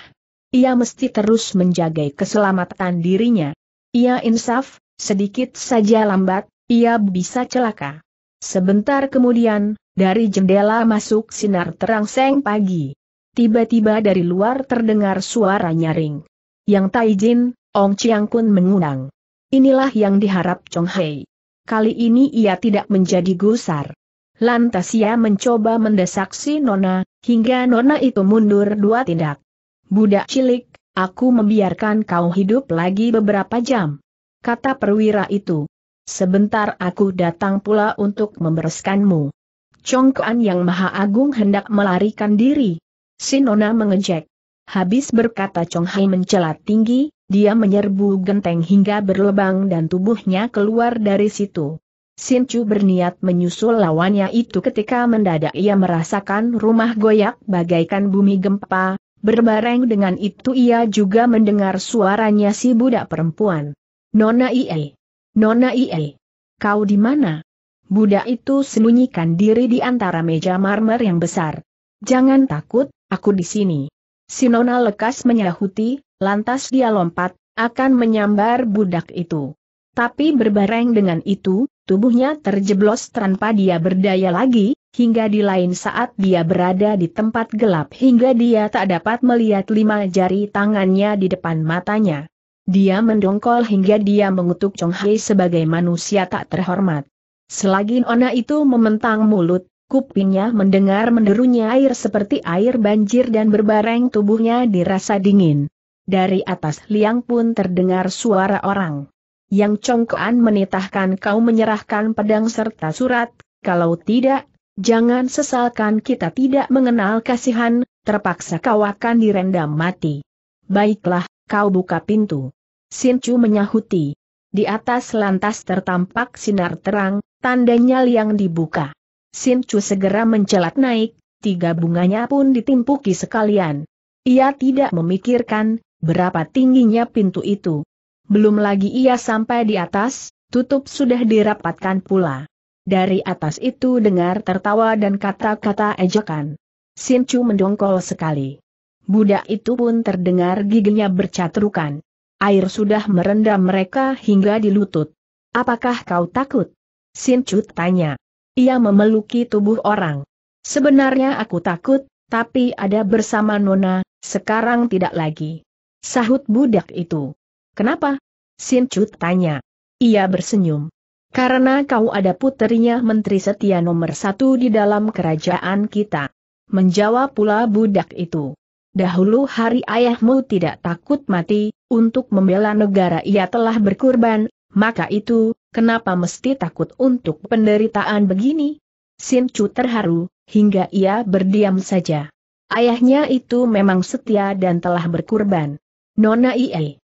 [SPEAKER 1] Ia mesti terus menjaga keselamatan dirinya. Ia insaf, sedikit saja lambat, ia bisa celaka. Sebentar kemudian, dari jendela masuk sinar terang seng pagi. Tiba-tiba dari luar terdengar suara nyaring. Yang Taijin, Ong Chiang Kun mengundang. Inilah yang diharap Chong Hei. Kali ini ia tidak menjadi gusar. Lantas ia mencoba mendesak si Nona, hingga Nona itu mundur dua tindak. Budak cilik, aku membiarkan kau hidup lagi beberapa jam. Kata perwira itu. Sebentar aku datang pula untuk membereskanmu. Congkoan yang maha agung hendak melarikan diri. Si Nona mengejek. Habis berkata Chong Hai mencela tinggi, dia menyerbu genteng hingga berlebang dan tubuhnya keluar dari situ. Sin Chu berniat menyusul lawannya itu ketika mendadak ia merasakan rumah goyak bagaikan bumi gempa, berbareng dengan itu ia juga mendengar suaranya si budak perempuan. Nona Ie! Nona Ie! Kau di mana? Budak itu sembunyikan diri di antara meja marmer yang besar. Jangan takut, aku di sini. Si Nona lekas menyahuti, lantas dia lompat, akan menyambar budak itu. Tapi berbareng dengan itu, tubuhnya terjeblos tanpa dia berdaya lagi, hingga di lain saat dia berada di tempat gelap hingga dia tak dapat melihat lima jari tangannya di depan matanya. Dia mendongkol hingga dia mengutuk Chong Hai sebagai manusia tak terhormat. Selagi Ona itu mementang mulut, kupingnya mendengar menderunya air seperti air banjir dan berbareng tubuhnya dirasa dingin. Dari atas liang pun terdengar suara orang yang congkoan menitahkan kau menyerahkan pedang serta surat, kalau tidak, jangan sesalkan kita tidak mengenal kasihan, terpaksa kau akan direndam mati. Baiklah, kau buka pintu. Sinchu menyahuti. Di atas lantas tertampak sinar terang, tandanya liang dibuka. Sinchu segera mencelat naik, tiga bunganya pun ditimpuki sekalian. Ia tidak memikirkan, berapa tingginya pintu itu, belum lagi ia sampai di atas, tutup sudah dirapatkan pula. Dari atas itu dengar tertawa dan kata-kata ejekan. Sincu mendongkol sekali. Budak itu pun terdengar giginya bercatrukan. Air sudah merendam mereka hingga di lutut. Apakah kau takut? Sincu tanya. Ia memeluki tubuh orang. Sebenarnya aku takut, tapi ada bersama Nona, sekarang tidak lagi. Sahut budak itu. Kenapa? Sin Cut tanya. Ia bersenyum. Karena kau ada puterinya menteri setia nomor satu di dalam kerajaan kita. Menjawab pula budak itu. Dahulu hari ayahmu tidak takut mati, untuk membela negara ia telah berkurban, maka itu, kenapa mesti takut untuk penderitaan begini? Sin Chu terharu, hingga ia berdiam saja. Ayahnya itu memang setia dan telah berkurban. Nona Ie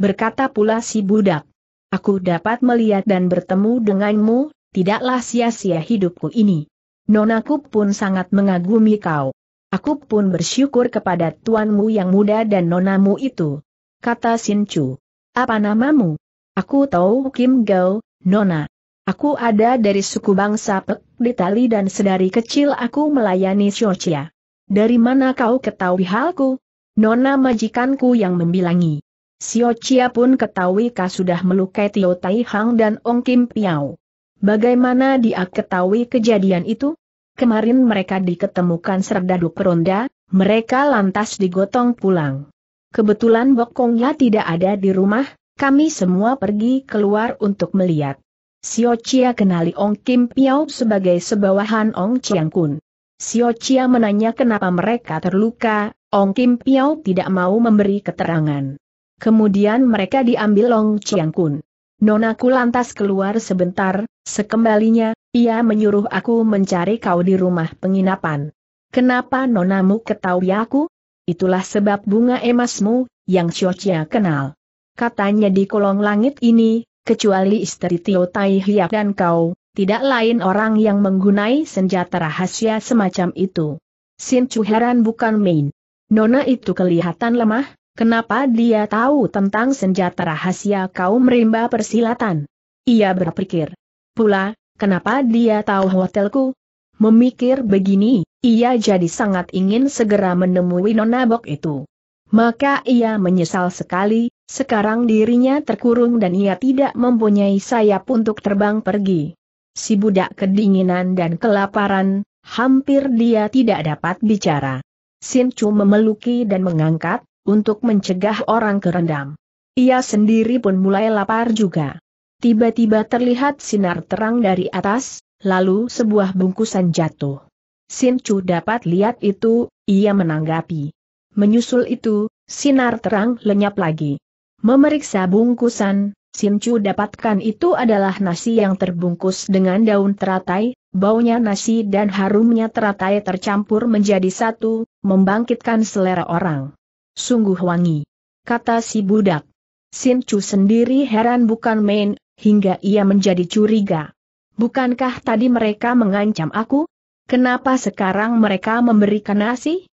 [SPEAKER 1] berkata pula si budak. Aku dapat melihat dan bertemu denganmu, tidaklah sia-sia hidupku ini. Nonaku pun sangat mengagumi kau. Aku pun bersyukur kepada tuanmu yang muda dan nonamu itu. Kata Sinchu. Apa namamu? Aku tahu Kim Gao, Nona. Aku ada dari suku bangsa Pek di Tali dan sedari kecil aku melayani Shochia. Dari mana kau ketahui halku? Nona majikanku yang membilangi. Sio Chia pun ketahui Ka sudah melukai Tio Tai Hang dan Ong Kim Piao. Bagaimana dia ketahui kejadian itu? Kemarin mereka diketemukan serdadu peronda, mereka lantas digotong pulang. Kebetulan Ya tidak ada di rumah, kami semua pergi keluar untuk melihat. Sio Chia kenali Ong Kim Piao sebagai sebawahan Ong Chiang Kun. Sio Chia menanya kenapa mereka terluka, Ong Kim Piao tidak mau memberi keterangan. Kemudian mereka diambil Long Chiang Kun. Nona Nonaku lantas keluar sebentar, sekembalinya, ia menyuruh aku mencari kau di rumah penginapan. Kenapa nonamu ketahui aku? Itulah sebab bunga emasmu, yang Chia kenal. Katanya di kolong langit ini, kecuali istri Tio Tai Hiap dan kau, tidak lain orang yang menggunai senjata rahasia semacam itu. Sin Chu heran bukan main. Nona itu kelihatan lemah, Kenapa dia tahu tentang senjata rahasia kaum rimba persilatan? Ia berpikir. Pula, kenapa dia tahu hotelku? Memikir begini, ia jadi sangat ingin segera menemui nona bok itu. Maka ia menyesal sekali, sekarang dirinya terkurung dan ia tidak mempunyai sayap untuk terbang pergi. Si budak kedinginan dan kelaparan, hampir dia tidak dapat bicara. Chu memeluki dan mengangkat, untuk mencegah orang kerendam. Ia sendiri pun mulai lapar juga. Tiba-tiba terlihat sinar terang dari atas, lalu sebuah bungkusan jatuh. Sin Chu dapat lihat itu, ia menanggapi. Menyusul itu, sinar terang lenyap lagi. Memeriksa bungkusan, Sin Chu dapatkan itu adalah nasi yang terbungkus dengan daun teratai, baunya nasi dan harumnya teratai tercampur menjadi satu, membangkitkan selera orang sungguh wangi. Kata si budak. Sin Chu sendiri heran bukan main, hingga ia menjadi curiga. Bukankah tadi mereka mengancam aku? Kenapa sekarang mereka memberikan nasi?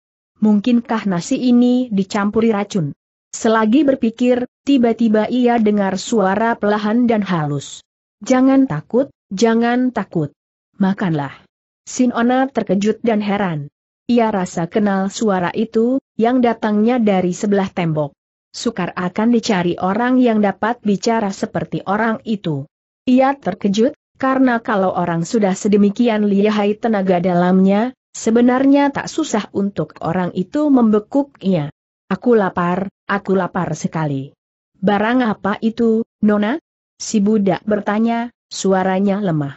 [SPEAKER 1] Mungkinkah nasi ini dicampuri racun? Selagi berpikir, tiba-tiba ia dengar suara pelahan dan halus. Jangan takut, jangan takut. Makanlah. Sin Ona terkejut dan heran. Ia rasa kenal suara itu, yang datangnya dari sebelah tembok. Sukar akan dicari orang yang dapat bicara seperti orang itu. Ia terkejut, karena kalau orang sudah sedemikian lihai tenaga dalamnya, sebenarnya tak susah untuk orang itu membekuknya. Aku lapar, aku lapar sekali. Barang apa itu, Nona? Si budak bertanya, suaranya lemah.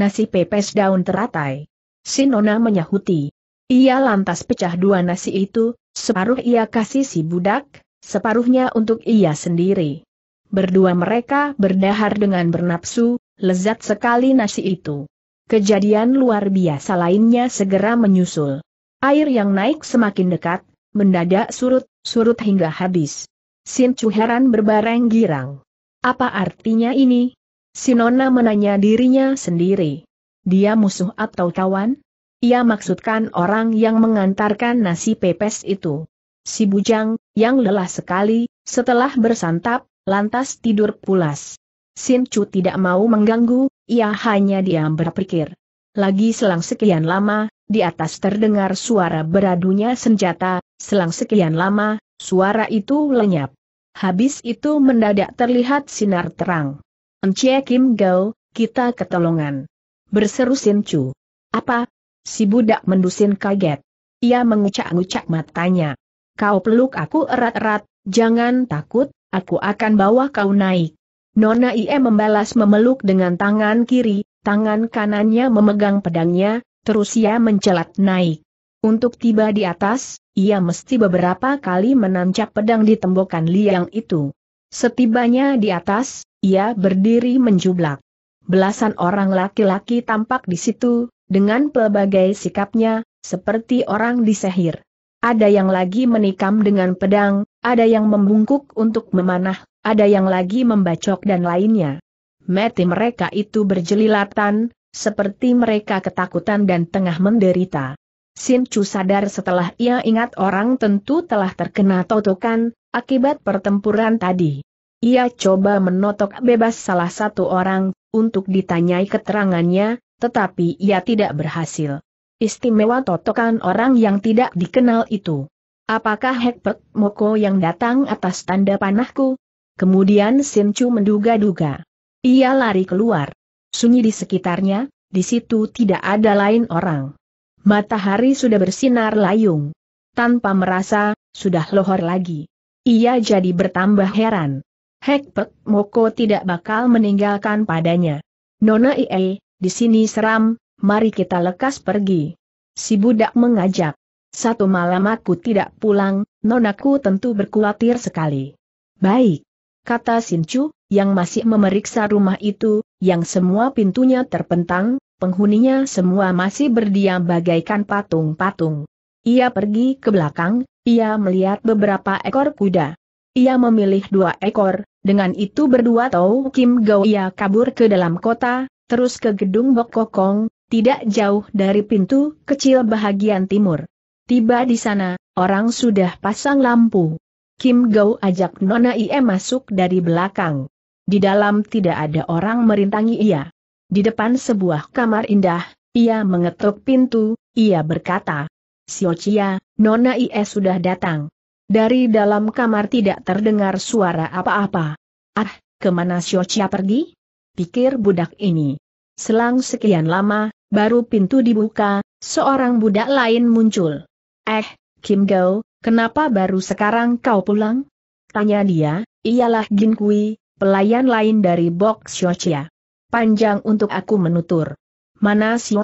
[SPEAKER 1] Nasi pepes daun teratai. Si Nona menyahuti. Ia lantas pecah dua nasi itu, separuh ia kasih si budak, separuhnya untuk ia sendiri. Berdua mereka berdahar dengan bernapsu, lezat sekali nasi itu. Kejadian luar biasa lainnya segera menyusul. Air yang naik semakin dekat, mendadak surut, surut hingga habis. Sin Chu heran berbareng girang. Apa artinya ini? Sinona menanya dirinya sendiri. Dia musuh atau kawan? Ia maksudkan orang yang mengantarkan nasi pepes itu. Si bujang, yang lelah sekali, setelah bersantap, lantas tidur pulas. Sin Chu tidak mau mengganggu, ia hanya diam berpikir. Lagi selang sekian lama, di atas terdengar suara beradunya senjata, selang sekian lama, suara itu lenyap. Habis itu mendadak terlihat sinar terang. Encik Kim Gao, kita ketolongan. Berseru Sin Chu. Apa, Si budak mendusin kaget. Ia mengucak-ngucak matanya. Kau peluk aku erat-erat, jangan takut, aku akan bawa kau naik. Nona Ie membalas memeluk dengan tangan kiri, tangan kanannya memegang pedangnya, terus ia mencelat naik. Untuk tiba di atas, ia mesti beberapa kali menancap pedang di tembokan liang itu. Setibanya di atas, ia berdiri menjublak. Belasan orang laki-laki tampak di situ, dengan pelbagai sikapnya, seperti orang disehir. Ada yang lagi menikam dengan pedang, ada yang membungkuk untuk memanah, ada yang lagi membacok dan lainnya. Mati mereka itu berjelilatan, seperti mereka ketakutan dan tengah menderita. Sin Chu sadar setelah ia ingat orang tentu telah terkena totokan, akibat pertempuran tadi. Ia coba menotok bebas salah satu orang, untuk ditanyai keterangannya, tetapi ia tidak berhasil. Istimewa totokan orang yang tidak dikenal itu. Apakah Hekpek Moko yang datang atas tanda panahku? Kemudian Chu menduga-duga. Ia lari keluar. Sunyi di sekitarnya, di situ tidak ada lain orang. Matahari sudah bersinar layung. Tanpa merasa, sudah lohor lagi. Ia jadi bertambah heran. Hekpek Moko tidak bakal meninggalkan padanya. Nona Ie, di sini seram, mari kita lekas pergi. Si budak mengajak. Satu malam aku tidak pulang, nonaku tentu berkulatir sekali. Baik. Kata Sinchu, yang masih memeriksa rumah itu, yang semua pintunya terpentang, penghuninya semua masih berdiam bagaikan patung-patung. Ia pergi ke belakang, ia melihat beberapa ekor kuda. Ia memilih dua ekor, dengan itu berdua tahu Kim Gao ia kabur ke dalam kota, terus ke gedung Bokokong, tidak jauh dari pintu kecil bahagian timur. Tiba di sana, orang sudah pasang lampu. Kim Gau ajak Nona Ie masuk dari belakang. Di dalam tidak ada orang merintangi ia. Di depan sebuah kamar indah, ia mengetuk pintu, ia berkata, Siocia, Nona Ie sudah datang. Dari dalam kamar tidak terdengar suara apa-apa. Ah, kemana Siocia pergi? pikir budak ini. Selang sekian lama, baru pintu dibuka, seorang budak lain muncul. Eh, Kim Go, kenapa baru sekarang kau pulang? Tanya dia, ialah Jin Kui, pelayan lain dari Bok Chia. Panjang untuk aku menutur. Mana Xio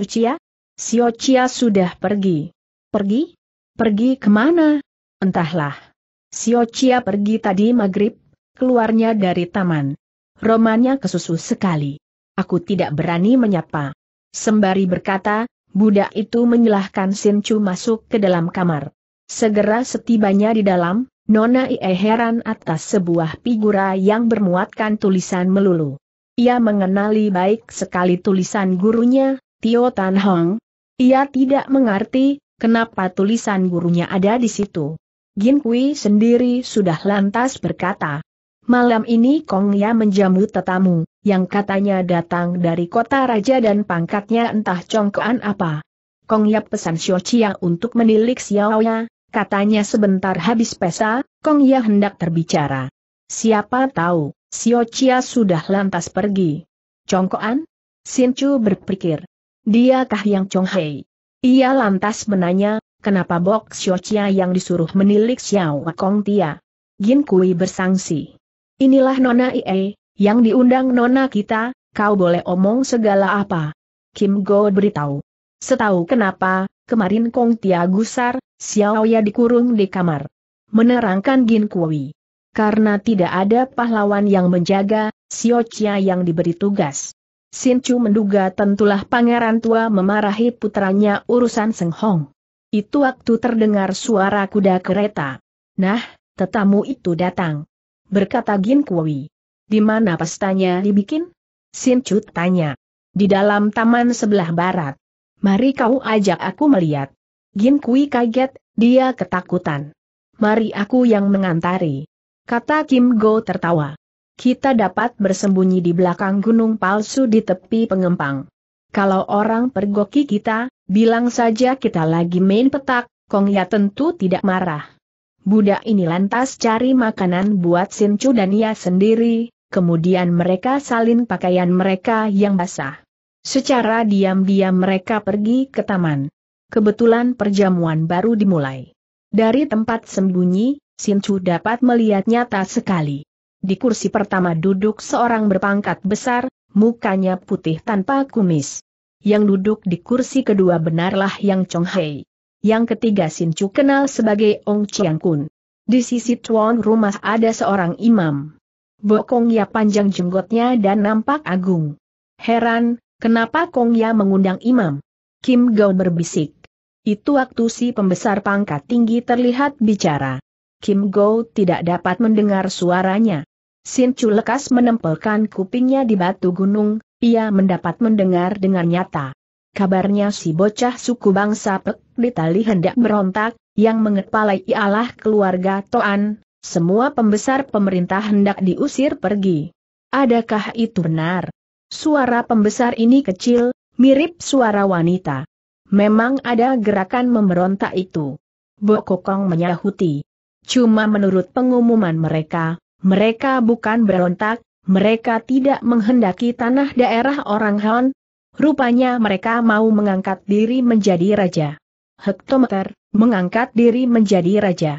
[SPEAKER 1] Chia sudah pergi. Pergi? Pergi kemana? Entahlah. Chia pergi tadi maghrib, keluarnya dari taman romannya kesusu sekali. Aku tidak berani menyapa. Sembari berkata, budak itu menyilahkan Chu masuk ke dalam kamar. Segera setibanya di dalam, Nona Ie heran atas sebuah figura yang bermuatkan tulisan melulu. Ia mengenali baik sekali tulisan gurunya, Tio Tan Hong. Ia tidak mengerti, kenapa tulisan gurunya ada di situ. Gin Kui sendiri sudah lantas berkata, Malam ini Kong Ya menjamu tetamu, yang katanya datang dari kota raja dan pangkatnya entah congkoan apa. Kong Ya pesan Xiao Chia untuk menilik Xiao Ya, katanya sebentar habis pesa, Kong Ya hendak terbicara. Siapa tahu, Xiao Chia sudah lantas pergi. Congkoan? Xin Chu berpikir. Diakah yang Chong Hei? Ia lantas menanya, kenapa Bok Xiao Chia yang disuruh menilik Xiao Kong Tia? Gin Kui bersangsi. Inilah Nona IE, yang diundang Nona kita, kau boleh omong segala apa. Kim Go beritahu. Setahu kenapa, kemarin Kong Tia Gusar, Xiao Ya dikurung di kamar. Menerangkan Gin Kui. Karena tidak ada pahlawan yang menjaga, Xiao Chia yang diberi tugas. Sin Chu menduga tentulah pangeran tua memarahi putranya urusan Seng Hong. Itu waktu terdengar suara kuda kereta. Nah, tetamu itu datang berkata Gin Kui. Di mana pestanya dibikin? Sin Cut tanya. Di dalam taman sebelah barat. Mari kau ajak aku melihat. Gin Kui kaget, dia ketakutan. Mari aku yang mengantari. Kata Kim Go tertawa. Kita dapat bersembunyi di belakang gunung palsu di tepi pengempang. Kalau orang pergoki kita, bilang saja kita lagi main petak, Kong Ya tentu tidak marah. Budak ini lantas cari makanan buat Sincu dan ia sendiri, kemudian mereka salin pakaian mereka yang basah. Secara diam-diam mereka pergi ke taman. Kebetulan perjamuan baru dimulai. Dari tempat sembunyi, Sincu dapat melihat nyata sekali. Di kursi pertama duduk seorang berpangkat besar, mukanya putih tanpa kumis. Yang duduk di kursi kedua benarlah Yang Chong Hei yang ketiga Sin Chu kenal sebagai Ong Chiang Kun. Di sisi tuan rumah ada seorang imam. Bokong Ya panjang jenggotnya dan nampak agung. Heran, kenapa Kong Ya mengundang imam? Kim Gao berbisik. Itu waktu si pembesar pangkat tinggi terlihat bicara. Kim Go tidak dapat mendengar suaranya. Sin Chu lekas menempelkan kupingnya di batu gunung, ia mendapat mendengar dengan nyata kabarnya si bocah suku bangsa Pek hendak berontak, yang mengepalai ialah keluarga Toan, semua pembesar pemerintah hendak diusir pergi. Adakah itu benar? Suara pembesar ini kecil, mirip suara wanita. Memang ada gerakan memberontak itu. Bokokong menyahuti. Cuma menurut pengumuman mereka, mereka bukan berontak, mereka tidak menghendaki tanah daerah orang Han, Rupanya mereka mau mengangkat diri menjadi raja. Hektometer, mengangkat diri menjadi raja.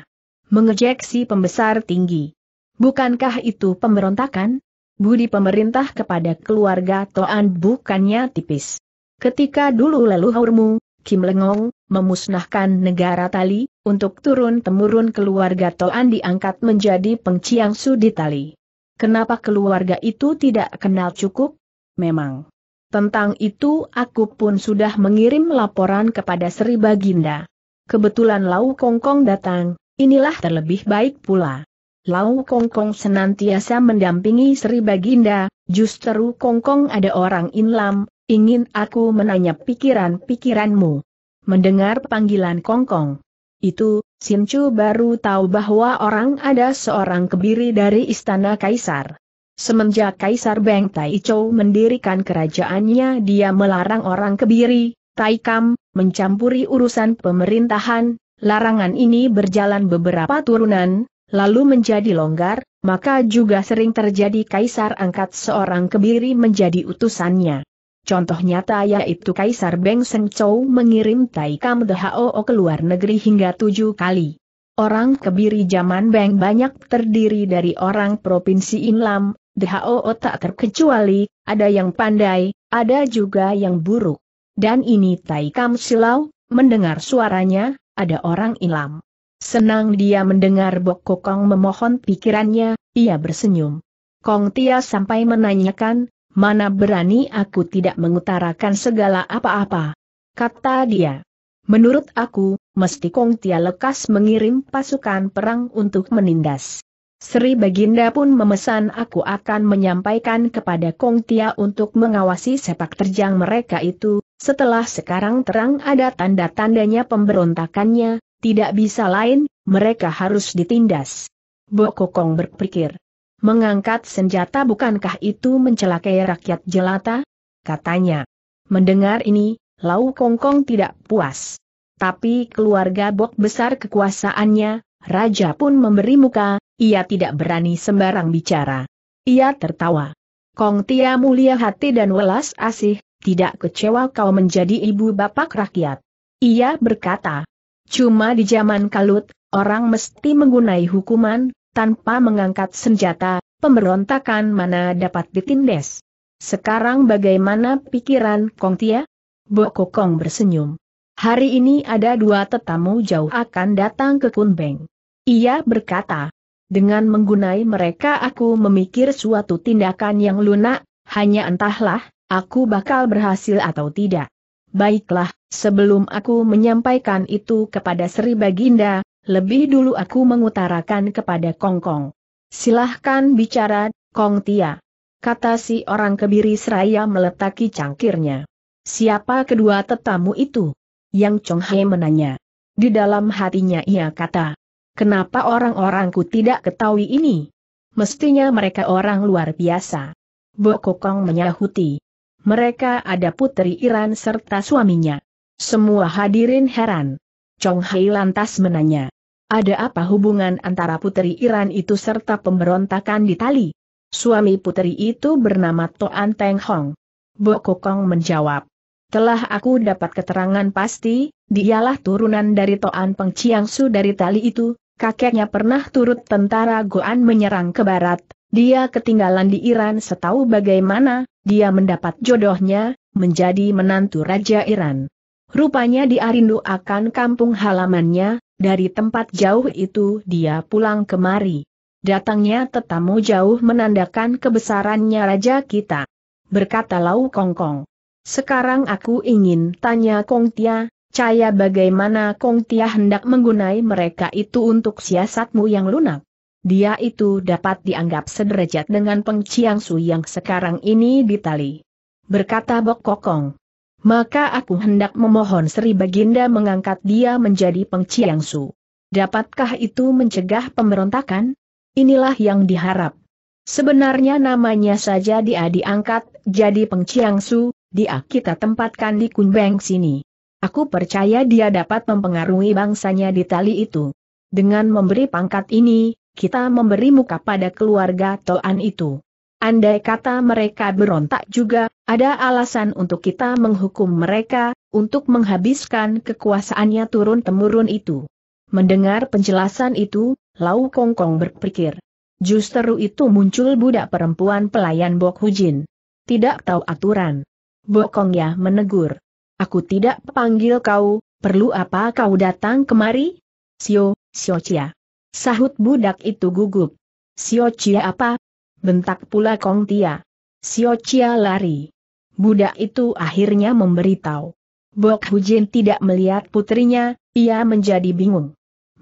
[SPEAKER 1] Mengejek si pembesar tinggi. Bukankah itu pemberontakan? Budi pemerintah kepada keluarga Toan bukannya tipis. Ketika dulu leluhurmu, Kim Lengong, memusnahkan negara Tali, untuk turun-temurun keluarga Toan diangkat menjadi pengciang sudi Tali. Kenapa keluarga itu tidak kenal cukup? Memang. Tentang itu aku pun sudah mengirim laporan kepada Sri Baginda. Kebetulan Lau Kongkong datang, inilah terlebih baik pula. Lau Kongkong senantiasa mendampingi Sri Baginda, justru Kongkong ada orang inlam, ingin aku menanya pikiran-pikiranmu. Mendengar panggilan Kongkong. Itu, Sinchu baru tahu bahwa orang ada seorang kebiri dari istana kaisar. Semenjak Kaisar Beng Tai Taichou mendirikan kerajaannya dia melarang orang kebiri, Tai Taikam, mencampuri urusan pemerintahan, larangan ini berjalan beberapa turunan, lalu menjadi longgar, maka juga sering terjadi Kaisar angkat seorang kebiri menjadi utusannya. Contoh nyata yaitu Kaisar Beng Seng Chou mengirim Tai Taikam Hao ke luar negeri hingga tujuh kali. Orang kebiri zaman Beng banyak terdiri dari orang provinsi Inlam, DHO tak terkecuali, ada yang pandai, ada juga yang buruk. Dan ini Tai Kam Silau, mendengar suaranya, ada orang ilam. Senang dia mendengar Bok Kokong memohon pikirannya, ia bersenyum. Kong Tia sampai menanyakan, mana berani aku tidak mengutarakan segala apa-apa. Kata dia. Menurut aku, mesti Kong Tia lekas mengirim pasukan perang untuk menindas. Sri Baginda pun memesan aku akan menyampaikan kepada Kong Tia untuk mengawasi sepak terjang mereka itu, setelah sekarang terang ada tanda-tandanya pemberontakannya, tidak bisa lain, mereka harus ditindas. Bokokong berpikir, mengangkat senjata bukankah itu mencelakai rakyat jelata? Katanya. Mendengar ini, Lau Kong tidak puas. Tapi keluarga Bok besar kekuasaannya, Raja pun memberi muka, ia tidak berani sembarang bicara. Ia tertawa. Kong Tia mulia hati dan welas asih, tidak kecewa kau menjadi ibu bapak rakyat. Ia berkata, cuma di zaman kalut, orang mesti menggunai hukuman, tanpa mengangkat senjata, pemberontakan mana dapat ditindes. Sekarang bagaimana pikiran Kong Tia? Boko Kong bersenyum. Hari ini ada dua tetamu jauh akan datang ke Kunbeng. Ia berkata, dengan menggunai mereka aku memikir suatu tindakan yang lunak, hanya entahlah, aku bakal berhasil atau tidak. Baiklah, sebelum aku menyampaikan itu kepada Sri Baginda, lebih dulu aku mengutarakan kepada Kongkong. Kong. Silahkan bicara, Kong Tia. Kata si orang kebiri seraya meletaki cangkirnya. Siapa kedua tetamu itu? Yang Chong He menanya. Di dalam hatinya ia kata, Kenapa orang-orangku tidak ketahui ini? Mestinya mereka orang luar biasa. Bo menyahuti. Mereka ada putri Iran serta suaminya. Semua hadirin heran. Chong Hai lantas menanya. Ada apa hubungan antara putri Iran itu serta pemberontakan di tali? Suami putri itu bernama Toan Teng Hong. Bo menjawab. Telah aku dapat keterangan pasti, dialah turunan dari Toan Peng Su dari tali itu, kakeknya pernah turut tentara Goan menyerang ke barat, dia ketinggalan di Iran setahu bagaimana, dia mendapat jodohnya, menjadi menantu Raja Iran. Rupanya dia rindu akan kampung halamannya, dari tempat jauh itu dia pulang kemari. Datangnya tetamu jauh menandakan kebesarannya Raja kita. Berkata Lau Kongkong. Sekarang aku ingin tanya Kong Tia, Caya bagaimana Kong Tia hendak menggunai mereka itu untuk siasatmu yang lunak. Dia itu dapat dianggap sederajat dengan Peng Chiang Su yang sekarang ini ditali. Berkata Bok Kokong. Maka aku hendak memohon Sri Baginda mengangkat dia menjadi Peng Chiang Su. Dapatkah itu mencegah pemberontakan? Inilah yang diharap. Sebenarnya namanya saja dia diangkat, jadi Chiang su, dia kita tempatkan di Kunbeng sini. Aku percaya dia dapat mempengaruhi bangsanya di tali itu. Dengan memberi pangkat ini, kita memberi muka pada keluarga Toan itu. Andai kata mereka berontak juga, ada alasan untuk kita menghukum mereka, untuk menghabiskan kekuasaannya turun-temurun itu. Mendengar penjelasan itu, Lau Kongkong berpikir. Justru itu muncul budak perempuan pelayan Bok Hujin. Tidak tahu aturan. Bokong ya menegur. Aku tidak panggil kau, perlu apa kau datang kemari? Sio, Sio Chia. Sahut budak itu gugup. Sio Chia apa? Bentak pula Kong Tia. Sio Chia lari. Budak itu akhirnya memberitahu. Bok Hujin tidak melihat putrinya, ia menjadi bingung.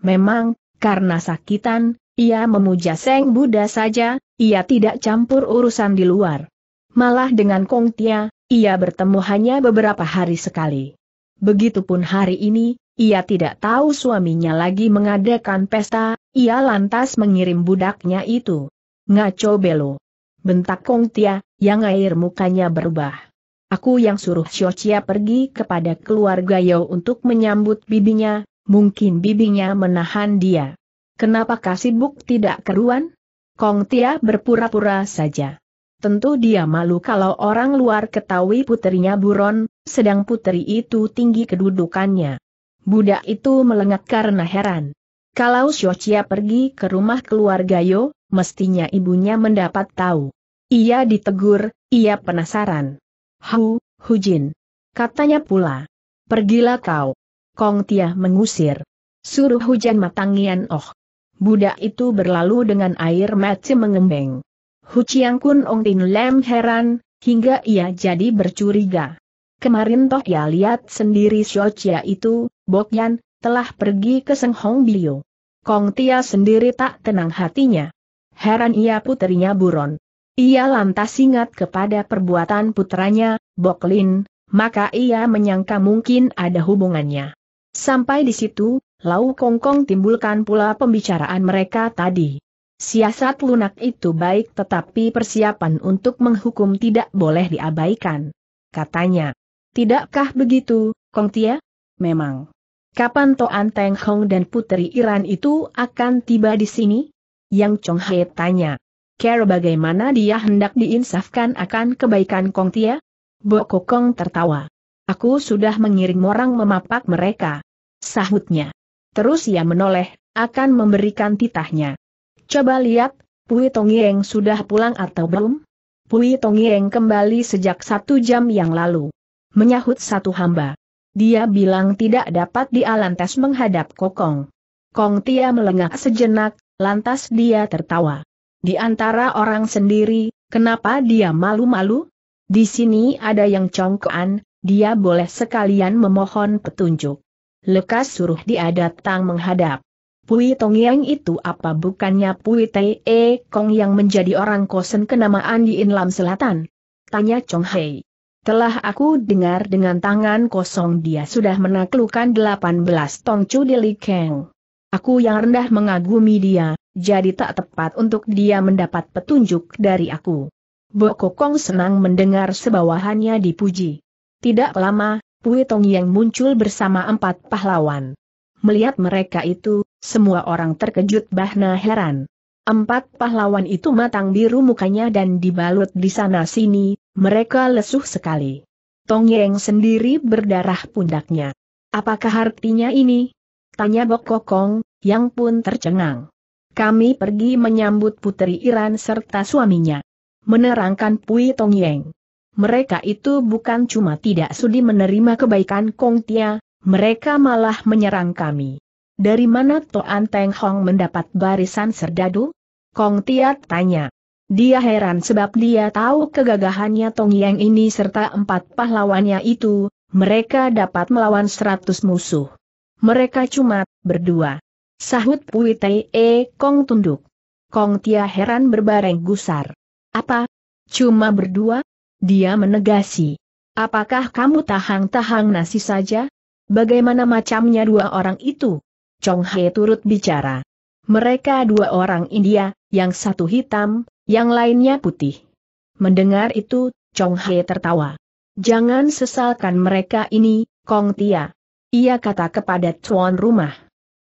[SPEAKER 1] Memang, karena sakitan, ia memuja Seng Buddha saja, ia tidak campur urusan di luar. Malah dengan Kong Tia, ia bertemu hanya beberapa hari sekali. Begitupun hari ini, ia tidak tahu suaminya lagi mengadakan pesta, ia lantas mengirim budaknya itu. Ngaco belo. Bentak Kong Tia, yang air mukanya berubah. Aku yang suruh Chia pergi kepada keluarga Yao untuk menyambut bibinya, mungkin bibinya menahan dia. Kenapa kasih buk tidak keruan? Kong Tia berpura-pura saja. Tentu dia malu kalau orang luar ketahui putrinya buron, sedang putri itu tinggi kedudukannya. Budak itu melengak karena heran. Kalau Shochia pergi ke rumah keluarga Yo, mestinya ibunya mendapat tahu. Ia ditegur, ia penasaran. Hu, Hujin. Katanya pula. Pergilah kau. Kong Tia mengusir. Suruh hujan matangian oh. Budak itu berlalu dengan air mata mengembeng. Hu Chiang Kun Ong Tin Lem heran, hingga ia jadi bercuriga. Kemarin toh ia lihat sendiri Xiao Chia itu, Bok Yan, telah pergi ke Seng Hong Bio. Kong Tia sendiri tak tenang hatinya. Heran ia putrinya buron. Ia lantas ingat kepada perbuatan putranya, Bok Lin, maka ia menyangka mungkin ada hubungannya. Sampai di situ, Lau Kongkong timbulkan pula pembicaraan mereka tadi. Siasat lunak itu baik tetapi persiapan untuk menghukum tidak boleh diabaikan. Katanya. Tidakkah begitu, Kong Tia? Memang. Kapan Toan Teng Hong dan putri Iran itu akan tiba di sini? Yang Chong He tanya. Care bagaimana dia hendak diinsafkan akan kebaikan Kong Tia? Bo Kong tertawa. Aku sudah mengirim orang memapak mereka. Sahutnya. Terus ia menoleh, akan memberikan titahnya. Coba lihat, Pui Tongyeng sudah pulang atau belum? Pui Tongyeng kembali sejak satu jam yang lalu. Menyahut satu hamba. Dia bilang tidak dapat di lantas menghadap Kokong. Kong Tia melengah sejenak, lantas dia tertawa. Di antara orang sendiri, kenapa dia malu-malu? Di sini ada yang congkoan, dia boleh sekalian memohon petunjuk. Lekas suruh dia datang menghadap. Pui Tong Yang itu apa bukannya Pui Tai E Kong yang menjadi orang kosen kenamaan di Inlam Selatan? Tanya Chong Hei. Telah aku dengar dengan tangan kosong dia sudah menaklukkan 18 Tongcu di Li Kang. Aku yang rendah mengagumi dia, jadi tak tepat untuk dia mendapat petunjuk dari aku. Bo Kong senang mendengar sebawahannya dipuji. Tidak lama, Pui Tong Yang muncul bersama empat pahlawan. Melihat mereka itu, semua orang terkejut bahna heran. Empat pahlawan itu matang biru mukanya dan dibalut di sana-sini, mereka lesuh sekali. Tong Yeng sendiri berdarah pundaknya. Apakah artinya ini? Tanya Bok Kokong, yang pun tercengang. Kami pergi menyambut Putri Iran serta suaminya. Menerangkan Pui Tong Yeng. Mereka itu bukan cuma tidak sudi menerima kebaikan Kong Tia, mereka malah menyerang kami. Dari mana Toan Teng Hong mendapat barisan serdadu? Kong Tiat tanya. Dia heran sebab dia tahu kegagahannya Tong Yang ini serta empat pahlawannya itu, mereka dapat melawan seratus musuh. Mereka cuma berdua. Sahut Pui Tei e Kong tunduk. Kong Tia heran berbareng gusar. Apa? Cuma berdua? Dia menegasi. Apakah kamu tahang-tahang nasi saja? Bagaimana macamnya dua orang itu? Chong Hei turut bicara. Mereka dua orang India, yang satu hitam, yang lainnya putih. Mendengar itu, Chong Hei tertawa. Jangan sesalkan mereka ini, Kong Tia. Ia kata kepada tuan rumah.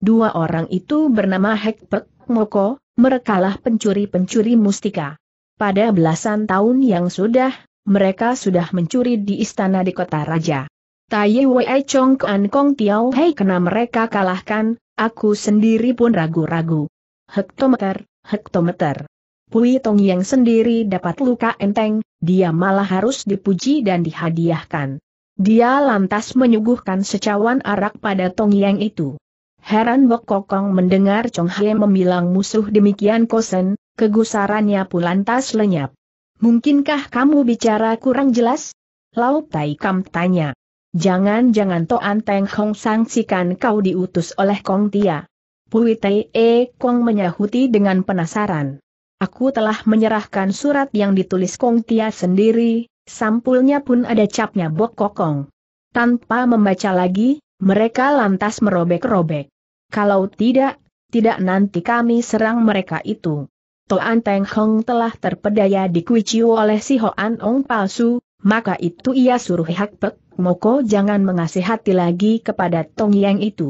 [SPEAKER 1] Dua orang itu bernama Hek Pek Moko, merekalah pencuri-pencuri mustika. Pada belasan tahun yang sudah, mereka sudah mencuri di istana di kota raja. Tai Wei Chong Kong Tiao Hei kena mereka kalahkan, Aku sendiri pun ragu-ragu. Hektometer, hektometer. Pui Tong yang sendiri dapat luka enteng, dia malah harus dipuji dan dihadiahkan. Dia lantas menyuguhkan secawan arak pada Tong yang itu. Heran Bok Kokong mendengar Chong Hye membilang musuh demikian kosen, kegusarannya pun lantas lenyap. Mungkinkah kamu bicara kurang jelas? Lau Tai Kam tanya. Jangan-jangan Toan Teng Hong sangsikan kau diutus oleh Kong Tia. Pui e Kong menyahuti dengan penasaran. Aku telah menyerahkan surat yang ditulis Kong Tia sendiri, sampulnya pun ada capnya Bok Kokong. Tanpa membaca lagi, mereka lantas merobek-robek. Kalau tidak, tidak nanti kami serang mereka itu. Toan Teng Hong telah terpedaya di Chiu oleh si Hoan Ong palsu, maka itu ia suruh Hakpek Moko jangan mengasihati lagi kepada Tong Yang itu.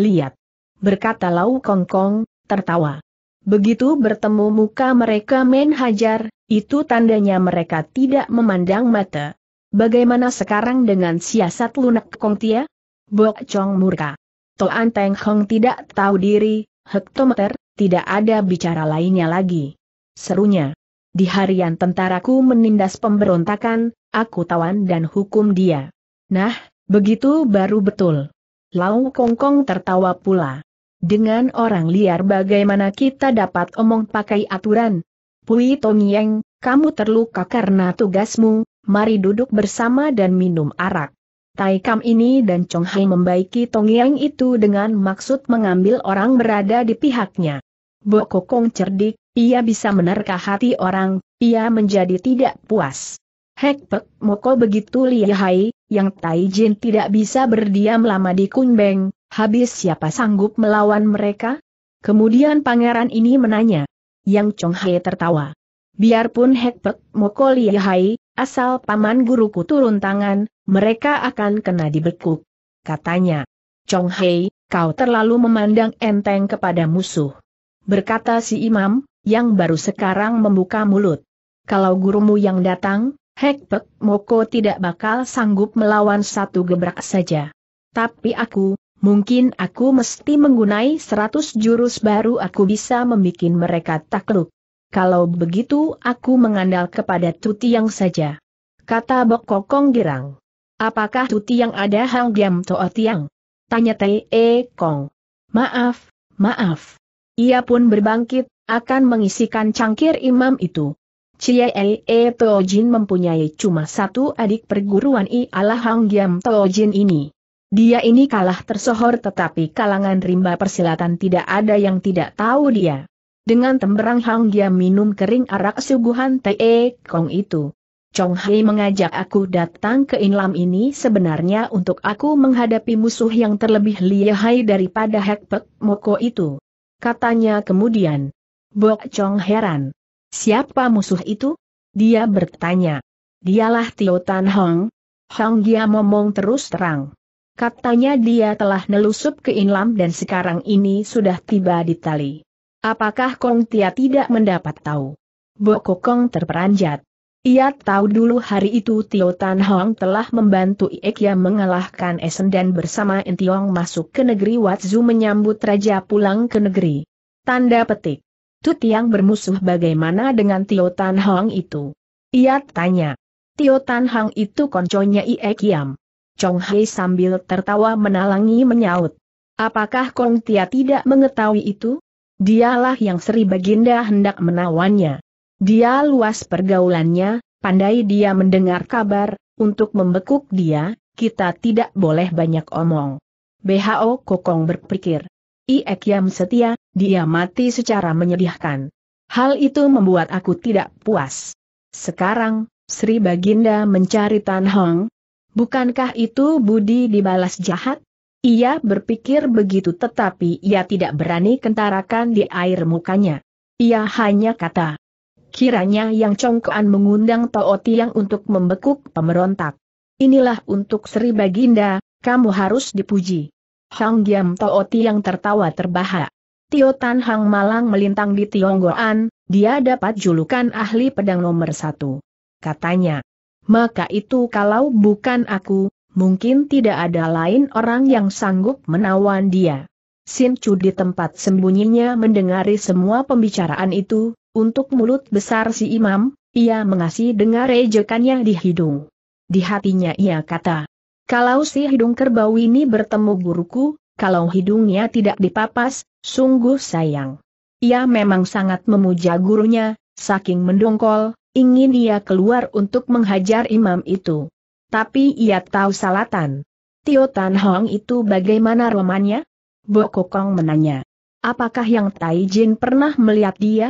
[SPEAKER 1] Lihat. Berkata Lau Kong Kong, tertawa. Begitu bertemu muka mereka main hajar, itu tandanya mereka tidak memandang mata. Bagaimana sekarang dengan siasat lunak Kong Tia? Bok Chong murka. Toan Teng Hong tidak tahu diri, hektometer, tidak ada bicara lainnya lagi. Serunya. Di harian tentaraku menindas pemberontakan, aku tawan dan hukum dia. Nah, begitu baru betul. Lau Kongkong tertawa pula. Dengan orang liar bagaimana kita dapat omong pakai aturan? Pui Tongyeng, kamu terluka karena tugasmu, mari duduk bersama dan minum arak. Tai Kam ini dan Chong Hai membaiki Tongyeng itu dengan maksud mengambil orang berada di pihaknya. Bokokong cerdik, ia bisa menerka hati orang, ia menjadi tidak puas. pek, Moko begitu lihai, yang Tai Jin tidak bisa berdiam lama di Kunbeng, habis siapa sanggup melawan mereka? Kemudian pangeran ini menanya. Yang Chong Hai tertawa. Biarpun pek, Moko lihai, asal paman guruku turun tangan, mereka akan kena dibekuk. Katanya, Chong Hei, kau terlalu memandang enteng kepada musuh. Berkata si imam, yang baru sekarang membuka mulut. Kalau gurumu yang datang, Hekpek Moko tidak bakal sanggup melawan satu gebrak saja. Tapi aku, mungkin aku mesti menggunai seratus jurus baru aku bisa membuat mereka takluk. Kalau begitu aku mengandal kepada Tuti yang saja. Kata Bokokong Girang. Apakah Tuti yang ada Hang Diam Toa Tiang? Tanya T.E. E Kong. Maaf, maaf. Ia pun berbangkit, akan mengisikan cangkir imam itu. Cie Lee Tojin mempunyai cuma satu adik perguruan I ala Hang Giam Tojin ini. Dia ini kalah tersohor tetapi kalangan rimba persilatan tidak ada yang tidak tahu dia. Dengan temberang Hang Giam minum kering arak suguhan Te Kong itu. Chong Hai mengajak aku datang ke Inlam ini sebenarnya untuk aku menghadapi musuh yang terlebih lihai daripada Pek Moko itu katanya kemudian. Bok Chong heran. Siapa musuh itu? Dia bertanya. Dialah Tio Tan Hong. Hong dia ngomong terus terang. Katanya dia telah nelusup ke Inlam dan sekarang ini sudah tiba di Tali. Apakah Kong Tia tidak mendapat tahu? Bo Kokong terperanjat. Ia tahu dulu hari itu Tio Tan Hong telah membantu Iekya mengalahkan Esen dan bersama Entiong masuk ke negeri Watzu menyambut raja pulang ke negeri. Tanda petik. Tu Tiang bermusuh bagaimana dengan Tio Tan Hong itu? Ia tanya. Tio Tan Hong itu konconya Yam. Chong Hei sambil tertawa menalangi menyaut. Apakah Kong Tia tidak mengetahui itu? Dialah yang Sri Baginda hendak menawannya. Dia luas pergaulannya, pandai dia mendengar kabar, untuk membekuk dia, kita tidak boleh banyak omong. BHO Kokong berpikir. Iek setia, dia mati secara menyedihkan. Hal itu membuat aku tidak puas. Sekarang, Sri Baginda mencari Tan Hong. Bukankah itu budi dibalas jahat? Ia berpikir begitu tetapi ia tidak berani kentarakan di air mukanya. Ia hanya kata, Kiranya yang congkoan mengundang Tao Tiang untuk membekuk pemberontak. Inilah untuk Sri Baginda, kamu harus dipuji. Hang Giam Tao Tiang tertawa terbahak. Tio Tan Hang Malang melintang di Tionggoan, dia dapat julukan ahli pedang nomor satu. Katanya, maka itu kalau bukan aku, mungkin tidak ada lain orang yang sanggup menawan dia. Sin Chu di tempat sembunyinya mendengari semua pembicaraan itu, untuk mulut besar si imam, ia mengasih dengar rejekannya di hidung. Di hatinya ia kata, kalau si hidung kerbau ini bertemu guruku, kalau hidungnya tidak dipapas, sungguh sayang. Ia memang sangat memuja gurunya, saking mendongkol, ingin ia keluar untuk menghajar imam itu. Tapi ia tahu salatan. Tio Tan Hong itu bagaimana romannya? Bo Kokong menanya. Apakah yang Tai Jin pernah melihat dia?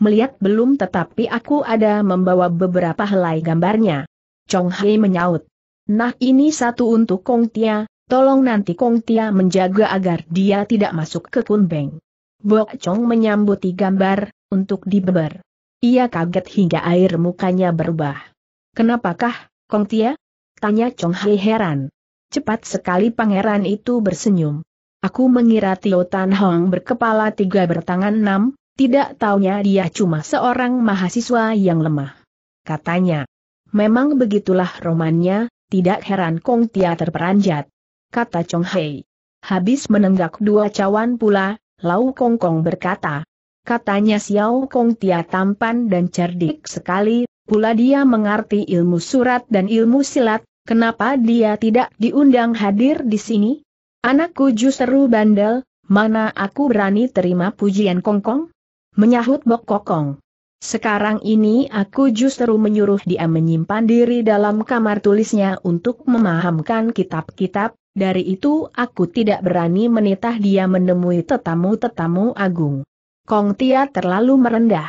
[SPEAKER 1] melihat belum tetapi aku ada membawa beberapa helai gambarnya. Chong Hei menyaut. Nah ini satu untuk Kong Tia, tolong nanti Kong Tia menjaga agar dia tidak masuk ke Kun Beng. Bok Chong menyambuti gambar, untuk dibeber. Ia kaget hingga air mukanya berubah. Kenapakah, Kong Tia? Tanya Chong Hei heran. Cepat sekali pangeran itu bersenyum. Aku mengira Tio Tan Hong berkepala tiga bertangan enam, tidak taunya dia cuma seorang mahasiswa yang lemah. Katanya. Memang begitulah romannya, tidak heran Kong Tia terperanjat. Kata Chong Hei. Habis menenggak dua cawan pula, Lau Kong Kong berkata. Katanya Xiao Kong Tia tampan dan cerdik sekali, pula dia mengerti ilmu surat dan ilmu silat, kenapa dia tidak diundang hadir di sini? Anakku justru bandel, mana aku berani terima pujian Kong Kong? menyahut Bok Kokong. Sekarang ini aku justru menyuruh dia menyimpan diri dalam kamar tulisnya untuk memahamkan kitab-kitab, dari itu aku tidak berani menitah dia menemui tetamu-tetamu agung. Kong Tia terlalu merendah.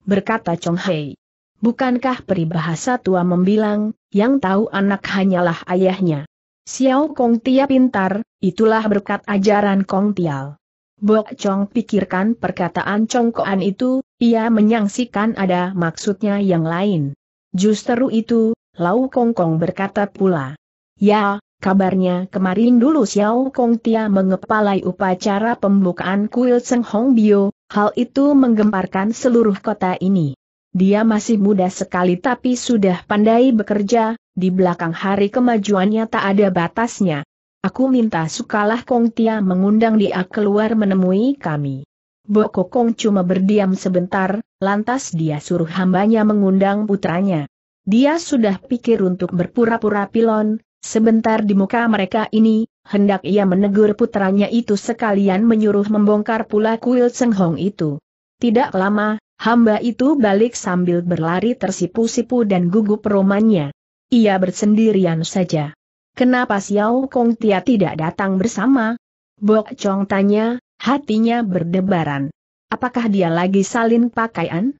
[SPEAKER 1] Berkata Chong Hei. Bukankah peribahasa tua membilang, yang tahu anak hanyalah ayahnya. Xiao Kong Tia pintar, itulah berkat ajaran Kong Tial. Bok Chong pikirkan perkataan congkoan itu, ia menyangsikan ada maksudnya yang lain. Justru itu, Lau Kong Kong berkata pula. Ya, Kabarnya kemarin dulu Xiao Kong Tia mengepalai upacara pembukaan kuil Seng Hong Bio, hal itu menggemparkan seluruh kota ini. Dia masih muda sekali tapi sudah pandai bekerja, di belakang hari kemajuannya tak ada batasnya. Aku minta sukalah Kong Tia mengundang dia keluar menemui kami. Boko Kong cuma berdiam sebentar, lantas dia suruh hambanya mengundang putranya. Dia sudah pikir untuk berpura-pura pilon, sebentar di muka mereka ini, hendak ia menegur putranya itu sekalian menyuruh membongkar pula kuil Seng Hong itu. Tidak lama, hamba itu balik sambil berlari tersipu-sipu dan gugup romannya. Ia bersendirian saja. Kenapa Xiao Kong Tia tidak datang bersama? Bok Chong tanya, hatinya berdebaran. Apakah dia lagi salin pakaian?